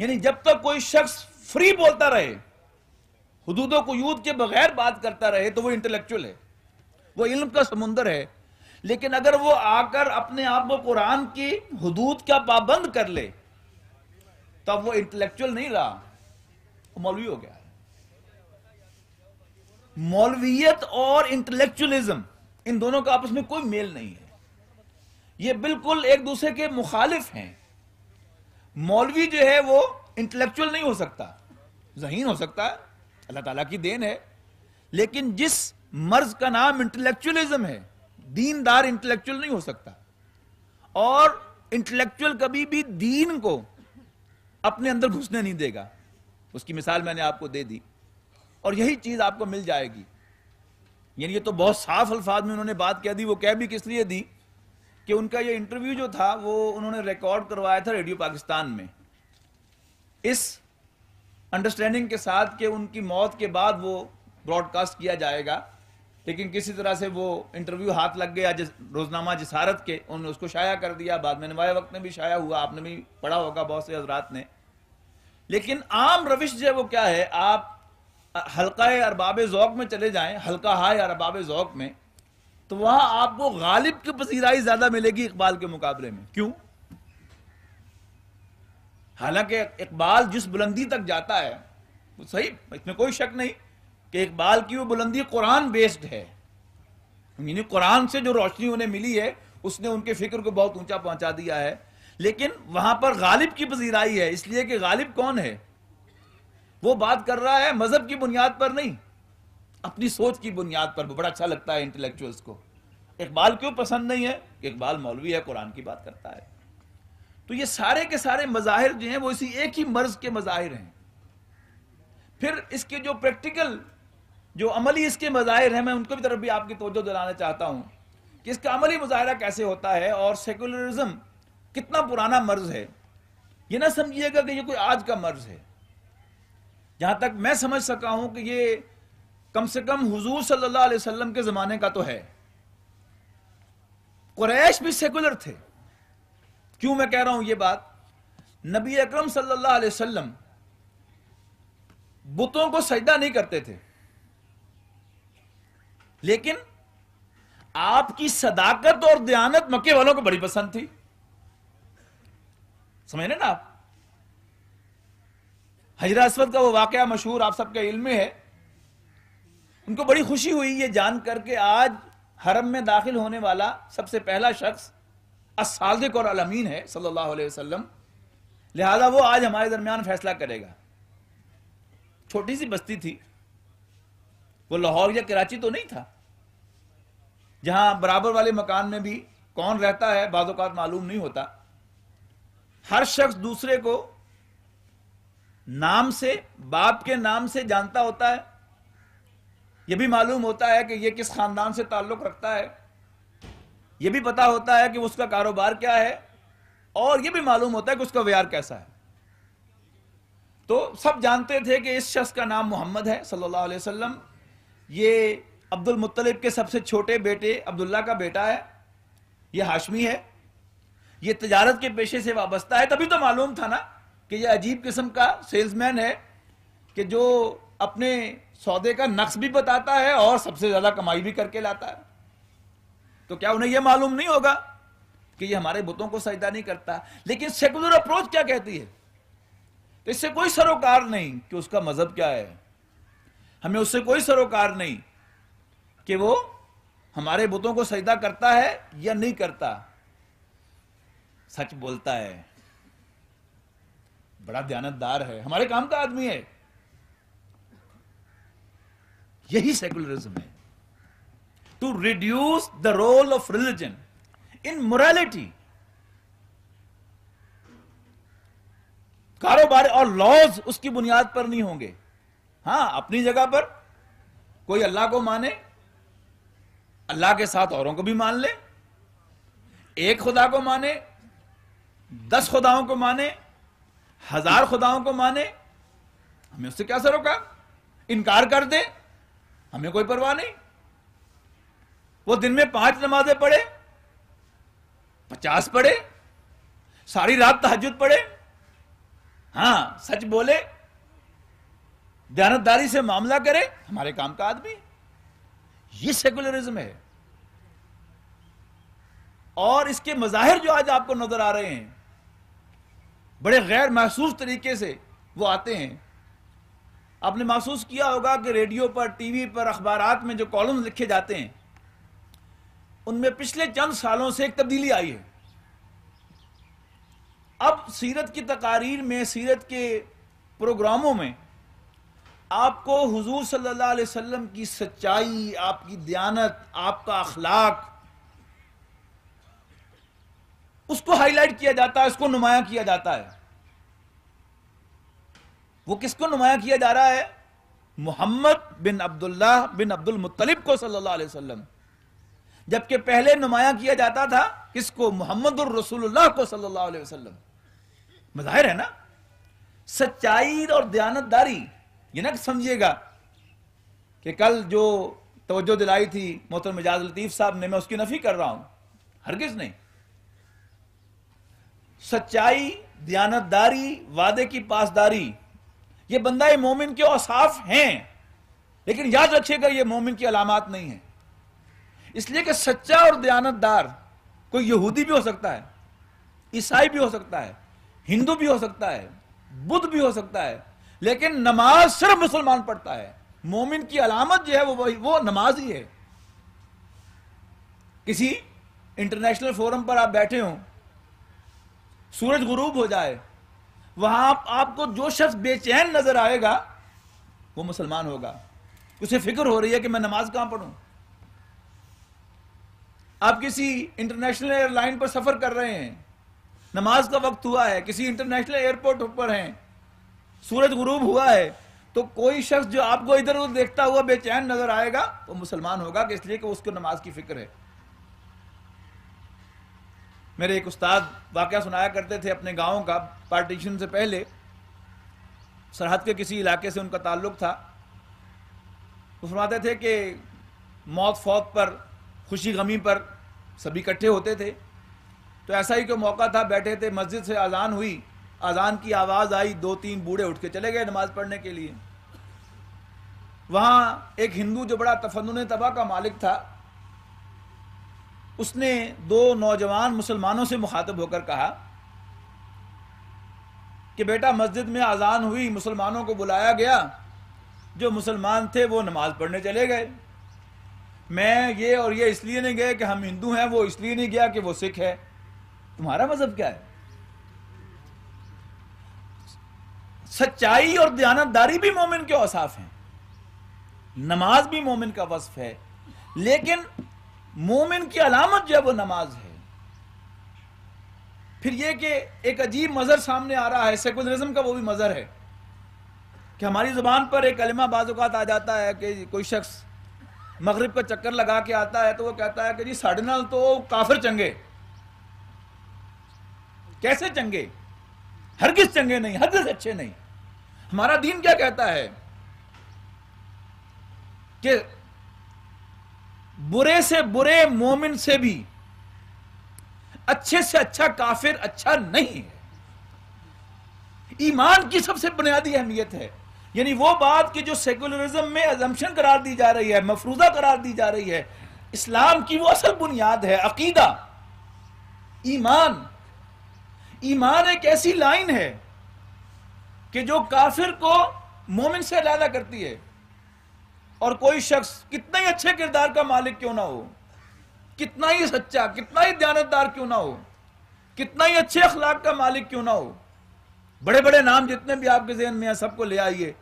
यानी जब तक तो कोई शख्स फ्री बोलता रहे हदूदों को यूद के बगैर बात करता रहे तो वो इंटेलेक्चुअल है वो इल्म का समुंदर है लेकिन अगर वो आकर अपने आप को कुरान की हदूद का पाबंद कर ले तब वो इंटेलेक्चुअल नहीं रहा तो मौलवी हो गया मौलवियत और इंटेलेक्चुअलिज्म इन दोनों का आपस में कोई मेल नहीं है ये बिल्कुल एक दूसरे के मुखालिफ हैं मौलवी जो है वो इंटेलेक्चुअल नहीं हो सकता जहीन हो सकता है अल्लाह ताला की देन है लेकिन जिस मर्ज का नाम इंटेलेक्चुअलिज्म है दीनदार इंटेलेक्चुअल नहीं हो सकता और इंटेलेक्चुअल कभी भी दीन को अपने अंदर घुसने नहीं देगा उसकी मिसाल मैंने आपको दे दी और यही चीज आपको मिल जाएगी यानी ये तो बहुत साफ अल्फाज में उन्होंने बात कह दी वो कह भी किस लिए दी कि उनका ये इंटरव्यू जो था वो उन्होंने रिकॉर्ड करवाया था रेडियो पाकिस्तान में इस अंडरस्टैंडिंग के साथ कि उनकी मौत के बाद वो ब्रॉडकास्ट किया जाएगा लेकिन किसी तरह से वो इंटरव्यू हाथ लग गया जिस रोजनामा जसारत के उन्होंने उसको शाया कर दिया बाद में नवाए वक्त में भी शाया हुआ आपने भी पढ़ा होगा बहुत से हजरात ने लेकिन आम रविश जो वो क्या है आप हल्का अरबाब ओक में चले जाएं हल्का हाय अरबाब ओक में तो वहां आपको गालिब की पसीराई ज्यादा मिलेगी इकबाल के मुकाबले में क्यों हालांकि इकबाल जिस बुलंदी तक जाता है वो सही इसमें कोई शक नहीं कि इकबाल की वो बुलंदी कुरान बेस्ड है यानी कुरान से जो रोशनी उन्हें मिली है उसने उनके फिक्र को बहुत ऊंचा पहुंचा दिया है लेकिन वहां पर गालिब की पसीराई है इसलिए कि गालिब कौन है वो बात कर रहा है मजहब की बुनियाद पर नहीं अपनी सोच की बुनियाद पर बड़ा अच्छा लगता है इंटेलेक्चुअल्स को इकबाल क्यों पसंद नहीं है कि इकबाल मौलवी है कुरान की बात करता है तो ये सारे के सारे मज़ाहिर जो हैं वो इसी एक ही मर्ज के मज़ाहिर हैं फिर इसके जो प्रैक्टिकल जो अमली इसके मज़ाहिर हैं मैं उनको भी तरफ भी आपकी तोजो दिलाना चाहता हूँ कि इसका अमली मुजाहरा कैसे होता है और सेकुलरिज्म कितना पुराना मर्ज है ये ना समझिएगा कि ये कोई आज का मर्ज है जहाँ तक मैं समझ सका हूँ कि ये कम से कम हुजूर सल्लल्लाहु अलैहि वसल्लम के जमाने का तो है कुरैश भी सेकुलर थे क्यों मैं कह रहा हूं यह बात नबी अकरम सल्लल्लाहु अलैहि वसल्लम बुतों को सजदा नहीं करते थे लेकिन आपकी सदाकत और दयानत मक्के वालों को बड़ी पसंद थी समझ रहे ना आप हजरा असवद का वो वाकया मशहूर आप सबके इल्म में है उनको बड़ी खुशी हुई ये जान करके आज हरम में दाखिल होने वाला सबसे पहला शख्स असादिक और अलमीन है सल्लल्लाहु अलैहि वसल्लम लिहाजा वो आज हमारे दरमियान फैसला करेगा छोटी सी बस्ती थी वो लाहौर या कराची तो नहीं था जहां बराबर वाले मकान में भी कौन रहता है बाज़ात मालूम नहीं होता हर शख्स दूसरे को नाम से बाप के नाम से जानता होता है यह भी मालूम होता है कि यह किस ख़ानदान से ताल्लुक़ रखता है यह भी पता होता है कि उसका कारोबार क्या है और यह भी मालूम होता है कि उसका व्यार कैसा है तो सब जानते थे कि इस शख्स का नाम मोहम्मद है सल्लल्लाहु अलैहि वसल्लम ये अब्दुल मुत्तलिब के सबसे छोटे बेटे अब्दुल्ला का बेटा है ये हाशमी है ये तजारत के पेशे से वाबस्ता है तभी तो मालूम था ना कि यह अजीब किस्म का सेल्समैन है कि जो अपने सौदे का नक्श भी बताता है और सबसे ज्यादा कमाई भी करके लाता है तो क्या उन्हें यह मालूम नहीं होगा कि यह हमारे बुतों को सजदा नहीं करता लेकिन सेकुलर अप्रोच क्या कहती है तो इससे कोई सरोकार नहीं कि उसका मजहब क्या है हमें उससे कोई सरोकार नहीं कि वो हमारे बुतों को सजदा करता है या नहीं करता सच बोलता है बड़ा दयानतदार है हमारे काम का आदमी है यही सेकुलरिज्म है to reduce the role of religion in morality कारोबार और लॉज उसकी बुनियाद पर नहीं होंगे हां अपनी जगह पर कोई अल्लाह को माने अल्लाह के साथ औरों को भी मान ले एक खुदा को माने दस खुदाओं को माने हजार खुदाओं को माने हमें उससे क्या सरोकार इनकार कर दे हमें कोई परवाह नहीं वो दिन में पांच नमाजें पढ़े पचास पढ़े सारी रात तहजुद पढ़े हां सच बोले दयानतदारी से मामला करे हमारे काम का आदमी ये सेकुलरिज्म है और इसके मज़ाहिर जो आज आपको नजर आ रहे हैं बड़े गैर महसूस तरीके से वो आते हैं आपने महसूस किया होगा कि रेडियो पर टीवी पर अखबार में जो कॉलम लिखे जाते हैं उनमें पिछले चंद सालों से एक तब्दीली आई है अब सीरत की तकारीर में सीरत के प्रोग्रामों में आपको हुजूर सल्लल्लाहु अलैहि वसल्लम की सच्चाई आपकी दयानत आपका अखलाक उसको हाईलाइट किया जाता है उसको नुमाया किया जाता है वो किसको नुमाया किया जा रहा है मोहम्मद बिन अब्दुल्ला बिन अब्दुल मुतलिब को सल्लल्लाहु अलैहि वसल्लम जबकि पहले नुमाया किया जाता था किसको मोहम्मद रसूलुल्लाह को सल्लल्लाहु अलैहि वसल्लम मजाहिर है ना सच्चाई और दयानतदारी ये ना समझिएगा कि कल जो तवज्जो दिलाई थी मोहतर मिजाज लतीफ़ साहब ने मैं उसकी नफी कर रहा हूं हरगिज नहीं सच्चाई दयानतदारी वादे की पासदारी ये बंदा मोमिन के औसाफ हैं लेकिन याद रखिएगा ये मोमिन की अलामत नहीं है इसलिए कि सच्चा और दयानतदार कोई यहूदी भी हो सकता है ईसाई भी हो सकता है हिंदू भी हो सकता है बुद्ध भी हो सकता है लेकिन नमाज सिर्फ मुसलमान पढ़ता है मोमिन की अलामत जो है वो वो नमाज ही है किसी इंटरनेशनल फोरम पर आप बैठे हो सूरज गुरूब हो जाए वहां आप, आपको जो शख्स बेचैन नजर आएगा वो मुसलमान होगा उसे फिक्र हो रही है कि मैं नमाज कहां पढ़ू आप किसी इंटरनेशनल एयरलाइन पर सफर कर रहे हैं नमाज का वक्त हुआ है किसी इंटरनेशनल एयरपोर्ट पर हैं सूरज गुरूब हुआ है तो कोई शख्स जो आपको इधर उधर देखता हुआ बेचैन नजर आएगा वो तो मुसलमान होगा कि इसलिए कि उसको नमाज की फिक्र है मेरे एक उस्ताद वाक़ सुनाया करते थे अपने गाँव का पार्टीशन से पहले सरहद के किसी इलाके से उनका ताल्लुक था वो सुनाते थे कि मौत फौत पर खुशी गमी पर सभी इकट्ठे होते थे तो ऐसा ही कोई मौका था बैठे थे मस्जिद से अजान हुई अजान की आवाज़ आई दो तीन बूढ़े उठ के चले गए नमाज़ पढ़ने के लिए वहाँ एक हिंदू जो बड़ा तफन तबाह का मालिक था उसने दो नौजवान मुसलमानों से मुखातब होकर कहा कि बेटा मस्जिद में आज़ान हुई मुसलमानों को बुलाया गया जो मुसलमान थे वो नमाज पढ़ने चले गए मैं ये और ये इसलिए नहीं गए कि हम हिंदू हैं वो इसलिए नहीं गया कि वो सिख है तुम्हारा मजहब क्या है सच्चाई और दयानतदारी भी मोमिन के औसाफ हैं नमाज भी मोमिन का वस्फ है लेकिन मोमिन की अलामत जो है वो नमाज है फिर यह कि एक अजीब मज़र सामने आ रहा है सेकुलरिज्म का वो भी मज़र है कि हमारी ज़ुबान पर एक कलमा बाजुकात आ जाता है कि कोई शख्स मगरब का चक्कर लगा के आता है तो वो कहता है कि जी साढ़े नाल तो काफिर चंगे कैसे चंगे हर किस चंगे नहीं हर किस अच्छे नहीं हमारा दीन क्या कहता है कि बुरे से बुरे मोमिन से भी अच्छे से अच्छा काफिर अच्छा नहीं है ईमान की सबसे बुनियादी अहमियत है यानी वो बात कि जो सेकुलरिज्म में एजम्पन करार दी जा रही है मफरूजा करार दी जा रही है इस्लाम की वो असल बुनियाद है अकीदा ईमान ईमान एक ऐसी लाइन है कि जो काफिर को मोमिन से अलहदा करती है और कोई शख्स कितना ही अच्छे किरदार का मालिक क्यों ना हो कितना ही सच्चा कितना ही दयानतदार क्यों ना हो कितना ही अच्छे अखलाक का मालिक क्यों ना हो बड़े बड़े नाम जितने भी आपके जहन में हैं सबको ले आइए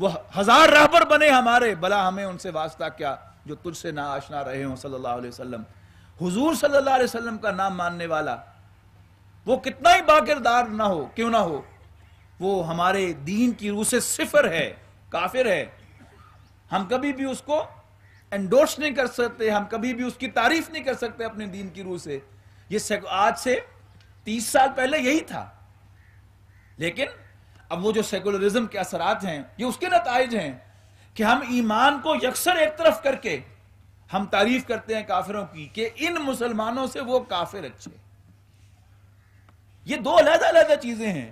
वो हजार राहबर बने हमारे भला हमें उनसे वास्ता क्या जो तुझसे ना आशना रहे हों सल्लल्लाहु अलैहि वसल्लम हुजूर सल्लल्लाहु अलैहि वसल्लम का नाम मानने वाला वो कितना ही बाकिरदार ना हो क्यों ना हो वो हमारे दीन की रूह से सिफर है काफिर है हम कभी भी उसको एंडोर्स नहीं कर सकते हम कभी भी उसकी तारीफ नहीं कर सकते अपने दीन की रूह से ये आज से तीस साल पहले यही था लेकिन अब वो जो सेकुलरिज्म के असरात हैं ये उसके नतज हैं कि हम ईमान को यकसर एक तरफ करके हम तारीफ करते हैं काफिरों की कि इन मुसलमानों से वो काफिर अच्छे ये दो अलग अलग चीजें हैं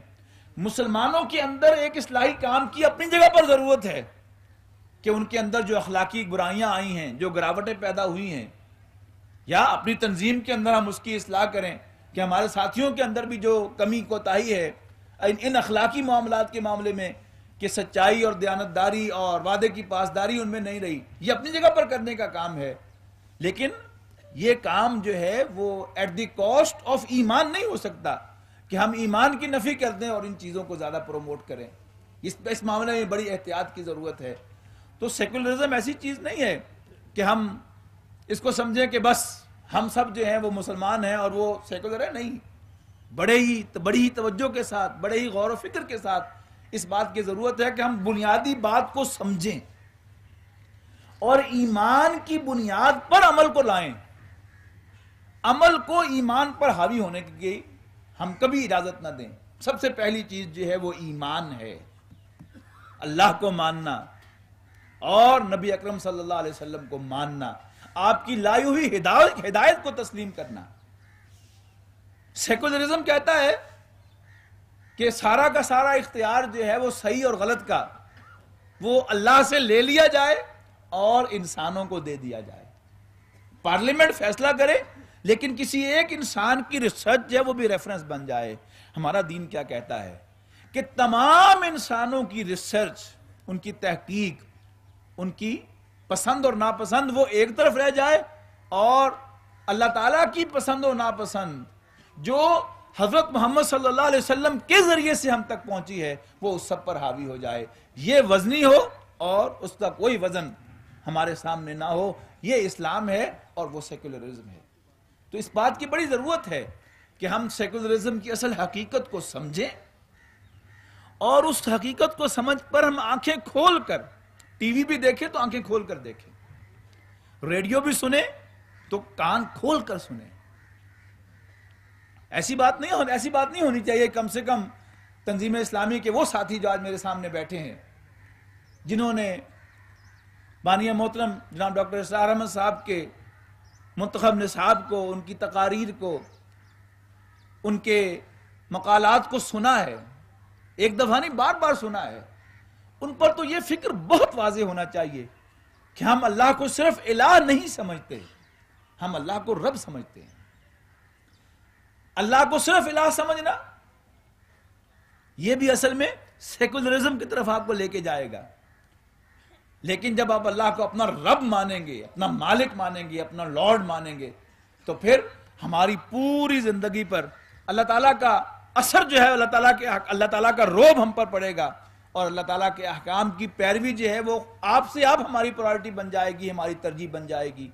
मुसलमानों के अंदर एक इसलाही काम की अपनी जगह पर जरूरत है कि उनके अंदर जो अखलाकी बुराइयाँ आई हैं जो गिरावटें पैदा हुई हैं या अपनी तंजीम के अंदर हम उसकी असलाह करें कि हमारे साथियों के अंदर भी जो कमी कोताही है इन इन अखलाकी मामला के मामले में कि सच्चाई और दयानतदारी और वादे की पासदारी उनमें नहीं रही ये अपनी जगह पर करने का काम है लेकिन ये काम जो है वो एट द कॉस्ट ऑफ ईमान नहीं हो सकता कि हम ईमान की नफ़ी कर दें और इन चीज़ों को ज़्यादा प्रोमोट करें इस इस मामले में बड़ी एहतियात की ज़रूरत है तो सेकुलरिज्म ऐसी चीज नहीं है कि हम इसको समझें कि बस हम सब जो हैं वो मुसलमान हैं और वो सेकुलर है नहीं बड़े ही तो बड़ी ही तवज्जो के साथ बड़े ही गौर फिक्र के साथ इस बात की ज़रूरत है कि हम बुनियादी बात को समझें और ईमान की बुनियाद पर अमल को लाएं अमल को ईमान पर हावी होने की हम कभी इजाज़त ना दें सबसे पहली चीज़ जो है वो ईमान है अल्लाह को मानना और नबी अकरम सल्लल्लाहु अलैहि वसल्लम को मानना आपकी लाई हुई हिदायत हिदायत को तस्लीम करना सेकुलरिज्म कहता है कि सारा का सारा इख्तियार जो है वो सही और गलत का वो अल्लाह से ले लिया जाए और इंसानों को दे दिया जाए पार्लियामेंट फैसला करे लेकिन किसी एक इंसान की रिसर्च जो है वो भी रेफरेंस बन जाए हमारा दीन क्या कहता है कि तमाम इंसानों की रिसर्च उनकी तहकीक उनकी पसंद और नापसंद वो एक तरफ रह जाए और अल्लाह ताला की पसंद और नापसंद जो हजरत मोहम्मद सल्लल्लाहु अलैहि वसल्लम के जरिए से हम तक पहुंची है वो उस सब पर हावी हो जाए ये वजनी हो और उसका कोई वजन हमारे सामने ना हो ये इस्लाम है और वो सेकुलरिज्म है तो इस बात की बड़ी ज़रूरत है कि हम सेकुलरिज्म की असल हकीकत को समझें और उस हकीकत को समझ पर हम आंखें खोल कर टीवी भी देखे तो आंखें खोल कर देखे रेडियो भी सुने तो कान खोल कर सुने ऐसी बात नहीं हो ऐसी बात नहीं होनी चाहिए कम से कम तंजीम इस्लामी के वो साथी जो आज मेरे सामने बैठे हैं जिन्होंने बानिया मोहतरम जनाब डॉक्टर इसरार अहमद साहब के मंतखब निसाब को उनकी तकारीर को उनके मकालत को सुना है एक दफ़ा नहीं बार बार सुना है उन पर तो ये फिक्र बहुत वाजे होना चाहिए कि हम अल्लाह को सिर्फ इलाह नहीं समझते हम अल्लाह को रब समझते हैं अल्लाह को सिर्फ इलाह समझना यह भी असल में सेकुलरिज्म की तरफ आपको लेके जाएगा लेकिन जब आप अल्लाह को अपना रब मानेंगे अपना मालिक मानेंगे अपना लॉर्ड मानेंगे तो फिर हमारी पूरी जिंदगी पर अल्लाह ताला का असर जो है अल्लाह ताला के अल्लाह ताला का रोब हम पर पड़ेगा और अल्लाह ताला के अहकाम की पैरवी जो है वो आपसे आप हमारी प्रायोरिटी बन जाएगी हमारी तरजीह बन जाएगी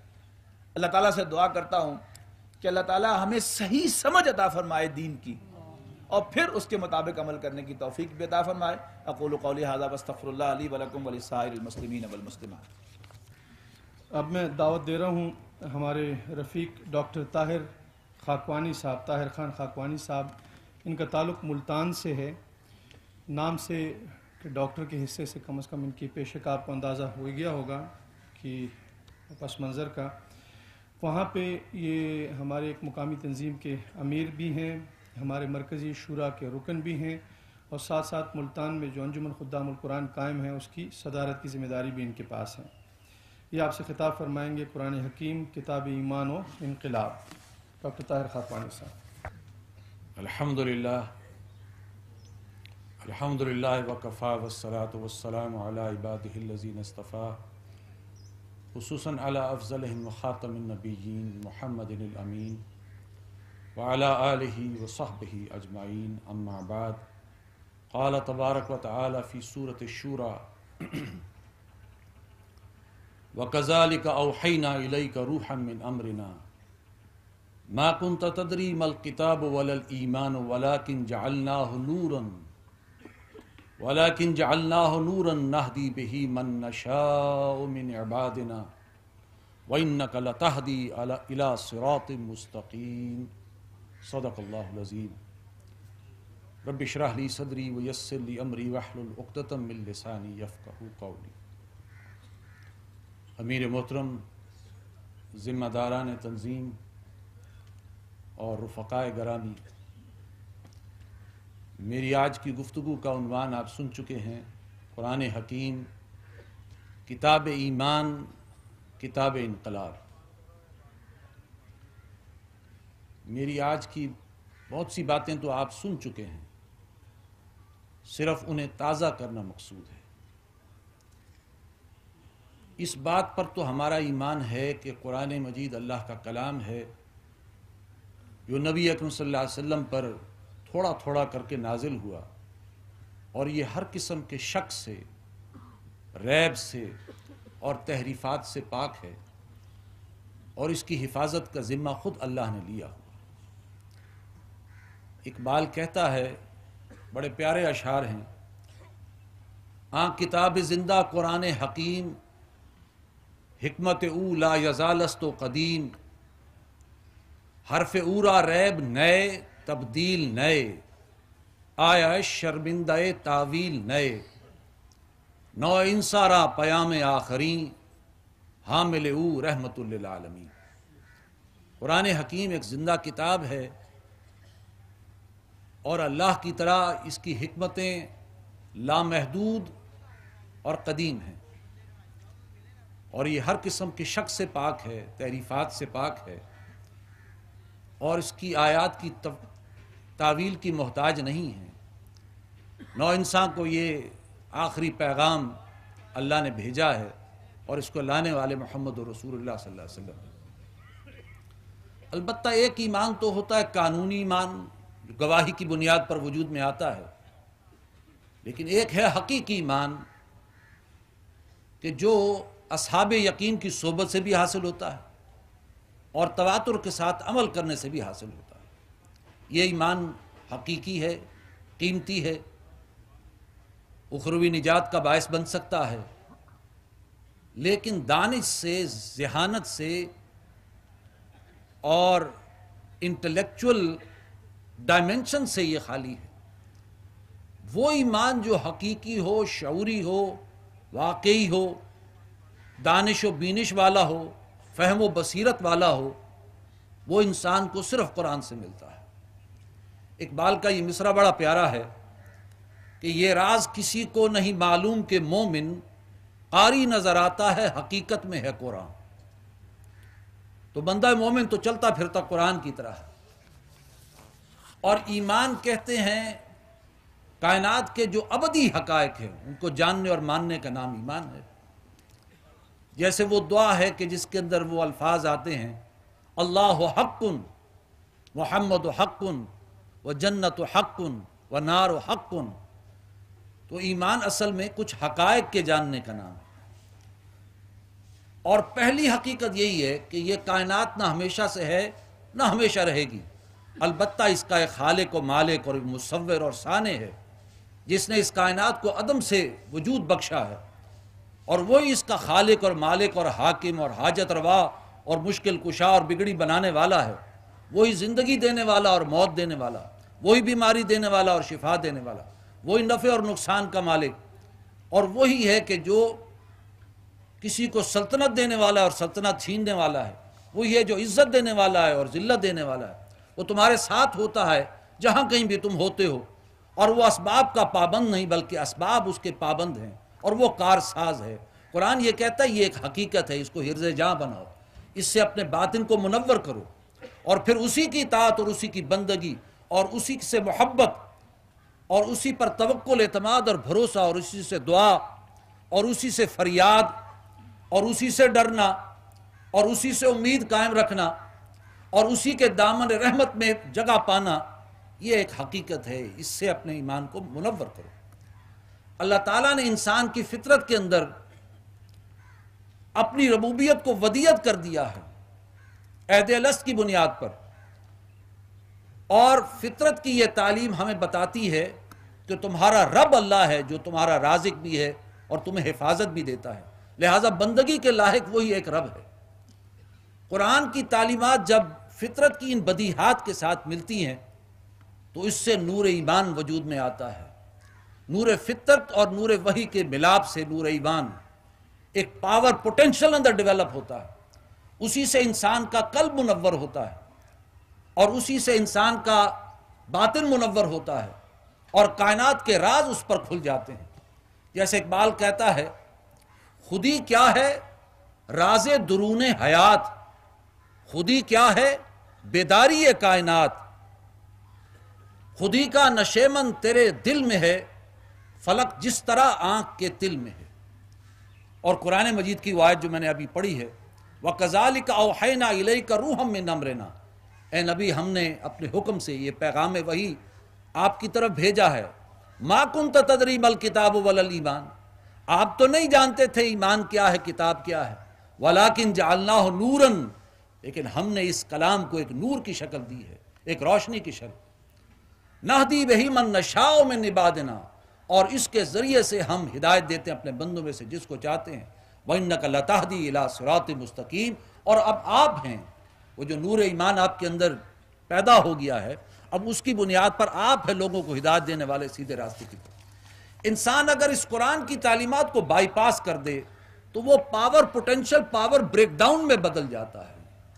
अल्लाह ताला से दुआ करता हूँ कि अल्लाह ताला हमें सही समझ अता फरमाए दीन की और फिर उसके मुताबिक अमल करने की तोफ़ी भी अता फरमाए अकोल कौली हाजा वस्तफ़रल्ला अली अब मैं दावत दे रहा हूँ हमारे रफ़ीक डॉक्टर ताहिर खाकवानी साहब ताहिर खान खाकवानी साहब इनका ताल्लुक मुल्तान से है नाम से कि डॉक्टर के हिस्से से कम अज़ कम इनकी पेशे का आपको अंदाज़ा हो गया होगा कि पस मंज़र का वहाँ पे ये हमारे एक मुकामी तंजीम के अमीर भी हैं हमारे मरकज़ी शुरा के रुकन भी हैं और साथ साथ मुल्तान में जो अंजुमन खुदाम कुरान कायम है उसकी सदारत की ज़िम्मेदारी भी इनके पास है ये आपसे खिताब फरमाएँगे कुरान हकीम किताब ईमान व इनकलाब डॉक्टर ताहिर खातवानी साहब अलहमदिल्ला अलहमदिल्ला वकफ़ा वसलात वसलाम अबादीनस्तफ़ा खसूस अला अफ़ल ख़ातमनबीन महमदीन वाला वसहब अजमाइन अम्माबाद काल तबारक व ताली सूरत शूरा वकज़ालिक अवहैना इलैक रूहम मिन अमरना मा कुंत तदरी मल किताब वलल ईमान वलाकिन जअलनाहु नूरन वलाकिन जल्लाहदी बही मन नशाउमिन अबादना वन कलतहदी अला सरात मुस्तकीम सदक़ल्लाज़ीम रबशरहली सदरी वयसली अमरी वहलतमिलसानी यफ़ू कौली अमीर मोहतरम ज़िम्मेदारान तंजीम और रफ़ाय गरामी मेरी आज की गुफ्तु का उनवान आप सुन चुके हैं कुरान हकीम किताब ईमान किताब इनकलाब मेरी आज की बहुत सी बातें तो आप सुन चुके हैं सिर्फ उन्हें ताज़ा करना मकसूद है इस बात पर तो हमारा ईमान है कि कुरान मजीद अल्लाह का कलाम है जो नबी अकरम सल्लल्लाहु अलैहि वसल्लम पर थोड़ा थोड़ा करके नाजिल हुआ और ये हर किस्म के शक से रैब से और तहरीफात से पाक है और इसकी हिफाजत का ज़िम्मा ख़ुद अल्लाह ने लिया हुआ इकबाल कहता है बड़े प्यारे अशार हैं आ हाँ, किताब ज़िंदा कुरान हकीम हमत ऊ ला यजालस्त कदीम हरफ ऊरा रैब नए तब्दील नए आया शर्मिंदा तावील नए नौ इंसारा पयाम आखरी हामिल ऊ रहमतमी कुरान हकीम एक ज़िंदा किताब है और अल्लाह की तरह इसकी हमतें लामहदूद और कदीम हैं और ये हर किस्म के शक से पाक है तहरीफ़ात से पाक है और इसकी आयात की तावील की मोहताज नहीं है नौ इंसान को ये आखिरी पैगाम अल्लाह ने भेजा है और इसको लाने वाले मोहम्मद रसूल सल्लम अलबत् एक ईमान तो होता है कानूनी ईमान गवाही की बुनियाद पर वजूद में आता है लेकिन एक है हकीकी ईमान कि जो असहाब यकीन की सोबत से भी हासिल होता है और तवातुर के साथ अमल करने से भी हासिल होता है ये ईमान हकीकी है कीमती है उखरवी निजात का बायस बन सकता है लेकिन दानिश से जहानत से और इंटेलेक्चुअल डायमेंशन से ये खाली है वो ईमान जो हकीकी हो शौरी हो वाकई हो दानिश व बीनिश वाला हो फहम व बसीरत वाला हो वो इंसान को सिर्फ कुरान से मिलता है इकबाल का ये मिसरा बड़ा प्यारा है कि ये राज किसी को नहीं मालूम के मोमिन कारी नज़र आता है हकीकत में है कुरान तो बंदा मोमिन तो चलता फिरता कुरान की तरह और ईमान कहते हैं कायनात के जो अबदी हकायक हैं उनको जानने और मानने का नाम ईमान है जैसे वो दुआ है कि जिसके अंदर वो अल्फाज आते हैं अल्लाह हक्कन मोहम्मद हक्कन व जन्नत हक्न व नार हक्न तो ईमान असल में कुछ हकायक के जानने का नाम है और पहली हकीकत यही है कि यह कायनात ना हमेशा से है ना हमेशा रहेगी अलबत् इसका एक खालिक व मालिक और मुसवर और साने है जिसने इस कायनात को अदम से वजूद बख्शा है और वही इसका खालिक और मालिक और हाकिम और हाजत रवा और मुश्किल कुशा और बिगड़ी बनाने वाला है वही ज़िंदगी देने वाला और मौत देने वाला है वही बीमारी देने वाला और शिफा देने वाला वही नफ़े और नुकसान का मालिक और वही है कि जो किसी को सल्तनत देने वाला है और सल्तनत छीनने वाला है वही है जो इज्जत देने वाला है और ज़िल्लत देने वाला है वो तुम्हारे साथ होता है जहाँ कहीं भी तुम होते हो और वो इसबाब का पाबंद नहीं बल्कि इसबाब उसके पाबंद हैं और वो कारसाज है कुरान ये कहता है ये एक हकीकत है इसको हिरज जहाँ बनाओ इससे अपने बातिन को मुनवर करो और फिर उसी की तात और उसी की बंदगी और उसी से मोहब्बत और उसी पर तवक्ल अतमाद और भरोसा और उसी से दुआ और उसी से फरियाद और उसी से डरना और उसी से उम्मीद कायम रखना और उसी के दामन रहमत में जगह पाना यह एक हकीकत है इससे अपने ईमान को मुनवर करो अल्लाह ताला ने इंसान की फितरत के अंदर अपनी रबूबियत को वदियत कर दिया है अहद की बुनियाद पर और फितरत की यह तालीम हमें बताती है कि तुम्हारा रब अल्लाह है जो तुम्हारा राजिक भी है और तुम्हें हिफाजत भी देता है लिहाजा बंदगी के लाक वही एक रब है कुरान की तालीमत जब फितरत की इन बदीहात के साथ मिलती हैं तो इससे नूर ईमान वजूद में आता है नूर फितरत और नूर वही के मिलाप से नूर ईमान एक पावर पोटेंशियल अंदर डेवलप होता है उसी से इंसान का कल मुनवर होता है और उसी से इंसान का बातिन मुनवर होता है और कायनात के राज उस पर खुल जाते हैं जैसे इकबाल कहता है खुदी क्या है राज दुरून हयात खुदी क्या है बेदारी कायनात खुदी का नशेमन तेरे दिल में है फलक जिस तरह आंख के तिल में है और कुरान मजीद की वायद जो मैंने अभी पढ़ी है वह कजाल का अवहैना इले का रूहम में नमरेना ए नबी हमने अपने हुक्म से ये पैगाम वही आपकी तरफ भेजा है माँ कुंत तदरी मल किताब वल ईमान आप तो नहीं जानते थे ईमान क्या है किताब क्या है वलाकिन जालना नूरन लेकिन हमने इस कलाम को एक नूर की शक्ल दी है एक रोशनी की शक्ल नाहदी बही मन नशाओं में निभा देना और इसके ज़रिए से हम हिदायत देते हैं अपने बंदों में से जिसको चाहते हैं वह दी इला सुरात मुस्तकीम और अब आप हैं वो जो नूर ईमान आपके अंदर पैदा हो गया है अब उसकी बुनियाद पर आप है लोगों को हिदायत देने वाले सीधे रास्ते की इंसान अगर इस कुरान की तालीमत को बाईपास कर दे तो वो पावर पोटेंशियल पावर ब्रेकडाउन में बदल जाता है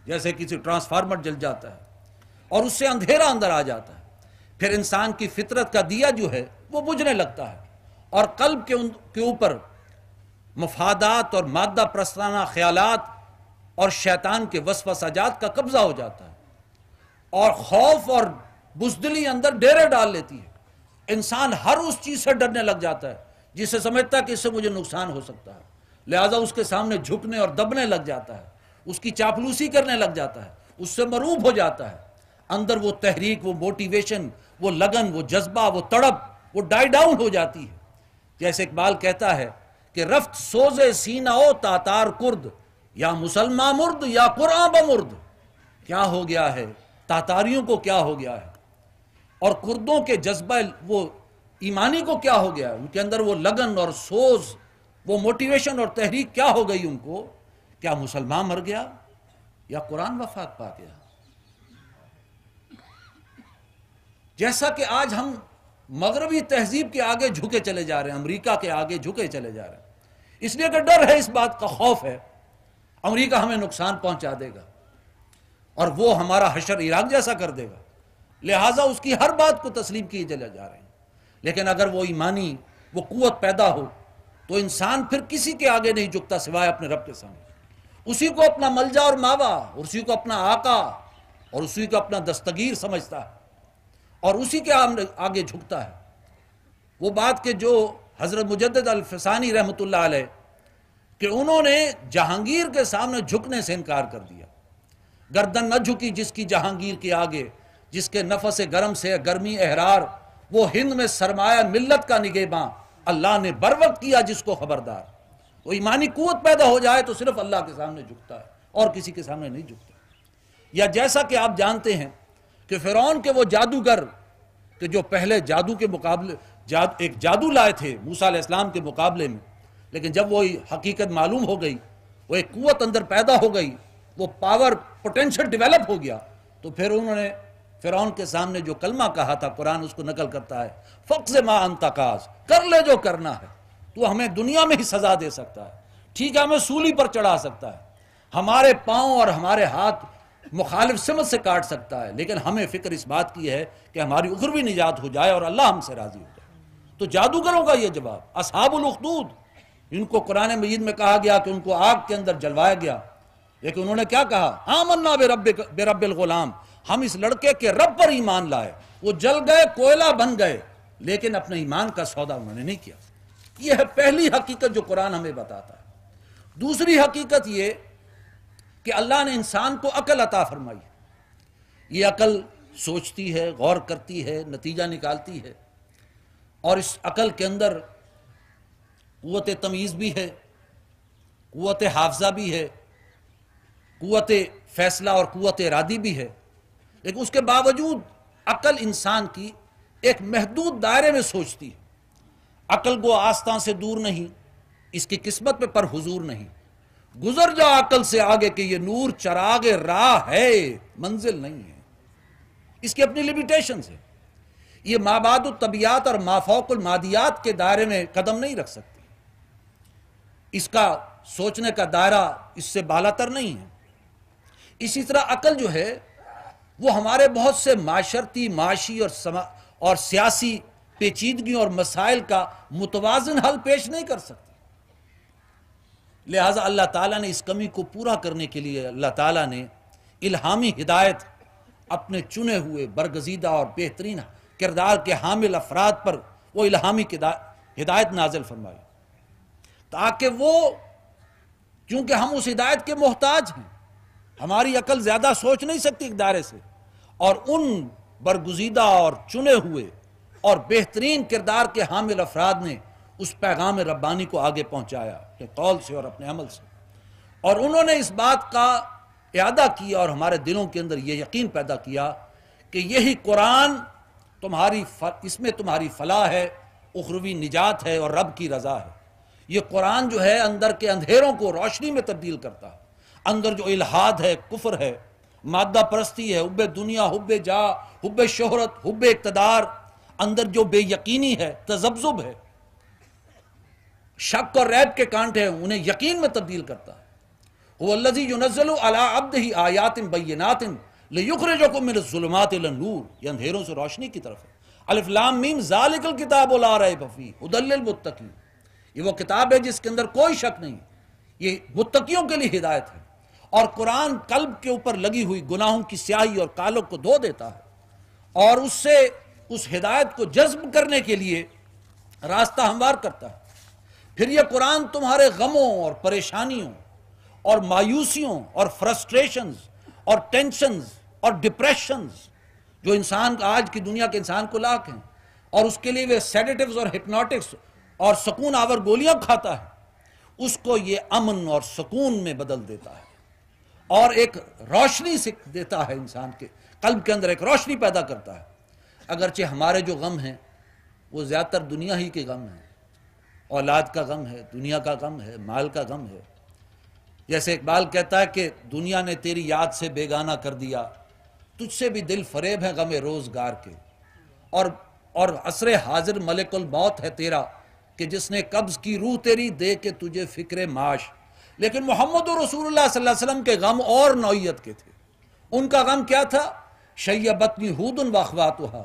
जैसे किसी ट्रांसफार्मर जल जाता है और उससे अंधेरा अंदर आ जाता है फिर इंसान की फितरत का दिया जो है वो बुझने लगता है और कल्ब के ऊपर मफादात और मादा प्रस्ताना ख्यालात और शैतान के वसवसाजात का कब्जा हो जाता है और खौफ और बुजदली अंदर डेरे डाल लेती है इंसान हर उस चीज से डरने लग जाता है जिसे समझता कि इससे मुझे नुकसान हो सकता है लिहाजा उसके सामने झुकने और दबने लग जाता है उसकी चापलूसी करने लग जाता है उससे मरूब हो जाता है अंदर वो तहरीक वो मोटिवेशन वो लगन वो जज्बा वो तड़प वो डाई डाउन हो जाती है जैसे इकबाल कहता है कि रफ्त सोजे सीना ओ तातार कुर्द या मुसलमान मुर्द या कुरान बमुर्द क्या हो गया है तातारियों को क्या हो गया है और कुर्दों के जज्बा वो ईमानी को क्या हो गया है उनके अंदर वो लगन और सोज वो मोटिवेशन और तहरीक क्या हो गई उनको क्या मुसलमान मर गया या कुरान वफात पा गया जैसा कि आज हम मगरबी तहजीब के आगे झुके चले जा रहे हैं अमेरिका के आगे झुके चले जा रहे हैं इसलिए अगर डर है इस बात का खौफ है अमरीका हमें नुकसान पहुंचा देगा और वो हमारा हशर ईरान जैसा कर देगा लिहाजा उसकी हर बात को तस्लीम किए चले जा रहे हैं लेकिन अगर वो ईमानी वो कुत पैदा हो तो इंसान फिर किसी के आगे नहीं झुकता सिवाय अपने रब के सामने उसी को अपना मलजा और मावा और उसी को अपना आका और उसी को अपना दस्तगीर समझता है और उसी के आगे झुकता है वो बात के जो हज़रत मुजद अलफसानी रहमत कि उन्होंने जहांगीर के सामने झुकने से इनकार कर दिया गर्दन न झुकी जिसकी जहांगीर के आगे जिसके नफस गर्म से गर्मी एहरार वो हिंद में सरमाया मिल्लत का निगेबा अल्लाह ने बर्वक किया जिसको खबरदार वो ईमानी कुत पैदा हो जाए तो सिर्फ अल्लाह के सामने झुकता है और किसी के सामने नहीं झुकता या जैसा कि आप जानते हैं कि फिरौन के वो जादूगर के जो पहले जादू के मुकाबले जाद, एक जादू लाए थे मूसा इस्लाम के मुकाबले में लेकिन जब वो हकीकत मालूम हो गई वो एक कुत अंदर पैदा हो गई वो पावर पोटेंशियल डेवलप हो गया तो फिर उन्होंने फिरौन के सामने जो कलमा कहा था कुरान उसको नकल करता है फ़क्स माँ अंतकाज कर ले जो करना है तो हमें दुनिया में ही सजा दे सकता है ठीक है हमें सूली पर चढ़ा सकता है हमारे पाँव और हमारे हाथ मुखालिफ सिमत से काट सकता है लेकिन हमें फिक्र इस बात की है कि हमारी उग्र भी निजात हो जाए और अल्लाह हमसे राजी हो जाए तो जादूगरों का यह जवाब असहाबुल इनको कुरान मजीद में कहा गया कि उनको आग के अंदर जलवाया गया लेकिन उन्होंने क्या कहा आमन्ना बेरब बेरबिल गुलाम हम इस लड़के के रब पर ईमान लाए वो जल गए कोयला बन गए लेकिन अपने ईमान का सौदा उन्होंने नहीं किया यह है पहली हकीकत जो कुरान हमें बताता है दूसरी हकीकत यह कि अल्लाह ने इंसान को अकल अता फरमाई ये अकल सोचती है गौर करती है नतीजा निकालती है और इस अकल के अंदर कुत तमीज़ भी है कुत हाफजा भी है कुत फैसला और कुत इरादी भी है लेकिन उसके बावजूद अकल इंसान की एक महदूद दायरे में सोचती है अकल को आस्था से दूर नहीं इसकी किस्मत में पर हजूर नहीं गुजर जा अकल से आगे कि ये नूर चराग राह है मंजिल नहीं है इसकी अपनी लिमिटेशन है ये माबाद तबियात और माफोकुल मादियात के दायरे में कदम नहीं रख सकती इसका सोचने का दायरा इससे बालातर नहीं है इसी तरह अकल जो है वो हमारे बहुत से माशरती माशी और समा और सियासी पेचीदगी और मसाइल का मुतवाजन हल पेश नहीं कर सकती लिहाजा अल्लाह ताला ने इस कमी को पूरा करने के लिए अल्लाह ताला ने इल्हामी हिदायत अपने चुने हुए बरगजीदा और बेहतरीन किरदार के हामिल अफराद पर वो इल्हामी हिदायत नाजिल फरमाई ताकि वो क्योंकि हम उस हिदायत के मोहताज हैं हमारी अकल ज्यादा सोच नहीं सकती एक दायरे से और उन बरगुजीदा और चुने हुए और बेहतरीन किरदार के हामिल अफराद ने उस पैगाम रब्बानी को आगे पहुंचाया अपने कौल से और अपने अमल से और उन्होंने इस बात का अदा किया और हमारे दिलों के अंदर ये यकीन पैदा किया कि यही कुरान तुम्हारी इसमें तुम्हारी फलाह है उखरवी निजात है और रब की रजा है ये कुरान जो है अंदर के अंधेरों को रोशनी में तब्दील करता है अंदर जो इलाहाद है कुफर है मादा परस्ती है हुब दुनिया हुब जा हुब शोहरत हुब इकतदार अंदर जो बेयकीनी है तजब्जुब है शक और रैब के कांटे हैं उन्हें यकीन में तब्दील करता है वो अल्लाजी अला अब्द ही आयातिन बैनातिन लेखरे जो को मेरे जुलमात नूर ये अंधेरों से रोशनी की तरफ है अलिफ्लाम मीम जालिकल किताब उला रहे बफ़ी उदल मुत्तकी ये वो किताब है जिसके अंदर कोई शक नहीं ये मुत्तकियों के लिए हिदायत है और कुरान कल्ब के ऊपर लगी हुई गुनाहों की स्याही और कालों को धो देता है और उससे उस हिदायत को जज्ब करने के लिए रास्ता हमवार करता है फिर यह कुरान तुम्हारे गमों और परेशानियों और मायूसियों और फ्रस्ट्रेशंस और टेंशंस और डिप्रेशंस जो इंसान आज की दुनिया के इंसान को लाक हैं और उसके लिए वे सेडेटिव और हिप्नोटिक्स और सुकून आवर गोलियां खाता है उसको ये अमन और सुकून में बदल देता है और एक रोशनी से देता है इंसान के कल्ब के अंदर एक रोशनी पैदा करता है अगरचे हमारे जो गम हैं वो ज़्यादातर दुनिया ही के गम हैं औलाद का गम है दुनिया का गम है माल का गम है जैसे इकबाल कहता है कि दुनिया ने तेरी याद से बेगाना कर दिया तुझसे भी दिल फरेब है गम रोज़गार के और और असर हाजिर मलिकुल मौत है तेरा कि जिसने कब्ज की रूह तेरी दे के तुझे फिक्र माश लेकिन मोहम्मद रसूलुल्लाह के गम और नौीयत के थे उनका गम क्या था शैबतनी हूदन वखवातहा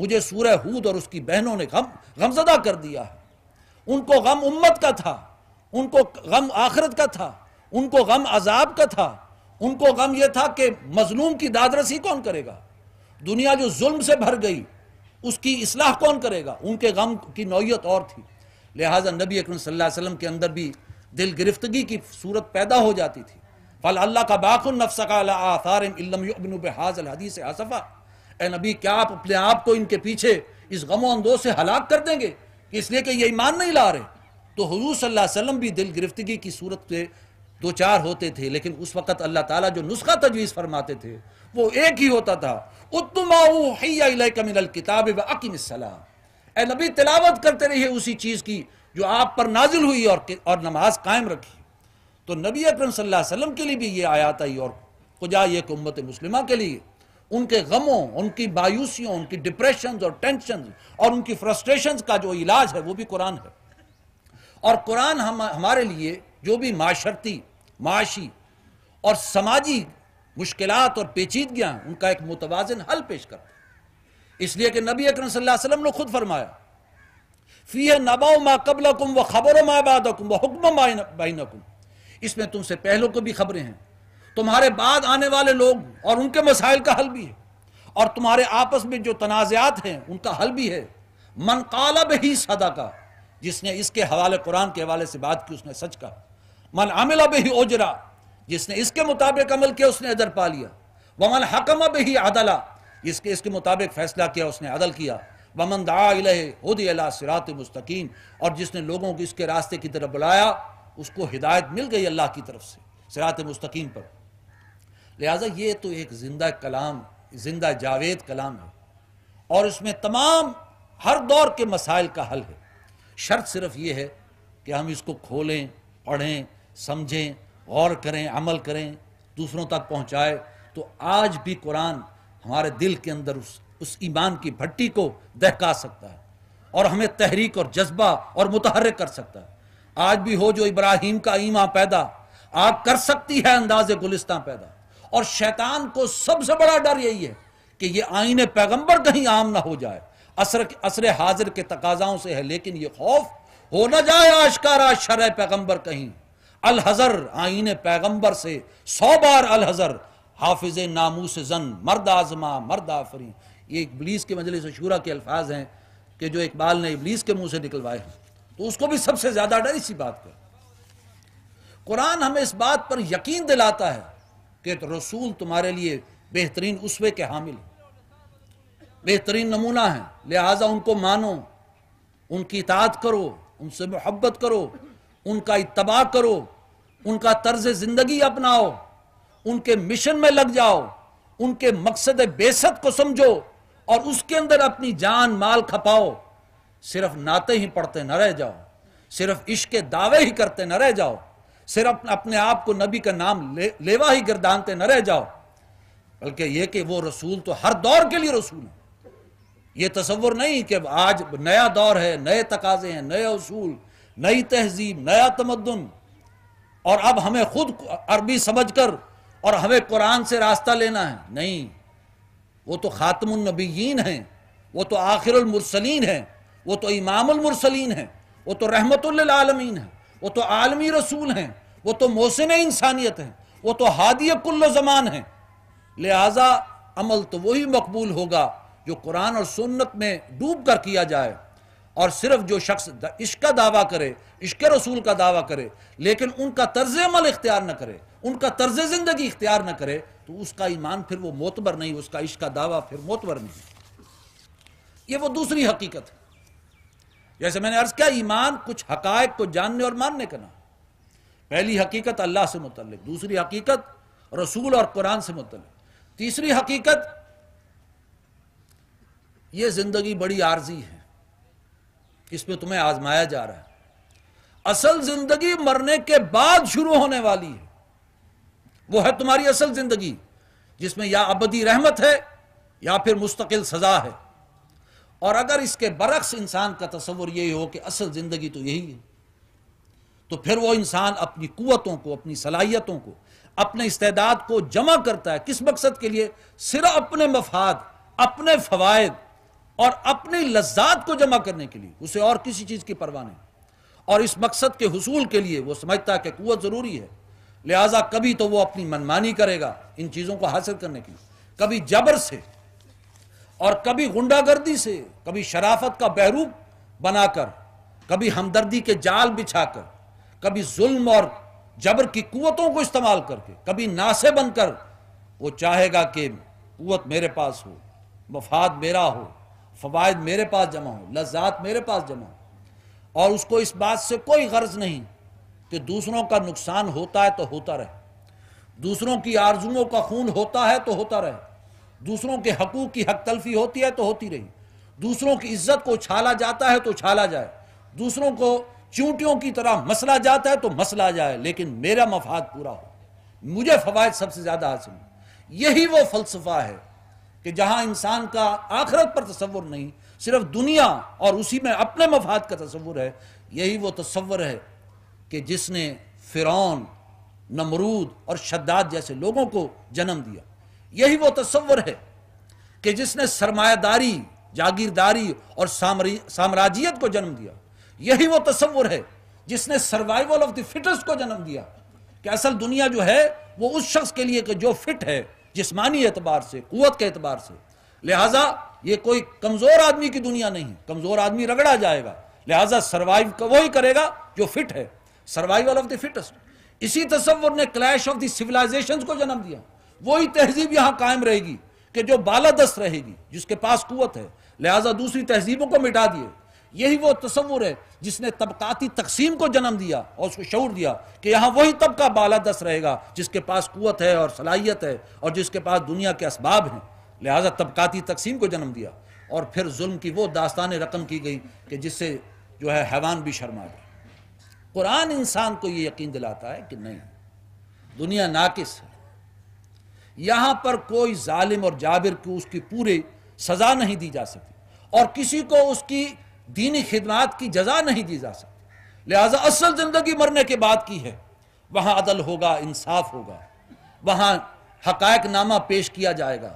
मुझे सूर्य हूद और उसकी बहनों ने गम गमजदा कर दिया है उनको गम उम्मत का था उनको गम आखरत का था उनको गम अजाब का था उनको गम यह था कि मजलूम की दादरसी कौन करेगा दुनिया जो जुल्म से भर गई उसकी इसलाह कौन करेगा उनके गम की नौीयत और थी लिहाजा नबी अकरम वसल्लम के अंदर भी दिल गिरफ्तगी की सूरत पैदा हो जाती थी फल अल्लाह का बाखुन नफ्सकाज़ल ए नबी क्या आप अपने आप को इनके पीछे इस गमो अंदोज से हलाक कर देंगे इसलिए कि ये ईमान नहीं ला रहे तो हजू सल्लल्लाहु अलैहि वसल्लम भी दिल गिरफ्तगी की सूरत से दो चार होते थे लेकिन उस वक़्त अल्लाह ताला जो नुस्खा तजवीज़ फरमाते थे वो एक ही होता था उतमाऊ किताब व सलाम ए नबी तिलावत करते रहिए उसी चीज़ की जो आप पर नाजिल हुई और और नमाज कायम रखी तो नबी अक्रम वसल्लम के लिए भी ये आयात आई और खुजा ये उम्मत मुस्लिमा के लिए उनके गमों उनकी मायूसियों उनकी डिप्रेशन और टेंशन और उनकी फ्रस्ट्रेशन का जो इलाज है वो भी कुरान है और कुरान हम हमारे लिए जो भी माशरती माशी और समाजी मुश्किल और पेचीदगियाँ उनका एक मुतवाजन हल पेश करता है इसलिए कि नबी अकरम सल्लल्लाहु अलैहि वसल्लम ने खुद फरमाया फ़ी नबा मा कबल कुम व खबर मा बादकुम व हुक्म बाइनकुम इसमें तुमसे पहलों को भी खबरें हैं तुम्हारे बाद आने वाले लोग और उनके मसाइल का हल भी है और तुम्हारे आपस में जो तनाज़ात हैं उनका हल भी है मन काला बही सदा का जिसने इसके हवाले कुरान के हवाले से बात की उसने सच कहा मन आमिला बही ओजरा जिसने इसके मुताबिक अमल किया उसने अदर पा लिया वमन हकमा बही अदला इसके इसके मुताबिक फ़ैसला किया उसने अदल किया वमन दाला सिरात मुस्तकीम और जिसने लोगों को इसके रास्ते की तरफ बुलाया उसको हिदायत मिल गई अल्लाह की तरफ से सिरात मुस्तकीम पर लिहाजा ये तो एक ज़िंदा कलाम ज़िंदा जावेद कलाम है और इसमें तमाम हर दौर के मसाइल का हल है शर्त सिर्फ ये है कि हम इसको खोलें पढ़ें समझें गौर करें अमल करें दूसरों तक पहुँचाए तो आज भी कुरान हमारे दिल के अंदर उस उस ईमान की भट्टी को दहका सकता है और हमें तहरीक और जज्बा और मुतहर कर सकता है आज भी हो जो इब्राहिम का ईमा पैदा आग कर सकती है अंदाज गुलिस्तान पैदा और शैतान को सबसे बड़ा डर यही है कि ये आईने पैगंबर कहीं आम ना हो जाए असर असर हाजिर के तकाजाओं से है लेकिन ये खौफ हो ना जाए आशकारा शर पैगंबर कहीं अलहजर आईने पैगंबर से सौ बार अलहजर हाफिज नामूस जन मर्द आजमा मर्द आफरी ये इबलीस के मजलिस शूरा के अल्फाज हैं कि जो इकबाल ने इबलीस के मुंह से निकलवाए हैं तो उसको भी सबसे ज्यादा डर इसी बात पर कुरान हमें इस बात पर यकीन दिलाता है कि तो रसूल तुम्हारे लिए बेहतरीन उसवे के हामिल बेहतरीन नमूना है लिहाजा उनको मानो उनकी इतात करो उनसे मोहब्बत करो उनका इतबा करो उनका तर्ज ज़िंदगी अपनाओ उनके मिशन में लग जाओ उनके मकसद बेसत को समझो और उसके अंदर अपनी जान माल खपाओ सिर्फ नाते ही पढ़ते न रह जाओ सिर्फ इश्क दावे ही करते न रह जाओ सिर्फ अपने आप को नबी का नाम ले, लेवा ही गिरदानते न रह जाओ बल्कि यह कि वो रसूल तो हर दौर के लिए रसूल है यह तस्वुर नहीं कि आज नया दौर है नए तकाजे हैं नए असूल नई तहजीब नया तमदन और अब हमें खुद अरबी समझ कर और हमें कुरान से रास्ता लेना है नहीं वो तो ख़ातमनबीन हैं वो तो आखिरमरसलिन हैं वो तो इमामसलिन हैं वो तो रहमतमीन है वो तो आलमी रसूल हैं वो तो मोसिन इंसानियत हैं वो तो हादिय कुल्ल जमान हैं लिहाजा अमल तो वही मकबूल होगा जो कुरान और सुन्नत में डूब कर किया जाए और सिर्फ जो शख्स इश्क का दावा करे इश्क रसूल का दावा करे लेकिन उनका तर्ज अमल इख्तियार न करे उनका तर्ज ज़िंदगी इख्तियार न करे तो उसका ईमान फिर वो मोतबर नहीं उसका इश्क का दावा फिर मोतबर नहीं ये वो दूसरी हकीकत है जैसे मैंने अर्ज किया ईमान कुछ हकायक को जानने और मानने का नाम पहली हकीकत अल्लाह से मुतल दूसरी हकीकत रसूल और कुरान से मुतल तीसरी हकीकत ये जिंदगी बड़ी आर्जी है इसमें तुम्हें आजमाया जा रहा है असल जिंदगी मरने के बाद शुरू होने वाली है वो है तुम्हारी असल जिंदगी जिसमें या अबदी रहमत है या फिर मुस्तकिल सजा है और अगर इसके बरक्स इंसान का तस्वर यही हो कि असल जिंदगी तो यही है तो फिर वो इंसान अपनी कुतों को अपनी सलाहियतों को अपने इस्तेदाद को जमा करता है किस मकसद के लिए सिर्फ अपने मफाद अपने फवायद और अपनी लज्जात को जमा करने के लिए उसे और किसी चीज़ की परवाह नहीं और इस मकसद के हसूल के लिए वो समझता है कि कुत ज़रूरी है लिहाजा कभी तो वो अपनी मनमानी करेगा इन चीज़ों को हासिल करने के लिए कभी जबर से और कभी गुंडागर्दी से कभी शराफत का बहरूप बनाकर कभी हमदर्दी के जाल बिछाकर कभी जुल्म और जबर की कुतों को इस्तेमाल करके कभी नासे बनकर वो चाहेगा कि कुत मेरे पास हो मफाद मेरा हो फवायद मेरे पास जमा हो लजात मेरे पास जमा हो और उसको इस बात से कोई गर्ज नहीं कि दूसरों का नुकसान होता है तो होता रहे दूसरों की आरजुओं का खून होता है तो होता रहे दूसरों के हकूक की हक तलफी होती है तो होती रही दूसरों की इज्जत को छाला जाता है तो छाला जाए दूसरों को चूंटियों की तरह मसला जाता है तो मसला जाए लेकिन मेरा मफाद पूरा हो मुझे फवायद सबसे ज़्यादा हासिल हो यही वो फलसफा है कि जहाँ इंसान का आखरत पर तस्वुर नहीं सिर्फ दुनिया और उसी में अपने मफाद का तस्वुर है यही वो तस्वर है कि जिसने फ़िरौन नमरूद और शद्दाद जैसे लोगों को जन्म दिया यही वो तस्वर है कि जिसने सरमायादारी जागीरदारी और साम्राज्यत को जन्म दिया यही वो तस्वर है जिसने सर्वाइवल ऑफ द फिटेस्ट को जन्म दिया कि असल दुनिया जो है वो उस शख्स के लिए कि जो फिट है जिस्मानी एतबार से कुत के एतबार से लिहाजा ये कोई कमज़ोर आदमी की दुनिया नहीं कमज़ोर आदमी रगड़ा जाएगा लिहाजा सर्वाइव वही करेगा जो फिट है सर्वाइवल ऑफ द फिटेस्ट इसी तस्वुर ने क्लैश ऑफ दिविलाइजेशन को जन्म दिया वही तहजीब यहां कायम रहेगी कि जो बालादस्त रहेगी जिसके पास कुत है लिहाजा दूसरी तहजीबों को मिटा दिए यही वो तस्वुर है जिसने तबकाती तकसीम को जन्म दिया और उसको शौर दिया कि यहाँ वही तबका बालादस रहेगा जिसके पास कुत है और सलाहियत है और जिसके पास दुनिया के इसबाब हैं लिहाजा तबकाती तकसीम को जन्म दिया और फिर जुल्म की वो दास्तान रकम की गई कि जिससे जो है हैवान भी शर्मा गए कुरान इंसान को ये यकीन दिलाता है कि नहीं दुनिया नाकिस है यहां पर कोई जालिम और जाबिर को उसकी पूरी सजा नहीं दी जा सकती और किसी को उसकी दीनी खिदमत की जजा नहीं दी जा सकती लिहाजा असल जिंदगी मरने के बाद की है वहां अदल होगा इंसाफ होगा वहां हकायक नामा पेश किया जाएगा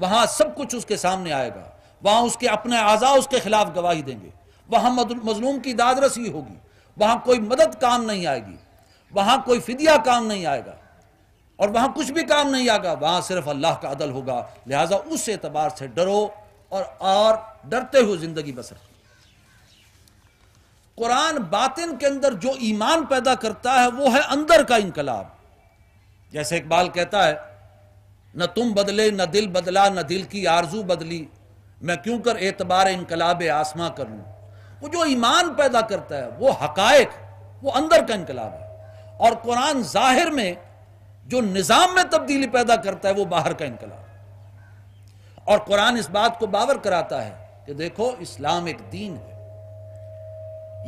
वहां सब कुछ उसके सामने आएगा वहां उसके अपने आजा उसके खिलाफ गवाही देंगे वहां मजलूम की दादरसी होगी वहां कोई मदद काम नहीं आएगी वहां कोई फिदिया काम नहीं आएगा और वहां कुछ भी काम नहीं आएगा वहां सिर्फ अल्लाह का अदल होगा लिहाजा उस एतबार से डरो और और डरते हुए जिंदगी बसर कुरान बातिन के अंदर जो ईमान पैदा करता है वो है अंदर का इनकलाब जैसे इकबाल कहता है न तुम बदले न दिल बदला न दिल की आरजू बदली मैं क्यों कर एतबार इनकलाब आसमां कर वो जो ईमान पैदा करता है वो हकायक वो अंदर का इनकलाब है और कुरान जाहिर में जो निज़ाम में तब्दीली पैदा करता है वो बाहर का इनकलाब और कुरान इस बात को बावर कराता है कि देखो इस्लाम एक दीन है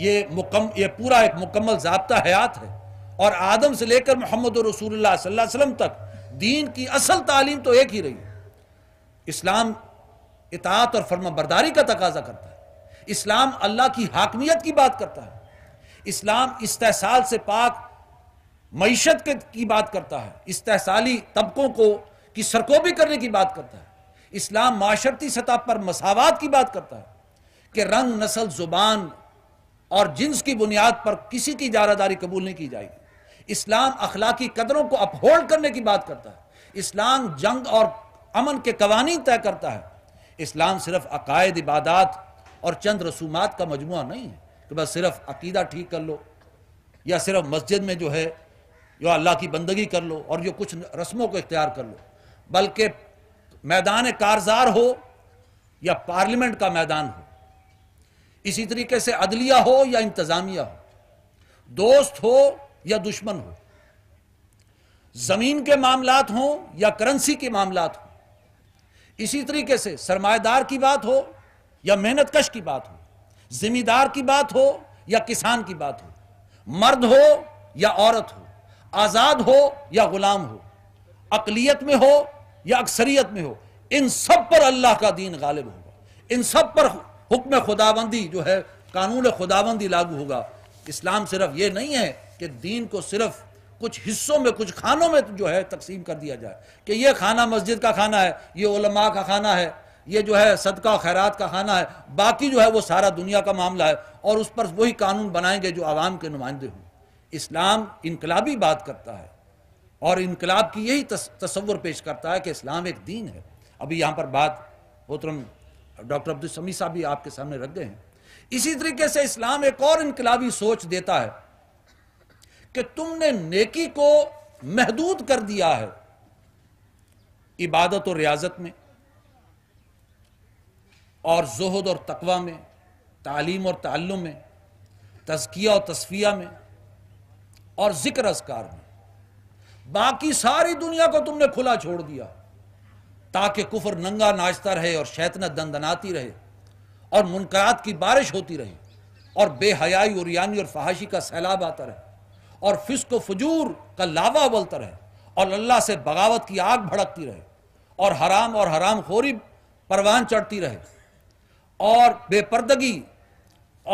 ये मुकम ये पूरा एक मुकम्मल जबता हयात है और आदम से लेकर मोहम्मद रसूल तक दीन की असल तालीम तो एक ही रही इस्लाम इतात और फर्मा का तकाजा करता है इस्लाम अल्लाह की हाकमियत की बात करता है इस्लाम इस्तेसाल से पाक मीशत की बात करता है इस्तेसाली तबकों को की सरकोबी करने की बात करता है इस्लाम माशरती सतह पर मसावत की बात करता है कि रंग नस्ल ज़ुबान और जिन्स की बुनियाद पर किसी की जारादारी कबूल नहीं की जाएगी इस्लाम अखलाकी कदरों को अपहोल्ड करने की बात करता है इस्लाम जंग और अमन के कवानी तय करता है इस्लाम सिर्फ अकायद इबादात और चंद रसूमात का मजमु नहीं है कि बस सिर्फ अकीदा ठीक कर लो या सिर्फ मस्जिद में जो है जो अल्लाह की बंदगी कर लो और जो कुछ रस्मों को इख्तियार कर लो बल्कि मैदान कारजार हो या पार्लियामेंट का मैदान हो इसी तरीके से अदलिया हो या इंतजामिया हो दोस्त हो या दुश्मन हो जमीन के मामला हों या करेंसी के मामला हों इसी तरीके से सरमाएदार की बात हो या मेहनत कश की बात हो जिमीदार की बात हो या किसान की बात हो मर्द हो या औरत हो आजाद हो या गुलाम हो अकलियत में हो या अक्सरियत में हो इन सब पर अल्लाह का दीन गालिब होगा इन सब पर हुक्म खुदाबंदी जो है कानून खुदाबंदी लागू होगा इस्लाम सिर्फ ये नहीं है कि दीन को सिर्फ कुछ हिस्सों में कुछ खानों में जो है तकसीम कर दिया जाए कि ये खाना मस्जिद का खाना है ये उलमा का खाना है ये जो है सदका खैरात का खाना है बाकी जो है वो सारा दुनिया का मामला है और उस पर वही कानून बनाएंगे जो आवाम के नुमाइंदे हों इस्लाम इनकलाबी बात करता है और इनकलाब की यही तस्वर तस्वुर पेश करता है कि इस्लाम एक दीन है अभी यहाँ पर बात मोहतरम डॉक्टर अब्दुल समी साहब भी आपके सामने रख गए हैं इसी तरीके से इस्लाम एक और इनकलाबी सोच देता है कि तुमने नेकी को महदूद कर दिया है इबादत और रियाजत में और जहद और तकवा में तालीम और तल्लुम में तजकिया और तस्फिया में और जिक्र असकार में बाकी सारी दुनिया को तुमने खुला छोड़ दिया ताकि कुफर नंगा नाचता रहे और शैतना दंदनाती रहे और मुनकरात की बारिश होती रहे और बेहयाई और यानी और फहाशी का सैलाब आता रहे और फिस्क फजूर का लावा उबलता रहे और अल्लाह से बगावत की आग भड़कती रहे और हराम और हराम खोरी परवान चढ़ती रहे और बेपर्दगी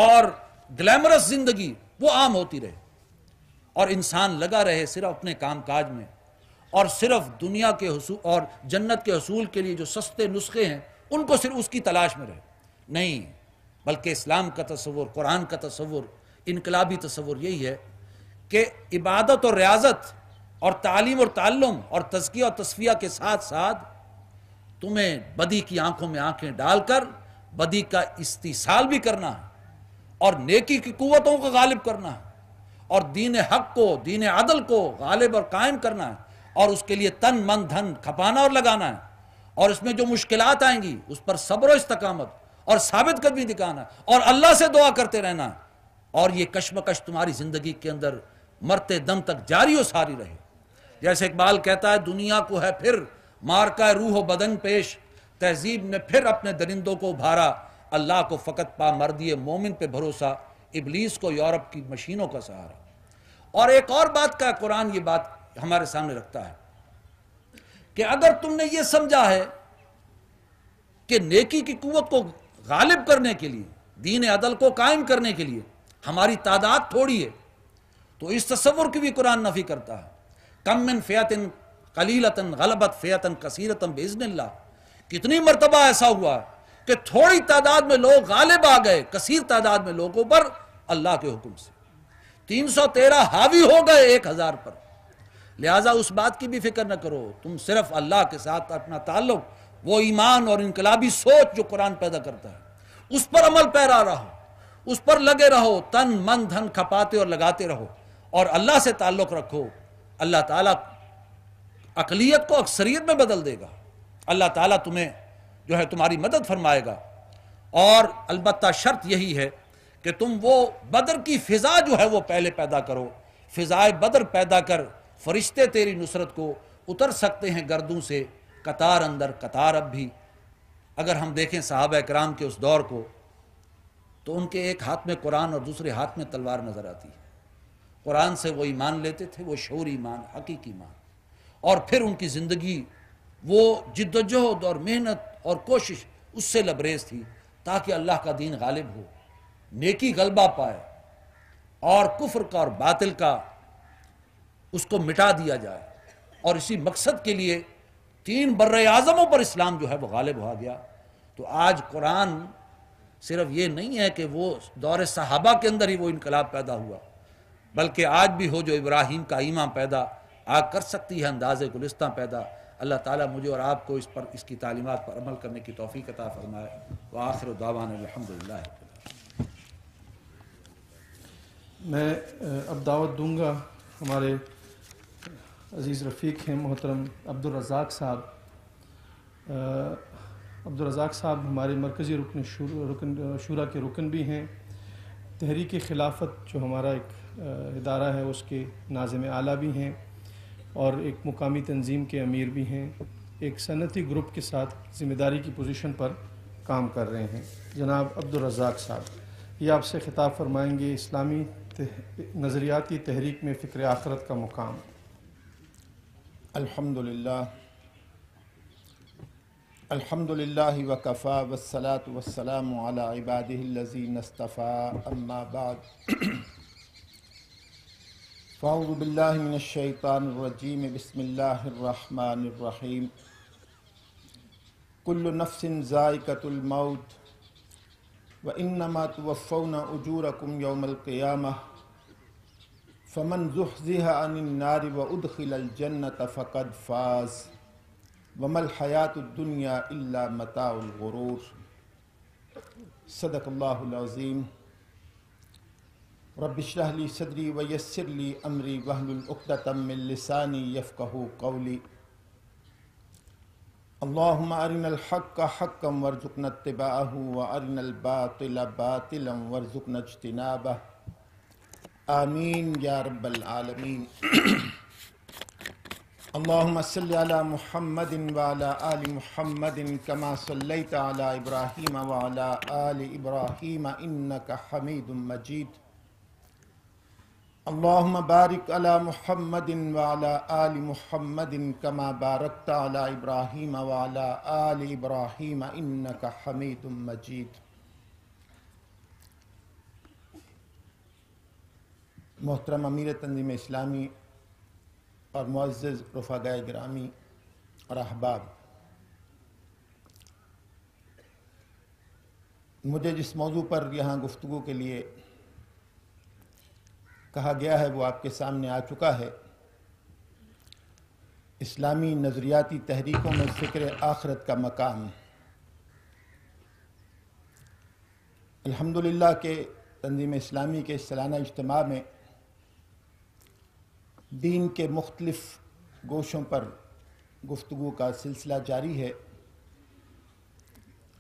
और ग्लैमरस जिंदगी वो आम होती रहे और इंसान लगा रहे सिर्फ अपने काम काज में और सिर्फ दुनिया के हसूल और जन्नत के हसूल के लिए जो सस्ते नुस्खे हैं उनको सिर्फ उसकी तलाश में रहे नहीं बल्कि इस्लाम का तस्वुर कुरान का तस्वुर इनकलाबी तस्वुर यही है कि इबादत और रियाजत और तालीम और तल्लुम और तजकिया और तस्फिया के साथ साथ तुम्हें बदी की आंखों में आंखें डालकर बदी का इस्तीसाल भी करना है और नेकी की कुतों को गालिब करना है और दीन हक को दीन अदल को गालिब और कायम करना है और उसके लिए तन मन धन खपाना और लगाना है और इसमें जो मुश्किल आएंगी उस पर सब्र इस्तकामत और साबित कदमी दिखाना और अल्लाह से दुआ करते रहना और ये कश्मकश तुम्हारी जिंदगी के अंदर मरते दम तक जारी और सारी रहे जैसे इकबाल कहता है दुनिया को है फिर मार का रूह बदन पेश तहजीब ने फिर अपने दरिंदों को उभारा अल्लाह को फ़कत पा मर दिए मोमिन पे भरोसा इबलीस को यूरोप की मशीनों का सहारा और एक और बात का कुरान ये बात हमारे सामने रखता है कि अगर तुमने ये समझा है कि नेकी की कुत को गालिब करने के लिए दीन अदल को कायम करने के लिए हमारी तादाद थोड़ी है तो इस तस्वुर की भी कुरान नफी करता है कम इन फ़ैतन कलीलतन गलबत फैतन कसीरतम बेजन कितनी मरतबा ऐसा हुआ है कि थोड़ी तादाद में लोग गालिब आ गए कसीर तादाद में लोगों पर अल्लाह के हुक्म से तीन सौ तेरह हावी हो गए एक हजार पर लिहाजा उस बात की भी फिक्र न करो तुम सिर्फ अल्लाह के साथ अपना ताल्लुक वो ईमान और इनकलाबी सोच जो कुरान पैदा करता है उस पर अमल पैरा रहो उस पर लगे रहो तन मन धन खपाते और लगाते रहो और अल्लाह से ताल्लुक रखो अल्लाह ताला अकलियत को अक्सरियत में बदल देगा अल्लाह ताला तुम्हें जो है तुम्हारी मदद फरमाएगा और अलबत् शर्त यही है कि तुम वो बदर की फ़िज़ा जो है वो पहले पैदा करो फ़िज़ाए बदर पैदा कर फरिश्ते तेरी नुसरत को उतर सकते हैं गर्दों से कतार अंदर कतार अब भी अगर हम देखें साहब कराम के उस दौर को तो उनके एक हाथ में कुरान और दूसरे हाथ में तलवार नज़र आती है कुरान से वो ईमान लेते थे वो शोर ईमान हकीकी ईमान और फिर उनकी ज़िंदगी वो जिद्दोजहद और मेहनत और कोशिश उससे लबरेज थी ताकि अल्लाह का दीन गालिब हो नेकी गलबा पाए और कुफर का और बातिल का उसको मिटा दिया जाए और इसी मकसद के लिए तीन बर्र आज़मों पर इस्लाम जो है वो गालिब हो गया तो आज कुरान सिर्फ ये नहीं है कि वो दौर सहाबा के अंदर ही वो इनकलाब पैदा हुआ बल्कि आज भी हो जो इब्राहिम का ईमा पैदा आग कर सकती है अंदाज़ गुलिस्तां पैदा अल्लाह ताला मुझे और आपको इस पर इसकी तालीमत पर अमल करने की तोफ़ी अता फरमाए व आखिर दावान अलहमदिल्ला मैं अब दावत दूंगा हमारे अज़ीज़ रफ़ीक हैं मोहतरम अब्दुलरजाक साहब अब्दुलरजाक साहब हमारे मरकज़ी रुकन रुकन शुरा के रुकन भी हैं तहरीक खिलाफत जो हमारा एक इदारा है उसके नाजम आला भी हैं और एक मुकामी तंजीम के अमीर भी हैं एक सनती ग्रुप के साथ ज़िम्मेदारी की पोजीशन पर काम कर रहे हैं जनाब अब्दुलरजाक साहब ये आपसे खिताब फरमाएंगे इस्लामी तह, नज़रियाती तहरीक में फ़िक्र आखरत का मुकाम अल्हम्दुलिल्लाह अल्हम्दुलिल्लाह वकफ़ा वसलात वसलाम अला इबादिल्लज़ी नस्तफ़ा अम्मा बाद फ़ाउबिल्लिनशैतानरजीम बसमीम कुल्ल नफसिन ज़ायकतुलमौत व फ़ौन उजूर उजूरकुम यौमलक़याम फ़मन ज़ुहज़िहा अनिन्नार व उदखिलजन्नत फ़कद फ़ाज़ वमल हयातुद्दुनिया इल्ला मताउलगरूर सदक़ल्लाज़ीम रबिशरहली सदरी वयसरली अमरी वहलतमिलसानी यफ़क़ू कौली अल्लाम अरिनलहक़ हक़म वर्जुकन तबाह व अरिनलबातिल बातिलम वर्जुकन जतनाब आमीन या रब्बालमीन अल्लाम सल महमद वाल आल महमद कमा सल्लत इब्राहीम वाल आल इब्राहीम इन्नक हमीद मजीद अल्लाहुम्मा बारिक अला मुहम्मदिन वाला आल मुहम्मदिन कमा बारकता अला इब्राहीम वाला आल इब्राहीम इन्नका हमीदुम मजीद मोहतरम अमीर तंजीम इस्लामी और मुआज़ रफ़ागा ग्रामी और अहबाब मुझे जिस मौजू पर यहाँ गुफ्तु के लिए कहा गया है वो आपके सामने आ चुका है इस्लामी नज़रियाती तहरीकों में फ़िक्र आखरत का मकाम अल्हम्दुलिल्लाह के तंजीम इस्लामी के सालाना इज्तम में दीन के मुख्तलफ़ गोशों पर गुफ्तु का सिलसिला जारी है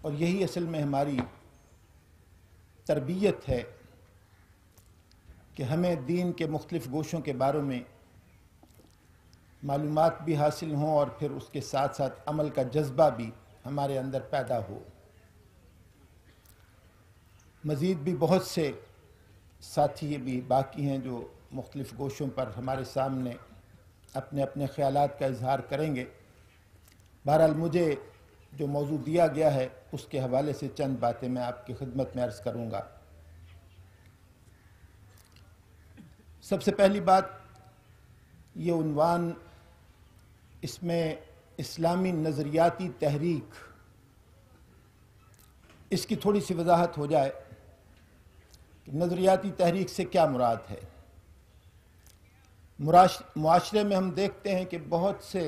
और यही असल में हमारी तरबियत है कि हमें दीन के मुख्तलिफ गोशों के बारे में मालूम भी हासिल हों और फिर उसके साथ साथ अमल का जज्बा भी हमारे अंदर पैदा हो मज़ीद भी बहुत से साथी भी बाकी हैं जो मुख्तलिफ़ गोशों पर हमारे सामने अपने अपने ख्याल का इजहार करेंगे बहरहाल मुझे जो मौजू दिया गया है उसके हवाले से चंद बातें मैं आपकी खिदमत में अर्ज़ करूँगा सबसे पहली बात ये उनवान इसमें इस्लामी नज़रियाती तहरीक इसकी थोड़ी सी वजाहत हो जाए कि नज़रियाती तहरीक से क्या मुराद है माशरे में हम देखते हैं कि बहुत से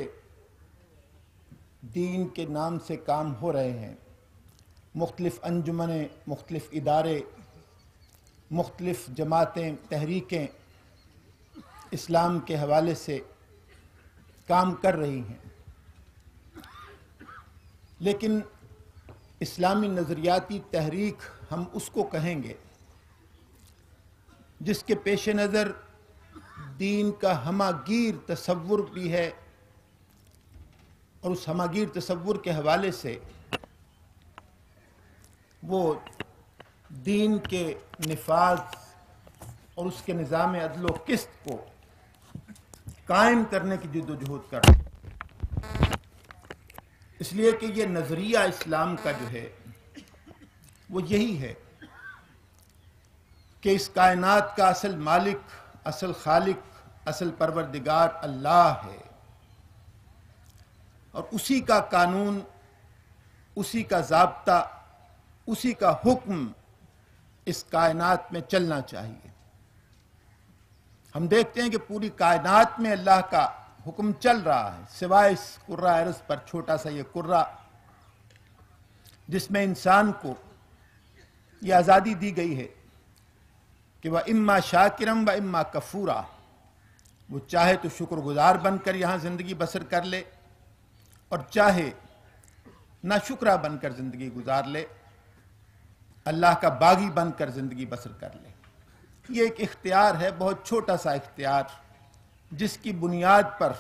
दीन के नाम से काम हो रहे हैं मुख्तलिफ़ अंजुमनें मुख्तलिफ़ इदारे मुख्तलिफ़ जमातें तहरीकें इस्लाम के हवाले से काम कर रही हैं लेकिन इस्लामी नज़रियाती तहरीक हम उसको कहेंगे जिसके पेश नज़र दीन का हमागीर तस्वुर भी है और उस हमागीर तस्वुर के हवाले से वो दीन के नफाज और उसके निज़ाम अदलो किस्त को कायम करने की जदोजहद कर रहे इसलिए कि यह नज़रिया इस्लाम का जो है वो यही है कि इस कायनात का असल मालिक असल खालिक असल परवरदिगार अल्लाह है और उसी का कानून उसी का जबता उसी का हुक्म इस कायनात में चलना चाहिए हम देखते हैं कि पूरी कायनात में अल्लाह का हुक्म चल रहा है सिवाय इस कुर्रा अरस पर छोटा सा ये कुर्रा जिसमें इंसान को ये आज़ादी दी गई है कि वह इम्मा शाकिरम व इम्मा कफूरा वो चाहे तो शुक्रगुजार बनकर यहाँ ज़िंदगी बसर कर ले और चाहे ना शुक्रा बनकर ज़िंदगी गुजार ले अल्लाह का बागी बनकर ज़िंदगी बसर कर ले ये एक इख्तियार है बहुत छोटा सा इख्तियार जिसकी बुनियाद पर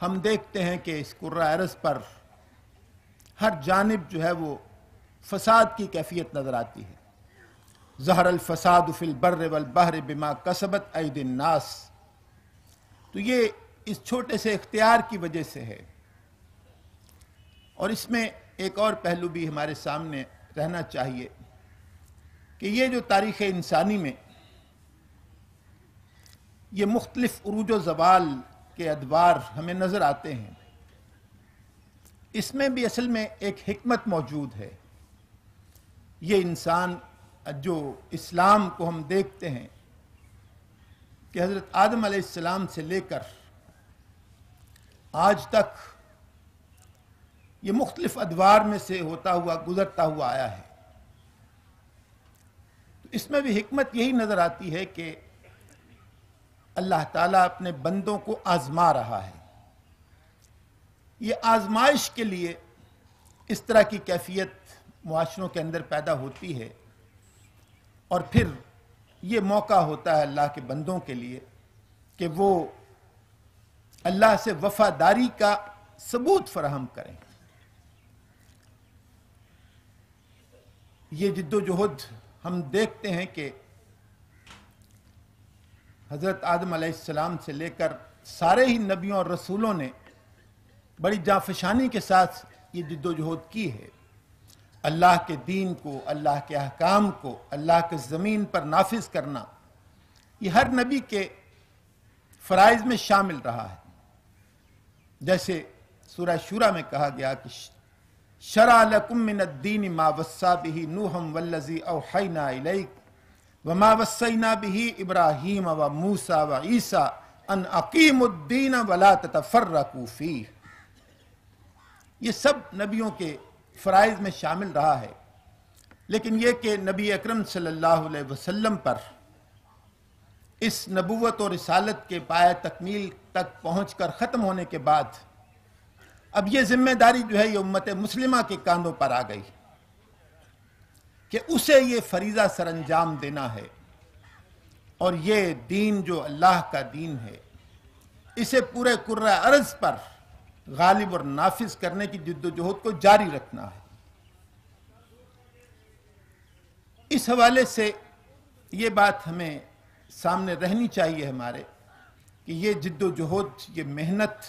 हम देखते हैं कि इस अरस पर हर जानब जो है वो फसाद की कैफियत नज़र आती है जहर फसाद फिल बर्र वल बहर बिमा कसबत दिन नास तो ये इस छोटे से इख्तियार की वजह से है और इसमें एक और पहलू भी हमारे सामने रहना चाहिए कि ये जो तारीख़ इंसानी में ये मुख्तलिफ अरूज जवाल के अदवार हमें नज़र आते हैं इसमें भी असल में एक हमत मौजूद है ये इंसान जो इस्लाम को हम देखते हैं कि हज़रत आदम आसमाम से लेकर आज तक ये मुख्तलिफ अदवार में से होता हुआ गुज़रता हुआ आया है तो इसमें भी हमत यही नज़र आती है कि अल्लाह ताला अपने बंदों को आजमा रहा है ये आजमाइश के लिए इस तरह की कैफियत माशरों के अंदर पैदा होती है और फिर ये मौका होता है अल्लाह के बंदों के लिए कि वो अल्लाह से वफादारी का सबूत फराहम करें ये जद्दोजहद हम देखते हैं कि हज़रत आदम सलाम से लेकर सारे ही नबियों और रसूलों ने बड़ी जाफशानी के साथ ये जद्दोजहद की है अल्लाह के दीन को अल्लाह के अहकाम को अल्लाह के ज़मीन पर नाफिज करना ये हर नबी के फ़राइज में शामिल रहा है जैसे सूर्य शुरा में कहा गया कि शरा लकुमिन दीन मावसा बिही नूहम वल्लजी अवहना इलैक वमा वसैना भी इब्राहिम व मूसा व ईसा अन अकीमुद्दीन वला तफर्रकूफी ये सब नबियों के फ़राइज में शामिल रहा है लेकिन यह कि नबी अकरम सल्लल्लाहु अलैहि वसल्लम पर इस नबूवत और रिसालत के पाए तकमील तक पहुँच कर ख़त्म होने के बाद अब ये जिम्मेदारी जो है ये उम्मत मुस्लिमा के कांधों पर आ गई कि उसे ये फरीज़ा सर अंजाम देना है और ये दीन जो अल्लाह का दीन है इसे पूरे कुर्र अर्ज पर गालिब और नाफिज करने की जद्दोजहद को जारी रखना है इस हवाले से ये बात हमें सामने रहनी चाहिए हमारे कि ये जद्दोजहद ये मेहनत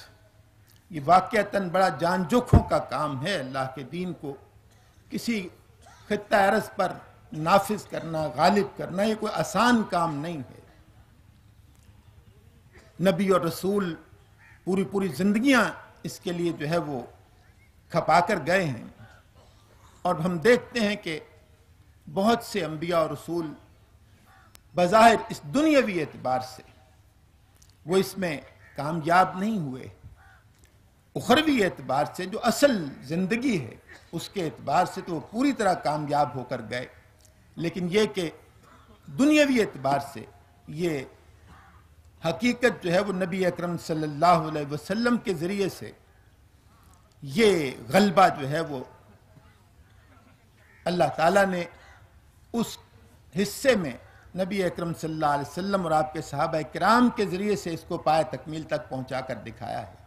ये वाक़ता बड़ा जान जोखों का काम है अल्लाह के दीन को किसी खत्ता अरस पर नाफिज करना गालिब करना ये कोई आसान काम नहीं है नबी और रसूल पूरी पूरी जिंदगियां इसके लिए जो है वो खपा कर गए हैं और हम देखते हैं कि बहुत से अम्बिया और रसूल बज़ाहिर इस दुनियावी एतबार से वो इसमें कामयाब नहीं हुए उखरवी एतबार से जो असल ज़िंदगी है उसके एतबार से तो वो पूरी तरह कामयाब होकर गए लेकिन ये कि दुनियावी एतबार से ये हकीकत जो है वो नबी अकरम सल्लल्लाहु अलैहि वसल्लम के ज़रिए से ये गलबा जो है वो अल्लाह ताला ने उस हिस्से में नबी अकरम सल्लल्लाहु अलैहि वसल्लम और आपके साहब कराम के ज़रिए से इसको पाए तकमील तक पहुँचा कर दिखाया है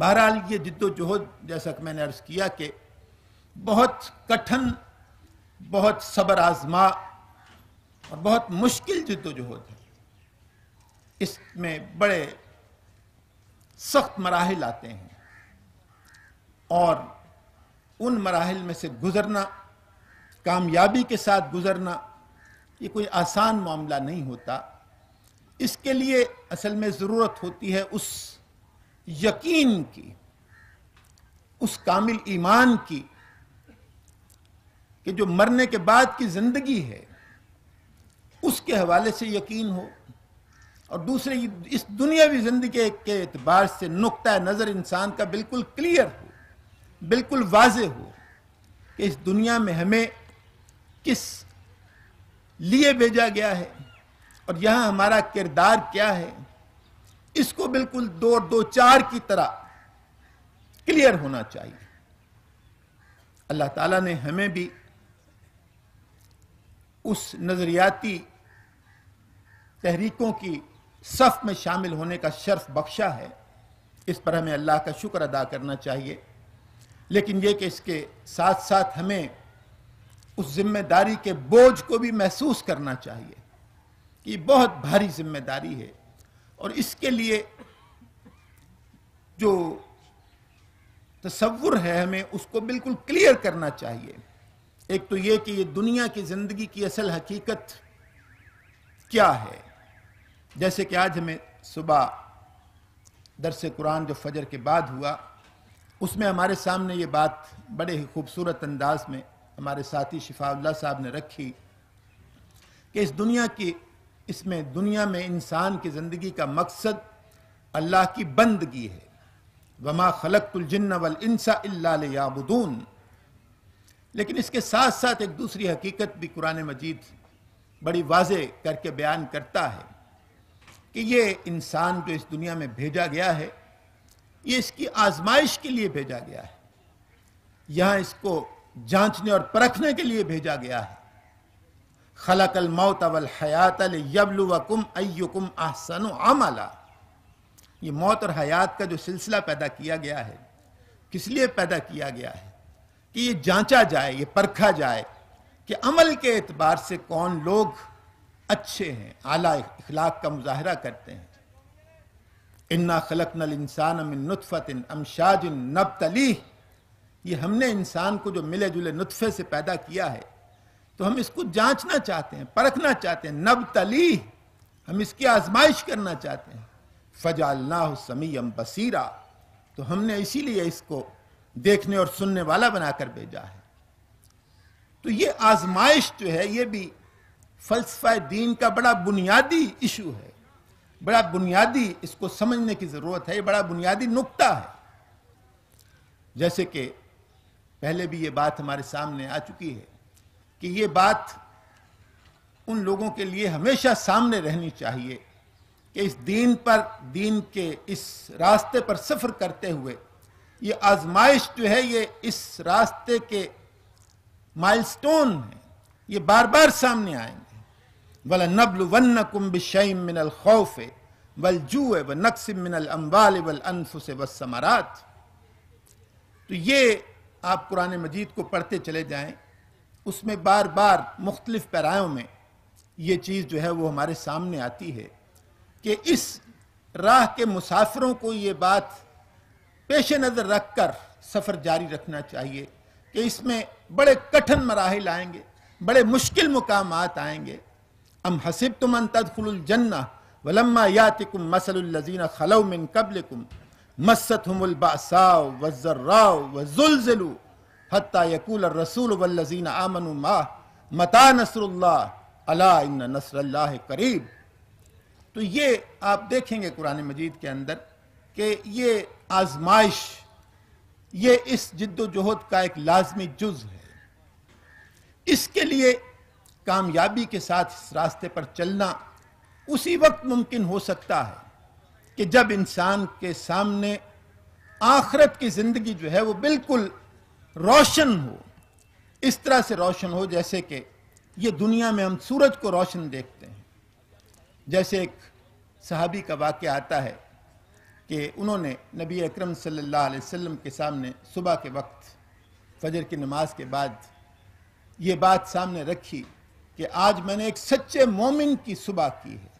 बहरहाल ये जद्दोजहद जैसा कि मैंने अर्ज़ किया कि बहुत कठिन बहुत सब्र आजमा और बहुत मुश्किल जद्दोजहद है इसमें बड़े सख्त मराहल आते हैं और उन मराहल में से गुज़रना कामयाबी के साथ गुज़रना ये कोई आसान मामला नहीं होता इसके लिए असल में ज़रूरत होती है उस यकीन की उस कामिल ईमान की कि जो मरने के बाद की जिंदगी है उसके हवाले से यकीन हो और दूसरे इस दुनियावी जिंदगी के एतबार से नुकता नज़र इंसान का बिल्कुल क्लियर हो बिल्कुल वाज हो कि इस दुनिया में हमें किस लिए भेजा गया है और यहाँ हमारा किरदार क्या है इसको बिल्कुल दो दो चार की तरह क्लियर होना चाहिए अल्लाह ताला ने हमें भी उस नज़रियाती तहरीकों की सफ़ में शामिल होने का शर्फ बख्शा है इस पर हमें अल्लाह का शुक्र अदा करना चाहिए लेकिन यह कि इसके साथ साथ हमें उस जिम्मेदारी के बोझ को भी महसूस करना चाहिए कि बहुत भारी जिम्मेदारी है और इसके लिए जो तस्वुर है हमें उसको बिल्कुल क्लियर करना चाहिए एक तो ये कि ये दुनिया की ज़िंदगी की असल हकीकत क्या है जैसे कि आज हमें सुबह दरस कुरान जो फजर के बाद हुआ उसमें हमारे सामने ये बात बड़े ही खूबसूरत अंदाज में हमारे साथी शिफाउल्ला साहब ने रखी कि इस दुनिया की इसमें दुनिया में इंसान की ज़िंदगी का मकसद अल्लाह की बंदगी है वमा खलकतुलजन्न वल इंसा याबुदून लेकिन इसके साथ साथ एक दूसरी हकीकत भी कुरान मजीद बड़ी वाजे करके बयान करता है कि ये इंसान जो इस दुनिया में भेजा गया है ये इसकी आजमाइश के लिए भेजा गया है यहाँ इसको जांचने और परखने के लिए भेजा गया है अल मौत अवल हयात यबलुवकुम अयुकुम अहसन अमला ये मौत और हयात का जो सिलसिला पैदा किया गया है किस लिए पैदा किया गया है कि ये जांचा जाए ये परखा जाए कि अमल के एतबार से कौन लोग अच्छे हैं आला इखलाक का मुजाहरा करते हैं इन्ना खलक नल इंसान अमिन नुतफ़त अमशाज नब तली ये हमने इंसान को जो मिले जुले नुतफ़े से पैदा किया है तो हम इसको जांचना चाहते हैं परखना चाहते हैं नब तली हम इसकी आजमाइश करना चाहते हैं फजालना समीयम बसीरा तो हमने इसीलिए इसको देखने और सुनने वाला बनाकर भेजा है तो ये आजमाइश जो है ये भी फलसफा दीन का बड़ा बुनियादी इशू है बड़ा बुनियादी इसको समझने की ज़रूरत है ये बड़ा बुनियादी नुक्ता है जैसे कि पहले भी ये बात हमारे सामने आ चुकी है कि ये बात उन लोगों के लिए हमेशा सामने रहनी चाहिए कि इस दीन पर दीन के इस रास्ते पर सफ़र करते हुए ये आजमाइश जो है ये इस रास्ते के माइलस्टोन है ये बार बार सामने आएंगे वल नबल वन कुंभ शैम मिनल खौफ वल जू व नक्स मिनल अम्बाल वल अनफुस व समारात तो ये आप कुरान मजीद को पढ़ते चले जाएं उसमें बार बार मुख्तलिफ पैरायों में ये चीज़ जो है वो हमारे सामने आती है कि इस राह के मुसाफिरों को ये बात पेश नज़र रख कर सफ़र जारी रखना चाहिए कि इसमें बड़े कठिन मराहल आएंगे बड़े मुश्किल मुकाम आएंगे अम हसिब तुम तदखुलजन्ना वलम्मा यातिकुम मसलजीना खलौ मिन कबलकुम मसत हमबासा वज़र्रा वज़ुलजलू हत्ता यकूल रसूल वल्लजीन आमन मता नसरुल्ला अला इन नसरल्ला करीब तो ये आप देखेंगे कुरान मजीद के अंदर कि ये आजमाइश ये इस जद्दोजहद का एक लाजमी जुज है इसके लिए कामयाबी के साथ इस रास्ते पर चलना उसी वक्त मुमकिन हो सकता है कि जब इंसान के सामने आखरत की ज़िंदगी जो है वो बिल्कुल रोशन हो इस तरह से रोशन हो जैसे कि ये दुनिया में हम सूरज को रोशन देखते हैं जैसे एक सहाबी का वाक्य आता है कि उन्होंने नबी अकरम सल्लल्लाहु अलैहि वसल्लम के सामने सुबह के वक्त फजर की नमाज के बाद ये बात सामने रखी कि आज मैंने एक सच्चे मोमिन की सुबह की है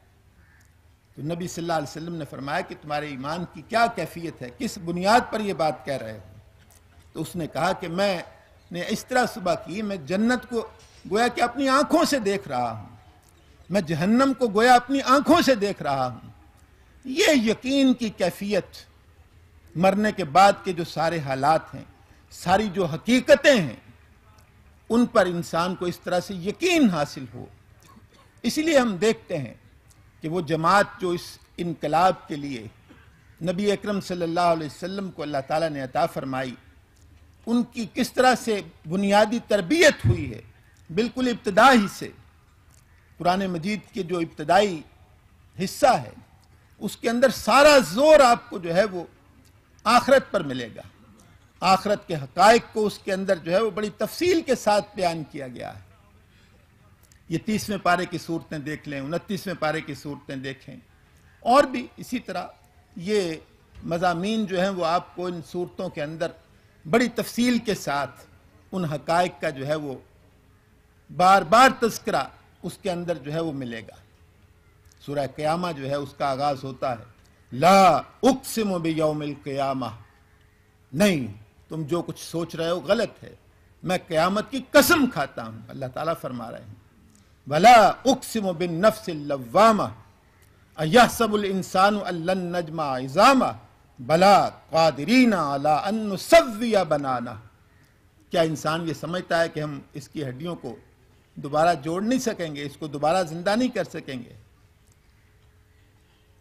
तो नबी सल्लल्लाहु अलैहि वसल्लम ने फरमाया कि तुम्हारे ईमान की क्या कैफियत है किस बुनियाद पर यह बात कह रहे हो तो उसने कहा कि मैं ने इस तरह सुबह की मैं जन्नत को गोया कि अपनी आंखों से देख रहा हूँ मैं जहन्नम को गोया अपनी आंखों से देख रहा हूँ ये यकीन की कैफियत मरने के बाद के जो सारे हालात हैं सारी जो हकीकतें हैं उन पर इंसान को इस तरह से यकीन हासिल हो इसलिए हम देखते हैं कि वो जमात जो इस इनकलाब के लिए नबी अकरम सल्लल्लाहु अलैहि वसल्लम को अल्लाह ताला ने अता फरमाई उनकी किस तरह से बुनियादी तरबियत हुई है बिल्कुल इब्तदा ही से कुरान मजीद के जो इब्तदाई हिस्सा है उसके अंदर सारा जोर आपको जो है वो आखरत पर मिलेगा आखरत के हकायक को उसके अंदर जो है वो बड़ी तफसील के साथ बयान किया गया है ये तीसवें पारे की सूरतें देख लें उनतीसवें पारे की सूरतें देखें और भी इसी तरह ये मजामी जो हैं वो आपको इन सूरतों के अंदर बड़ी तफसील के साथ उन हकायक का जो है वो बार बार तस्करा उसके अंदर जो है वो मिलेगा सूर्य क्यामा जो है उसका आगाज़ होता है ला उकसम बोमिल क्यामा नहीं तुम जो कुछ सोच रहे हो गलत है मैं क्यामत की कसम खाता हूं अल्लाह ताला फरमा रहे हैं भला उकसम बिन नफ्स लवामा यह सबुल इंसान अल्लाह नजमा इज़ामा बला बनाना क्या इंसान ये समझता है कि हम इसकी हड्डियों को दोबारा जोड़ नहीं सकेंगे इसको दोबारा जिंदा नहीं कर सकेंगे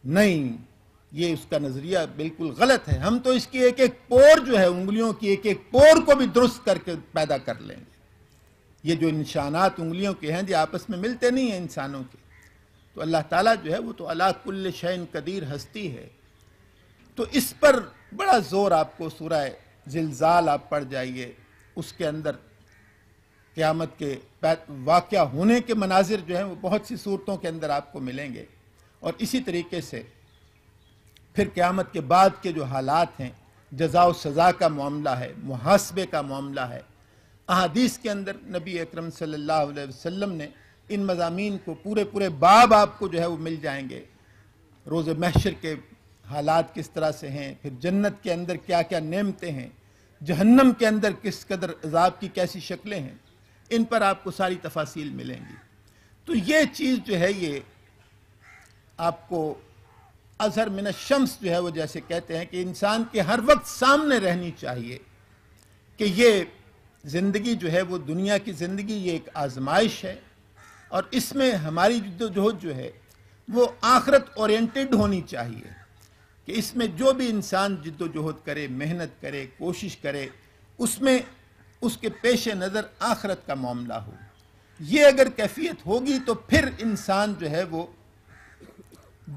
नहीं ये उसका नज़रिया बिल्कुल गलत है हम तो इसकी एक एक पोर जो है उंगलियों की एक एक पोर को भी दुरुस्त करके पैदा कर लेंगे ये जो निशानात उंगलियों के हैं ये आपस में मिलते नहीं हैं इंसानों के तो अल्लाह ताला जो है वो तो अलाकुल्ल शैन कदीर हस्ती है तो इस पर बड़ा ज़ोर आपको है जिलजाल आप पड़ जाइए उसके अंदर क़्यामत के वाक़ होने के मनाजिर जो हैं वो बहुत सी सूरतों के अंदर आपको मिलेंगे और इसी तरीके से फिर क़्यामत के बाद के जो हालात हैं जजा सज़ा का मामला है मुहासबे का मामला है अहादीस के अंदर नबी अक्रम सल्लल्लाहु अलैहि ने इन मजामी को पूरे पूरे बाब आपको जो है वो मिल जाएंगे रोज़ महशर के हालात किस तरह से हैं फिर जन्नत के अंदर क्या क्या नेमते हैं जहन्नम के अंदर किस कदर अजाब की कैसी शक्लें हैं इन पर आपको सारी तफासिल मिलेंगी तो ये चीज़ जो है ये आपको अजहर मिन शम्स जो है वो जैसे कहते हैं कि इंसान के हर वक्त सामने रहनी चाहिए कि ये ज़िंदगी जो है वो दुनिया की ज़िंदगी ये एक आजमाइश है और इसमें हमारी जद्दोजहद जो है वो आखरत ओरिएंटेड होनी चाहिए कि इसमें जो भी इंसान जद्दोजहद करे मेहनत करे कोशिश करे उसमें उसके पेश नज़र आखरत का मामला हो ये अगर कैफियत होगी तो फिर इंसान जो है वो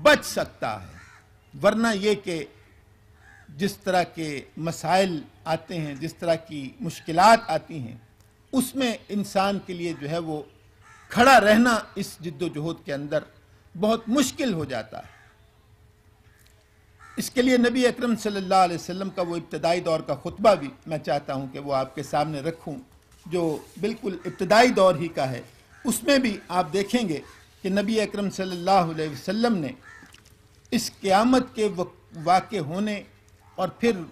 बच सकता है वरना ये कि जिस तरह के मसाइल आते हैं जिस तरह की मुश्किल आती हैं उसमें इंसान के लिए जो है वो खड़ा रहना इस जद्दोजहद के अंदर बहुत मुश्किल हो जाता है इसके लिए नबी अकरम सल्लल्लाहु अलैहि वसल्लम का वो इब्तदाई दौर का खुतबा भी मैं चाहता हूँ कि वो आपके सामने रखूँ जो बिल्कुल इब्तदाई दौर ही का है उसमें भी आप देखेंगे कि नबी अकरम सल्लल्लाहु अलैहि वसल्लम ने इस क़्यामत के वाक़ होने और फिर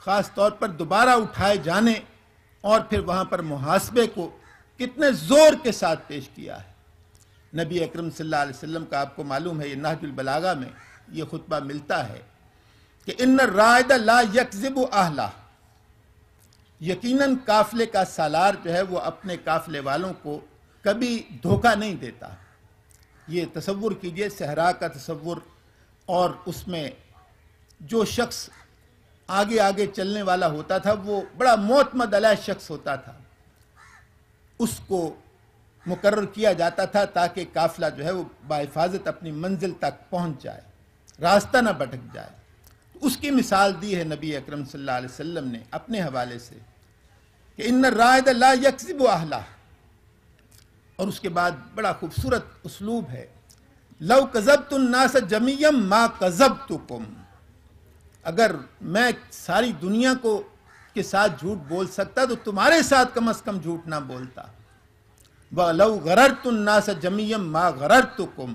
ख़ास तौर पर दोबारा उठाए जाने और फिर वहाँ पर मुहासबे को कितने ज़ोर के साथ पेश किया है नबी अकरम सल्लल्लाहु अलैहि वसल्लम का आपको मालूम है ये नाहजुल में ये खुतबा मिलता है कि इन रायद ला यकजब आहला यकीनन काफले का सालार जो है वो अपने काफले वालों को कभी धोखा नहीं देता ये तस्वुर कीजिए सहरा का तस्वुर और उसमें जो शख्स आगे आगे चलने वाला होता था वो बड़ा मोतमद अला शख्स होता था उसको मुकर किया जाता था ताकि काफिला जो है वो बाहिफाजत अपनी मंजिल तक पहुंच जाए रास्ता ना भटक जाए उसकी मिसाल दी है नबी अक्रम सल्लल्लाहु ने अपने हवाले से कि इन रायद ला यकसिब आहला और उसके बाद बड़ा खूबसूरत उसलूब है लव कज़ब तुम नास जमीयम माँ कज़ब तुकुम अगर मैं सारी दुनिया को के साथ झूठ बोल सकता तो तुम्हारे साथ कम अज़ कम झूठ ना बोलता व लव गरर तुम नास जमीयम माँ गरर तुकुम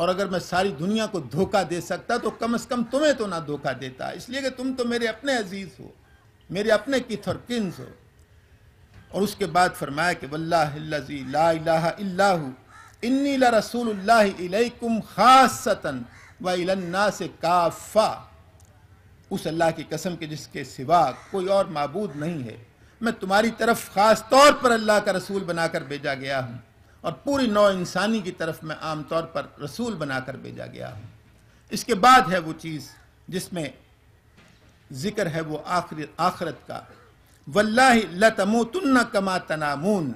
और अगर मैं सारी दुनिया को धोखा दे सकता तो कम से कम तुम्हें तो ना धोखा देता इसलिए कि तुम तो मेरे अपने अजीज हो मेरे अपने किथ और किन्स हो और उसके बाद फरमाया कि वल्लाजी इन्नी रसूल खास खासतन से काफ़ा उस अल्लाह की कसम के जिसके सिवा कोई और मबूद नहीं है मैं तुम्हारी तरफ ख़ास तौर पर अल्लाह का रसूल बनाकर भेजा गया हूँ और पूरी नौ इंसानी की तरफ में आमतौर पर रसूल बनाकर भेजा गया इसके बाद है वो चीज़ जिसमें जिक्र है वो आखिर आखरत का लतमो तुन्ना कमा तनामून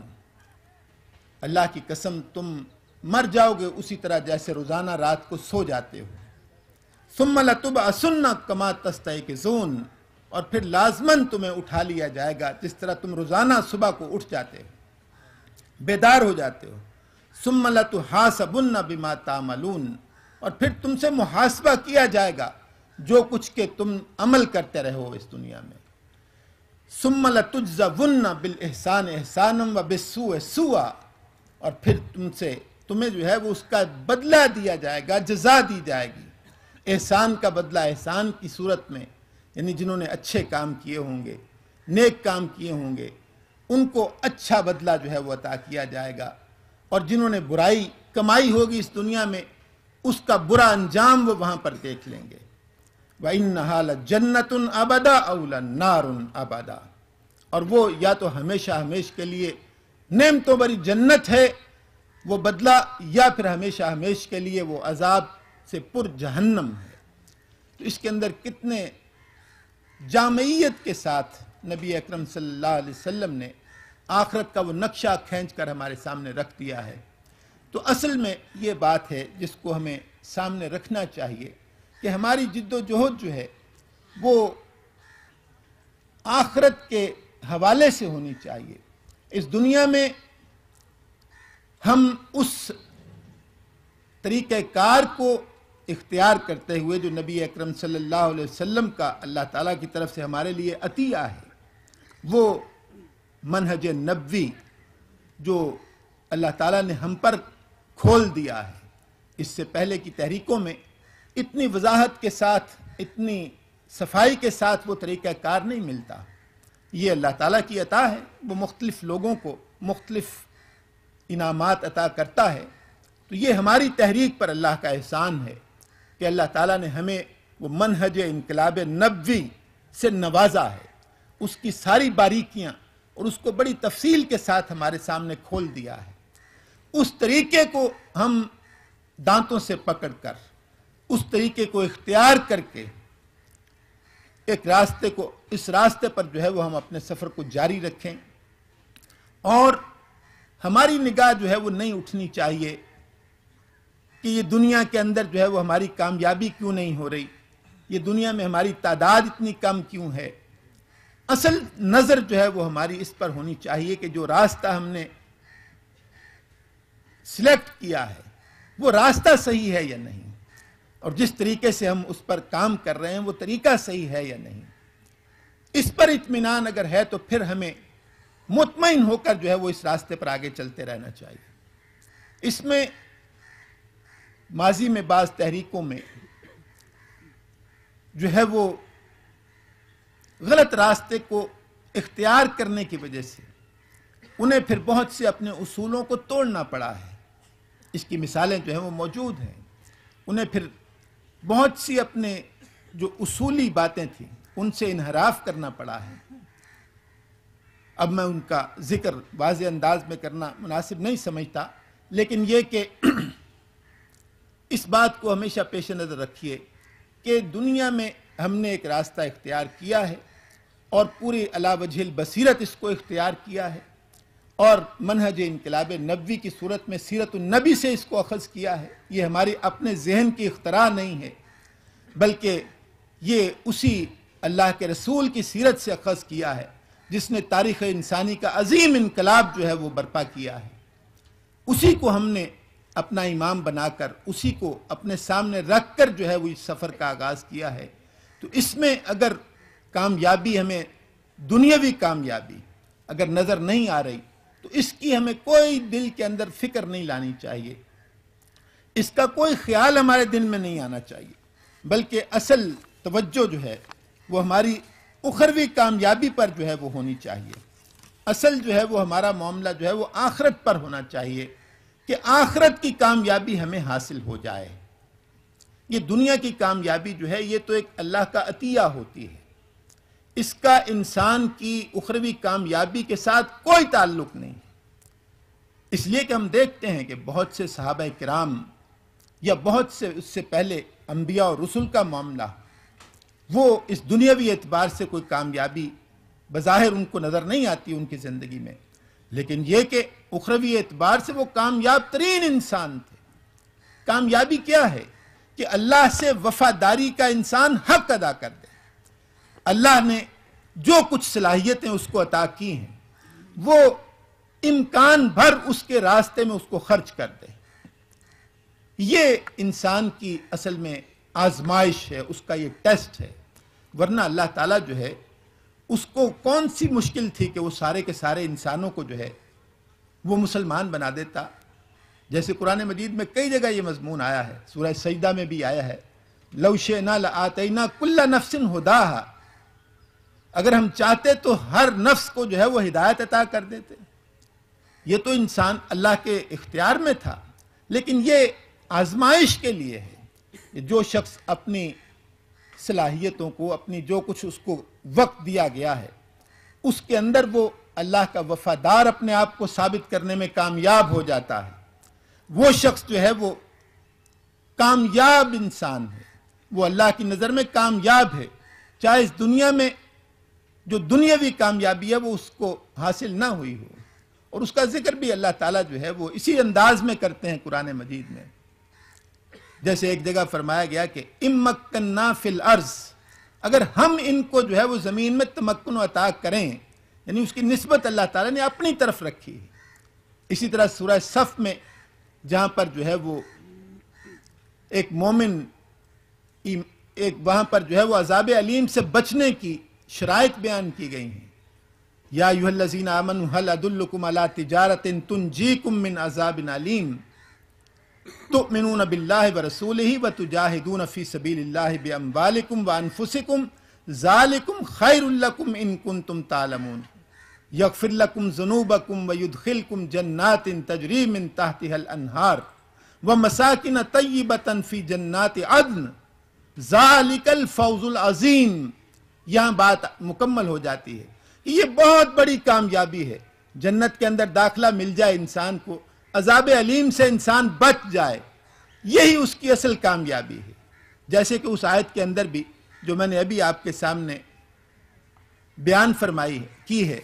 अल्लाह की कसम तुम मर जाओगे उसी तरह जैसे रोज़ाना रात को सो जाते हो सुम लतुब असुन्ना कमा तस्तः के जोन और फिर लाजमन तुम्हें उठा लिया जाएगा जिस तरह तुम रोज़ाना सुबह को उठ जाते हो बेदार हो जाते हो सुमला तो हासबुन बिमा तामलून और फिर तुमसे मुहासबा किया जाएगा जो कुछ के तुम अमल करते रहो इस दुनिया में सुमल तुजुन बिल एहसान एहसानम व बिसु सुआ और फिर तुमसे तुम्हें जो है वो उसका बदला दिया जाएगा जजा दी जाएगी एहसान का बदला एहसान की सूरत में यानी जिन्होंने अच्छे काम किए होंगे नेक काम किए होंगे उनको अच्छा बदला जो है वो अता किया जाएगा और जिन्होंने बुराई कमाई होगी इस दुनिया में उसका बुरा अंजाम वो वहाँ पर देख लेंगे व इन हाल जन्नत अबदा अवला नारुन अबदा और वो या तो हमेशा हमेश के लिए नेम तो बड़ी जन्नत है वो बदला या फिर हमेशा हमेश के लिए वो अजाब से पुर जहन्नम है तो इसके अंदर कितने जामयत के साथ नबी अकरम सल्लल्लाहु अलैहि वसल्लम ने आखरत का वो नक्शा खींच कर हमारे सामने रख दिया है तो असल में ये बात है जिसको हमें सामने रखना चाहिए कि हमारी जिद्दोजहद जो है वो आखरत के हवाले से होनी चाहिए इस दुनिया में हम उस तरीक़ार को इख्तियार करते हुए जो नबी अकरम सल्लल्लाहु अलैहि वसल्लम का अल्लाह ताला की तरफ से हमारे लिए अतिया है वो मनहज नबी जो अल्लाह ताला ने हम पर खोल दिया है इससे पहले की तहरीकों में इतनी वजाहत के साथ इतनी सफाई के साथ वो तरीक़ाकार नहीं मिलता ये अल्लाह ताला की अता है वो मुख्तलिफ़ लोगों को मुख्तलिफ़ इनाम अता करता है तो ये हमारी तहरीक पर अल्लाह का एहसान है कि अल्लाह ताला ने हमें वो मनहज इनकलाब नबी से नवाजा है उसकी सारी बारीकियां और उसको बड़ी तफसील के साथ हमारे सामने खोल दिया है उस तरीके को हम दांतों से पकड़कर उस तरीके को इख्तियार करके एक रास्ते को इस रास्ते पर जो है वो हम अपने सफ़र को जारी रखें और हमारी निगाह जो है वो नहीं उठनी चाहिए कि ये दुनिया के अंदर जो है वो हमारी कामयाबी क्यों नहीं हो रही ये दुनिया में हमारी तादाद इतनी कम क्यों है असल नजर जो है वो हमारी इस पर होनी चाहिए कि जो रास्ता हमने सिलेक्ट किया है वो रास्ता सही है या नहीं और जिस तरीके से हम उस पर काम कर रहे हैं वो तरीका सही है या नहीं इस पर इतमान अगर है तो फिर हमें मुतमिन होकर जो है वो इस रास्ते पर आगे चलते रहना चाहिए इसमें माजी में बाज तहरीकों में जो है वो गलत रास्ते को इख्तियार करने की वजह से उन्हें फिर बहुत से अपने उसूलों को तोड़ना पड़ा है इसकी मिसालें जो हैं वो मौजूद हैं उन्हें फिर बहुत सी अपने जो उसूली बातें थीं उनसे इनहराफ करना पड़ा है अब मैं उनका जिक्र वाज अंदाज में करना मुनासिब नहीं समझता लेकिन ये कि इस बात को हमेशा पेश नज़र रखिए कि दुनिया में हमने एक रास्ता इख्तियार किया है और पूरी अलावजल बसीरत इसको इख्तियार किया है और मनहज इनकलाब नबी की सूरत में सीरत नबी से इसको अखज़ किया है ये हमारे अपने जहन की अख्तरा नहीं है बल्कि ये उसी अल्लाह के रसूल की सीरत से अखज़ किया है जिसने तारीख़ इंसानी का अजीम इनकलाब जो है वो बर्पा किया है उसी को हमने अपना इमाम बनाकर उसी को अपने सामने रख कर जो है वो इस सफ़र का आगाज़ किया है तो इसमें अगर कामयाबी हमें दुनियावी कामयाबी अगर नज़र नहीं आ रही तो इसकी हमें कोई दिल के अंदर फिक्र नहीं लानी चाहिए इसका कोई ख्याल हमारे दिल में नहीं आना चाहिए बल्कि असल तवज्जो जो है वो हमारी उखरवी कामयाबी पर जो है वो होनी चाहिए असल जो है वो हमारा मामला जो है वो आखरत पर होना चाहिए कि आखरत की कामयाबी हमें हासिल हो जाए ये दुनिया की कामयाबी जो है ये तो एक अल्लाह का अतिया होती है इसका इंसान की उखरवी कामयाबी के साथ कोई ताल्लुक नहीं इसलिए कि हम देखते हैं कि बहुत से साहब कराम या बहुत से उससे पहले अंबिया और रसुल का मामला वो इस दुनियावी एतबार से कोई कामयाबी बज़ाहिर उनको नज़र नहीं आती उनकी ज़िंदगी में लेकिन यह कि उखरवी एतबार से वो कामयाब तरीन इंसान थे कामयाबी क्या है कि अल्लाह से वफादारी का इंसान हक अदा कर दे अल्लाह ने जो कुछ सलाहियतें उसको अता की हैं वो इम्कान भर उसके रास्ते में उसको खर्च कर दे ये इंसान की असल में आजमाइश है उसका ये टेस्ट है वरना अल्लाह ताला जो है उसको कौन सी मुश्किल थी कि वो सारे के सारे इंसानों को जो है वो मुसलमान बना देता जैसे कुरान मजीद में कई जगह ये मजमून आया है सूरह सईदा में भी आया है लौशे ना आतना कुल्ला नफसिन हुदा अगर हम चाहते तो हर नफ्स को जो है वो हिदायत अता कर देते ये तो इंसान अल्लाह के इख्तियार में था लेकिन ये आजमाइश के लिए है जो शख्स अपनी सलाहियतों को अपनी जो कुछ उसको वक्त दिया गया है उसके अंदर वो अल्लाह का वफादार अपने आप को साबित करने में कामयाब हो जाता है वो शख्स जो है वो कामयाब इंसान है वो अल्लाह की नज़र में कामयाब है चाहे इस दुनिया में जो दुनियावी कामयाबी है वो उसको हासिल ना हुई हो और उसका जिक्र भी अल्लाह ताला जो है वो इसी अंदाज में करते हैं कुरान मजीद में जैसे एक जगह फरमाया गया कि इमक्कन्ना फिल अर्ज अगर हम इनको जो है वो ज़मीन में तमक्न अता करें यानी उसकी नस्बत अल्लाह ताला ने अपनी तरफ रखी इसी तरह सूरह सफ़ में जहाँ पर जो है वो एक मोमिन एक वहाँ पर जो है वो अजाब अलीम से बचने की शरात बयान की गई हैं या यूहलजीन आमन हल अदुल्लकुम अला इन तुन जी कुमिन अजाबिन अलीम तो मिनून नबिल्ला व रसूल ही व तुजाहिदून फ़ी सबील्ला बम्बालिकुम व अनफुसिकुम ज़ालिकुम खैरुल्लकुम इन कुन तुम तालमून यकफिल्लकुम जनूबकुम व युदखिलकुम जन्नात इन तजरीम इन हल अनहार व मसाकिन तय्यबतन फ़ी जन्नात अदन ज़ालिकल फ़ौज़ुल अज़ीम यहां बात मुकम्मल हो जाती है ये बहुत बड़ी कामयाबी है जन्नत के अंदर दाखला मिल जाए इंसान को अजाब अलीम से इंसान बच जाए यही उसकी असल कामयाबी है जैसे कि उस आयत के अंदर भी जो मैंने अभी आपके सामने बयान फरमाई है की है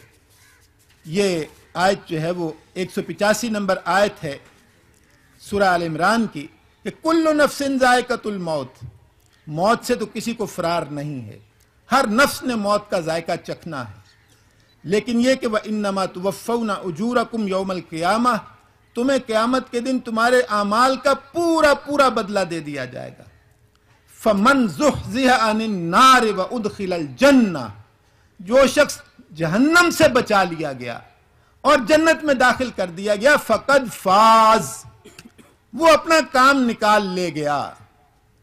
ये आयत जो है वो एक सौ पिचासी नंबर आयत है सुरा आल इमरान की कि कुल्ल नफसिन जायकतुल मौत मौत से तो किसी को फरार नहीं है हर नफ्स ने मौत का जायका चखना है लेकिन यह कि वह इनमा तवफ़ना उजूरकुम यौमल क़्यामा तुम्हें क़्यामत के दिन तुम्हारे अमाल का पूरा पूरा बदला दे दिया जाएगा फमन नार व उदखिल जन्ना जो शख्स जहन्नम से बचा लिया गया और जन्नत में दाखिल कर दिया गया फ़कद फाज वो अपना काम निकाल ले गया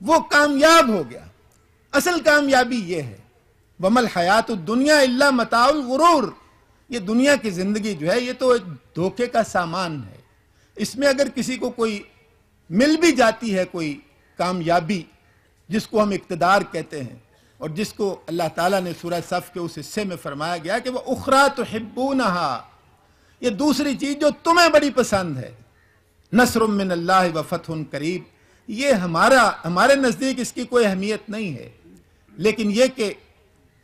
वो कामयाब हो गया असल कामयाबी ये है वमल हयात दुनिया इल्ला मताउल गुरूर ये दुनिया की जिंदगी जो है ये तो एक धोखे का सामान है इसमें अगर किसी को कोई मिल भी जाती है कोई कामयाबी जिसको हम इकतदार कहते हैं और जिसको अल्लाह ताला ने सूरह सफ़ के उस हिस्से में फरमाया गया कि वह उखरा तो हिब्बू नहा ये दूसरी चीज़ जो तुम्हें बड़ी पसंद है नसरमिन अल्लाह व फ़तह करीब ये हमारा हमारे नज़दीक इसकी कोई अहमियत नहीं है लेकिन यह कि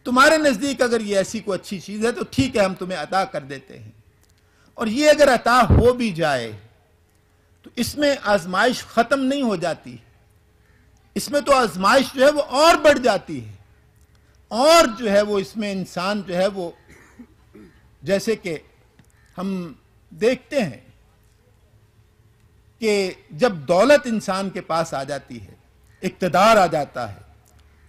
तुम्हारे नज़दीक अगर ये ऐसी कोई अच्छी चीज़ है तो ठीक है हम तुम्हें अता कर देते हैं और ये अगर अता हो भी जाए तो इसमें आजमाइश ख़त्म नहीं हो जाती इसमें तो आजमाइश जो है वो और बढ़ जाती है और जो है वो इसमें इंसान जो है वो जैसे कि हम देखते हैं कि जब दौलत इंसान के पास आ जाती है इकतदार आ जाता है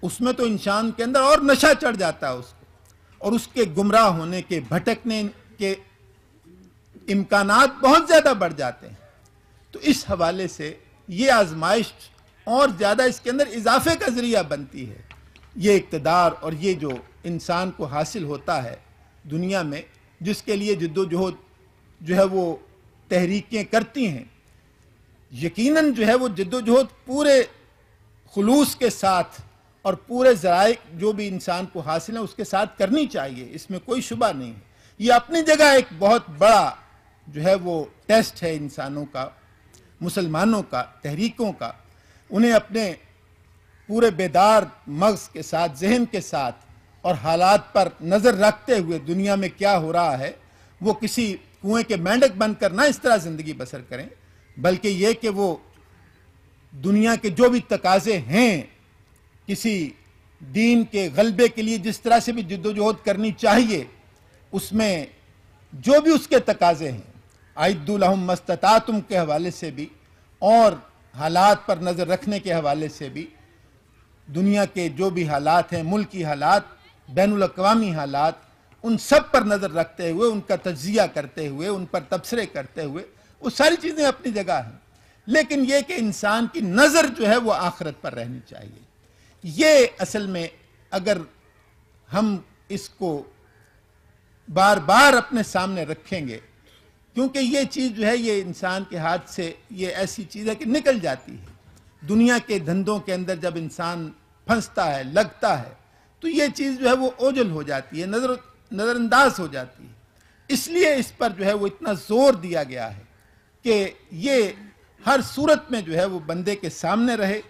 उसमें तो इंसान के अंदर और नशा चढ़ जाता है उसको और उसके गुमराह होने के भटकने के इम्कान बहुत ज़्यादा बढ़ जाते हैं तो इस हवाले से ये आजमाइश और ज़्यादा इसके अंदर इजाफे का ज़रिया बनती है ये इकतदार और ये जो इंसान को हासिल होता है दुनिया में जिसके लिए जद्दोजहद जो है वो तहरीकें करती हैं यकीनन जो है वो जद्दोजहद पूरे खलूस के साथ और पूरे जराए जो भी इंसान को हासिल है उसके साथ करनी चाहिए इसमें कोई शुबा नहीं ये अपनी जगह एक बहुत बड़ा जो है वो टेस्ट है इंसानों का मुसलमानों का तहरीकों का उन्हें अपने पूरे बेदार मगज़ के साथ जहन के साथ और हालात पर नज़र रखते हुए दुनिया में क्या हो रहा है वो किसी कुएं के मेंढक बनकर ना इस तरह ज़िंदगी बसर करें बल्कि ये कि वो दुनिया के जो भी तकाजे हैं किसी दीन के गलबे के लिए जिस तरह से भी जद्दोजहद करनी चाहिए उसमें जो भी उसके तकाजे हैं आयदुलहम मस्ततातुम के हवाले से भी और हालात पर नज़र रखने के हवाले से भी दुनिया के जो भी हालात हैं मुल्क की हालात बैन अवी हालात उन सब पर नज़र रखते हुए उनका तजिया करते हुए उन पर तबसरे करते हुए वो सारी चीज़ें अपनी जगह हैं लेकिन यह कि इंसान की नज़र जो है वह आख़रत पर रहनी चाहिए ये असल में अगर हम इसको बार बार अपने सामने रखेंगे क्योंकि ये चीज़ जो है ये इंसान के हाथ से ये ऐसी चीज़ है कि निकल जाती है दुनिया के धंधों के अंदर जब इंसान फंसता है लगता है तो ये चीज़ जो है वो ओझल हो जाती है नज़र नज़रअंदाज हो जाती है इसलिए इस पर जो है वो इतना ज़ोर दिया गया है कि ये हर सूरत में जो है वो बंदे के सामने रहे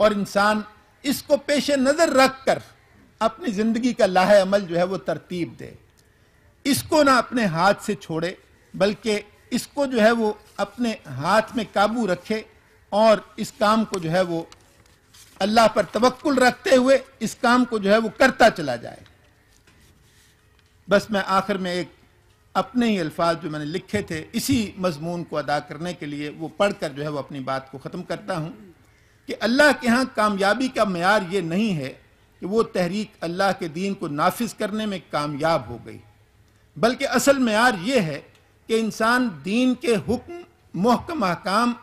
और इंसान इसको पेश नज़र रख कर अपनी ज़िंदगी का लाह अमल जो है वो तरतीब दे इसको ना अपने हाथ से छोड़े बल्कि इसको जो है वो अपने हाथ में काबू रखे और इस काम को जो है वो अल्लाह पर तवक्ल रखते हुए इस काम को जो है वो करता चला जाए बस मैं आखिर में एक अपने ही अल्फाज जो मैंने लिखे थे इसी मजमून को अदा करने के लिए वो पढ़कर जो है वो अपनी बात को ख़त्म करता हूँ कि अल्लाह के यहाँ कामयाबी का मैार ये नहीं है कि वो तहरीक अल्लाह के दीन को नाफिज करने में कामयाब हो गई बल्कि असल मैार ये है कि इंसान दीन के हुक्म महकम अहकाम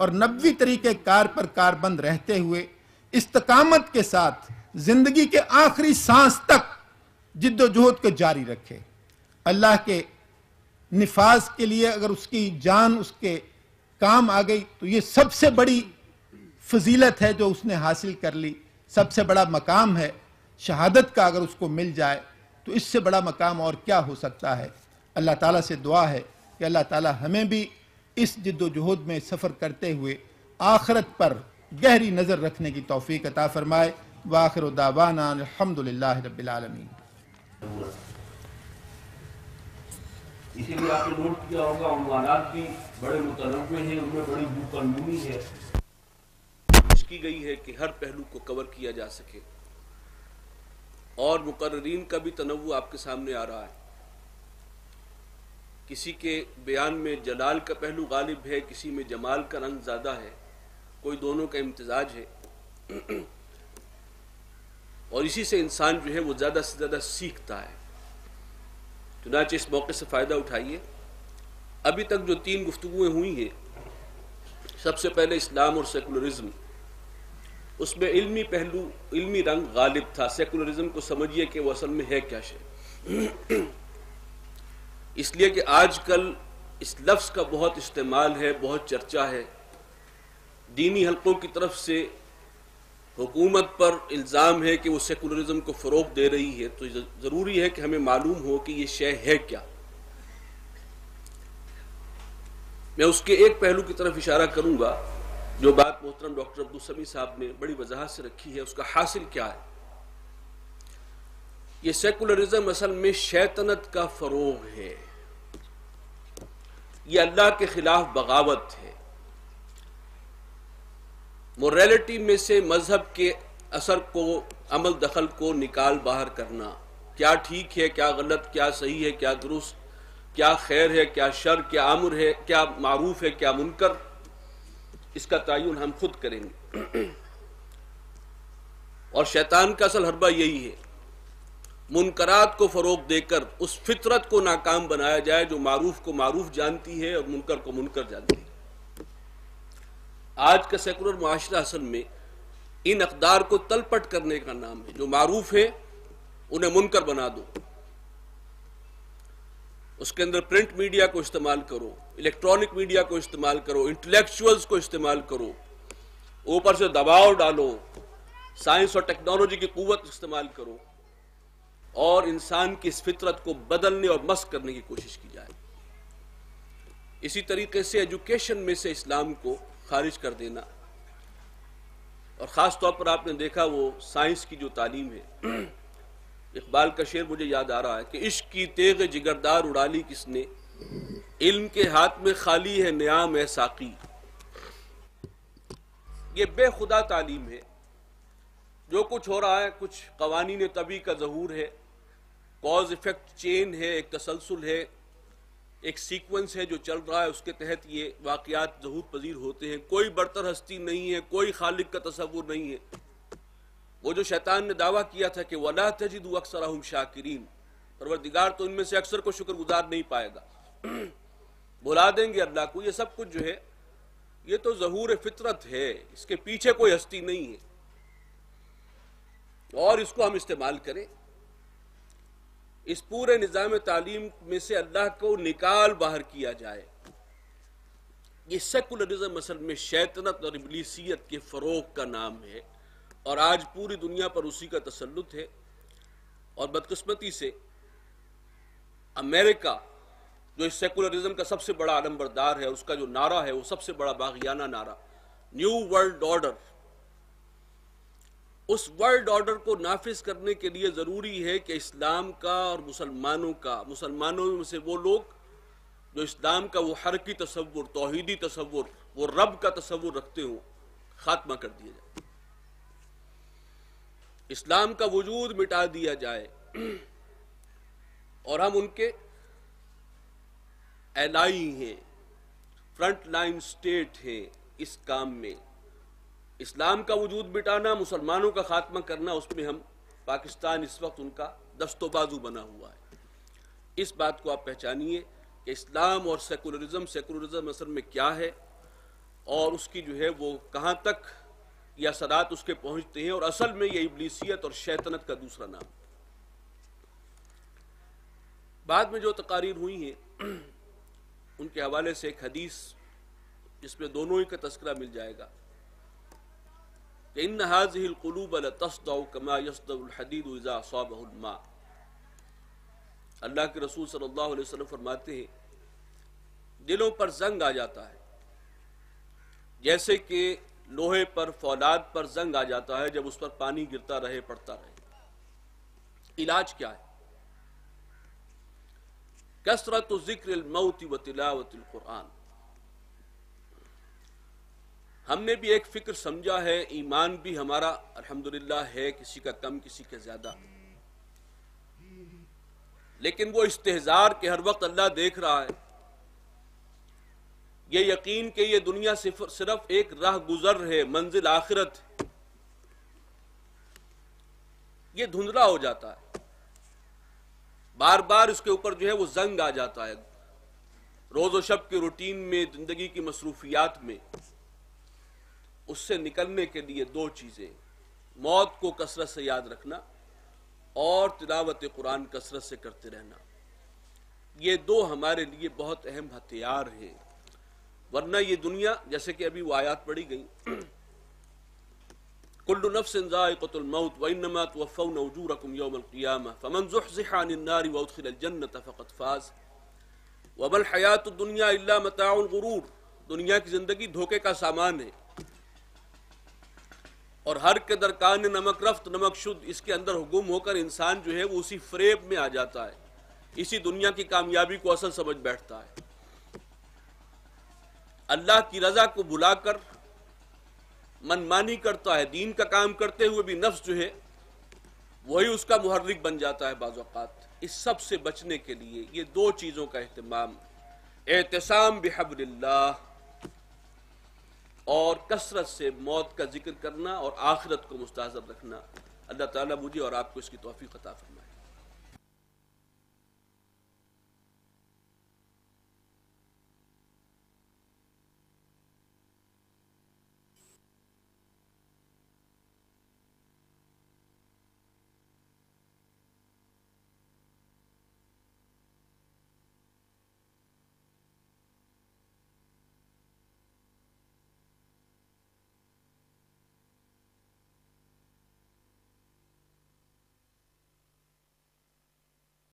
और नबी तरीके कार पर कारबंद रहते हुए इस्तकामत के साथ ज़िंदगी के आखिरी सांस तक जिद्दोजहद को जारी रखे अल्लाह के नफाज के लिए अगर उसकी जान उसके काम आ गई तो ये सबसे बड़ी फजीलत है जो उसने हासिल कर ली सबसे बड़ा मकाम है शहादत का अगर उसको मिल जाए तो इससे बड़ा मकाम और क्या हो सकता है अल्लाह ताला से दुआ है कि अल्लाह ताला हमें भी इस जद्दोजहद में सफ़र करते हुए आखरत पर गहरी नज़र रखने की तोफ़ी अता फ़रमाए वाखिर दावाना अलहमदिल्ला रबालमीन इसीलिए आपने नोट किया होगा उनवानात भी बड़े मुतनवे हैं उनमें बड़ी बेकानूनी है की गई है कि हर पहलू को कवर किया जा सके और मुकर्रीन का भी तनवु आपके सामने आ रहा है किसी के बयान में जलाल का पहलू गालिब है किसी में जमाल का रंग ज़्यादा है कोई दोनों का इम्तजाज है और इसी से इंसान जो है वो ज़्यादा से ज़्यादा सीखता है चुनाच इस मौके से फ़ायदा उठाइए अभी तक जो तीन गुफ्तुएँ हुई हैं सबसे पहले इस्लाम और सेकुलरिज्म उसमें इल्मी पहलू इल्मी रंग गालिब था सेकुलरिज्म को समझिए कि वो असल में है क्या शे इसलिए कि आजकल इस लफ्ज़ का बहुत इस्तेमाल है बहुत चर्चा है दीनी हलकों की तरफ से हुकूमत पर इल्ज़ाम है कि वो सेकुलरिज्म को फ़रोग दे रही है तो ज़रूरी है कि हमें मालूम हो कि ये शय है क्या मैं उसके एक पहलू की तरफ इशारा करूंगा जो बात मोहतरम डॉक्टर अब्दुल समी साहब ने बड़ी वजाहत से रखी है उसका हासिल क्या है ये सेकुलरिज्म असल में शैतनत का फरोग है ये अल्लाह के खिलाफ बगावत है मोरलिटी में से मजहब के असर को अमल दखल को निकाल बाहर करना क्या ठीक है क्या गलत क्या सही है क्या दुरुस्त क्या खैर है क्या शर क्या आमर है क्या मारूफ है क्या मुनकर इसका तयन हम खुद करेंगे और शैतान का असल हरबा यही है मुनकरात को फ़रोग देकर उस फितरत को नाकाम बनाया जाए जो मारूफ को मारूफ जानती है और मुनकर को मुनकर जानती है आज का सेकुलर माशरा असल में इन अकदार को तलपट करने का नाम है जो मारूफ है उन्हें मुनकर बना दो उसके अंदर प्रिंट मीडिया को इस्तेमाल करो इलेक्ट्रॉनिक मीडिया को इस्तेमाल करो इंटेलेक्चुअल्स को इस्तेमाल करो ऊपर से दबाव डालो साइंस और टेक्नोलॉजी की कुवत इस्तेमाल करो और इंसान की इस फितरत को बदलने और मस्क करने की कोशिश की जाए इसी तरीके से एजुकेशन में से इस्लाम को खारिज कर देना और ख़ास तौर पर आपने देखा वो साइंस की जो तालीम है इकबाल का शेर मुझे याद आ रहा है कि इश्क की तेग जिगरदार ली किसने इल्म के हाथ में खाली है न्याम है साकी ये बेखुदा तालीम है जो कुछ हो रहा है कुछ कवानीन तभी का जहूर है कॉज इफेक्ट चेन है एक तसलसल है एक सीक्वेंस है जो चल रहा है उसके तहत ये वाकयात जहूर पजीर होते हैं कोई बरतर हस्ती नहीं है कोई खालिक का तस्वुर नहीं है वो जो शैतान ने दावा किया था कि वला तजिदु अक्सर शाकिरीन परवरदिगार तो इनमें से अक्सर को शुक्रगुजार नहीं पाएगा बुला देंगे अल्लाह को ये सब कुछ जो है ये तो जहूर फितरत है इसके पीछे कोई हस्ती नहीं है और इसको हम इस्तेमाल करें इस पूरे निज़ाम तालीम में से अल्लाह को निकाल बाहर किया जाए ये सेकुलरिज्म असल में शैतनत और इबलीसियत के फ़रोग का नाम है और आज पूरी दुनिया पर उसी का तसलुत है और बदकस्मती से अमेरिका जो इस सेकुलरिज्म का सबसे बड़ा आलम्बरदार है उसका जो नारा है वो सबसे बड़ा बागियाना नारा न्यू वर्ल्ड ऑर्डर उस वर्ल्ड ऑर्डर को नाफिज करने के लिए ज़रूरी है कि इस्लाम का और मुसलमानों का मुसलमानों में से वो लोग जो इस्लाम का वो हर की तस्वुर तोहदी तस्वुर वो रब का तस्वुर रखते हों खात्मा कर दिया जाए इस्लाम का वजूद मिटा दिया जाए और हम उनके एलाई हैं फ्रंट लाइन स्टेट हैं इस काम में इस्लाम का वजूद मिटाना मुसलमानों का खात्मा करना उसमें हम पाकिस्तान इस वक्त उनका दस्तोबाजू बना हुआ है इस बात को आप पहचानिए कि इस्लाम और सेकुलरिज्म सेकुलरिज्म असल में क्या है और उसकी जो है वो कहाँ तक या सदात उसके पहुंचते हैं और असल में यह इबलीसियत और शैतनत का दूसरा नाम बाद में जो तकारीर हुई हैं उनके हवाले से एक हदीस इसमें दोनों ही का तस्करा मिल जाएगा कि इन हाजिलकलूब तस्दा कमा यसदीदा अल्लाह के रसूल सल्लल्लाहु अलैहि वसल्लम फरमाते हैं दिलों पर जंग आ जाता है जैसे कि लोहे पर फौलाद पर जंग आ जाता है जब उस पर पानी गिरता रहे पड़ता रहे इलाज क्या है कसरत जिक्र मऊती व कुरान हमने भी एक फिक्र समझा है ईमान भी हमारा अल्हम्दुलिल्लाह है किसी का कम किसी का ज्यादा लेकिन वो इस्तेजार के हर वक्त अल्लाह देख रहा है ये यकीन कि ये दुनिया सिर्फ एक राह गुजर है मंजिल आखिरत ये धुंधला हो जाता है बार बार इसके ऊपर जो है वो जंग आ जाता है रोज व शब की रूटीन में जिंदगी की मसरूफियात में उससे निकलने के लिए दो चीजें मौत को कसरत से याद रखना और तिलावत कुरान कसरत से करते रहना ये दो हमारे लिए बहुत अहम हथियार हैं वरना ये दुनिया जैसे कि अभी वो आयात पड़ी गई कुल्लु नफ्स मौत व वनमा तवफ़ा नवजूर क़ियामा फ़मन ज़ुहज़िहा अनिल व ज़ुहानारी जन्नत फ़क़द फ़ाज व वबल हयात दुनिया इल्ला मताउल गुरूर दुनिया की ज़िंदगी धोखे का सामान है और हर के दरकान नमक रफ्त नमक शुद्ध इसके अंदर हुकुम होकर इंसान जो है वो उसी फ्रेब में आ जाता है इसी दुनिया की कामयाबी को असल समझ बैठता है अल्लाह की रजा को बुलाकर मनमानी करता है दीन का काम करते हुए भी नफ्स जो है वही उसका मुहर्रिक बन जाता है बाजत इस सब से बचने के लिए ये दो चीज़ों का अहतमाम एहतसाम बहबल्ला और कसरत से मौत का जिक्र करना और आखिरत को मुस्ताजर रखना अल्लाह ताला मुझे और आपको इसकी तोफ़ी ख़ता फरमाए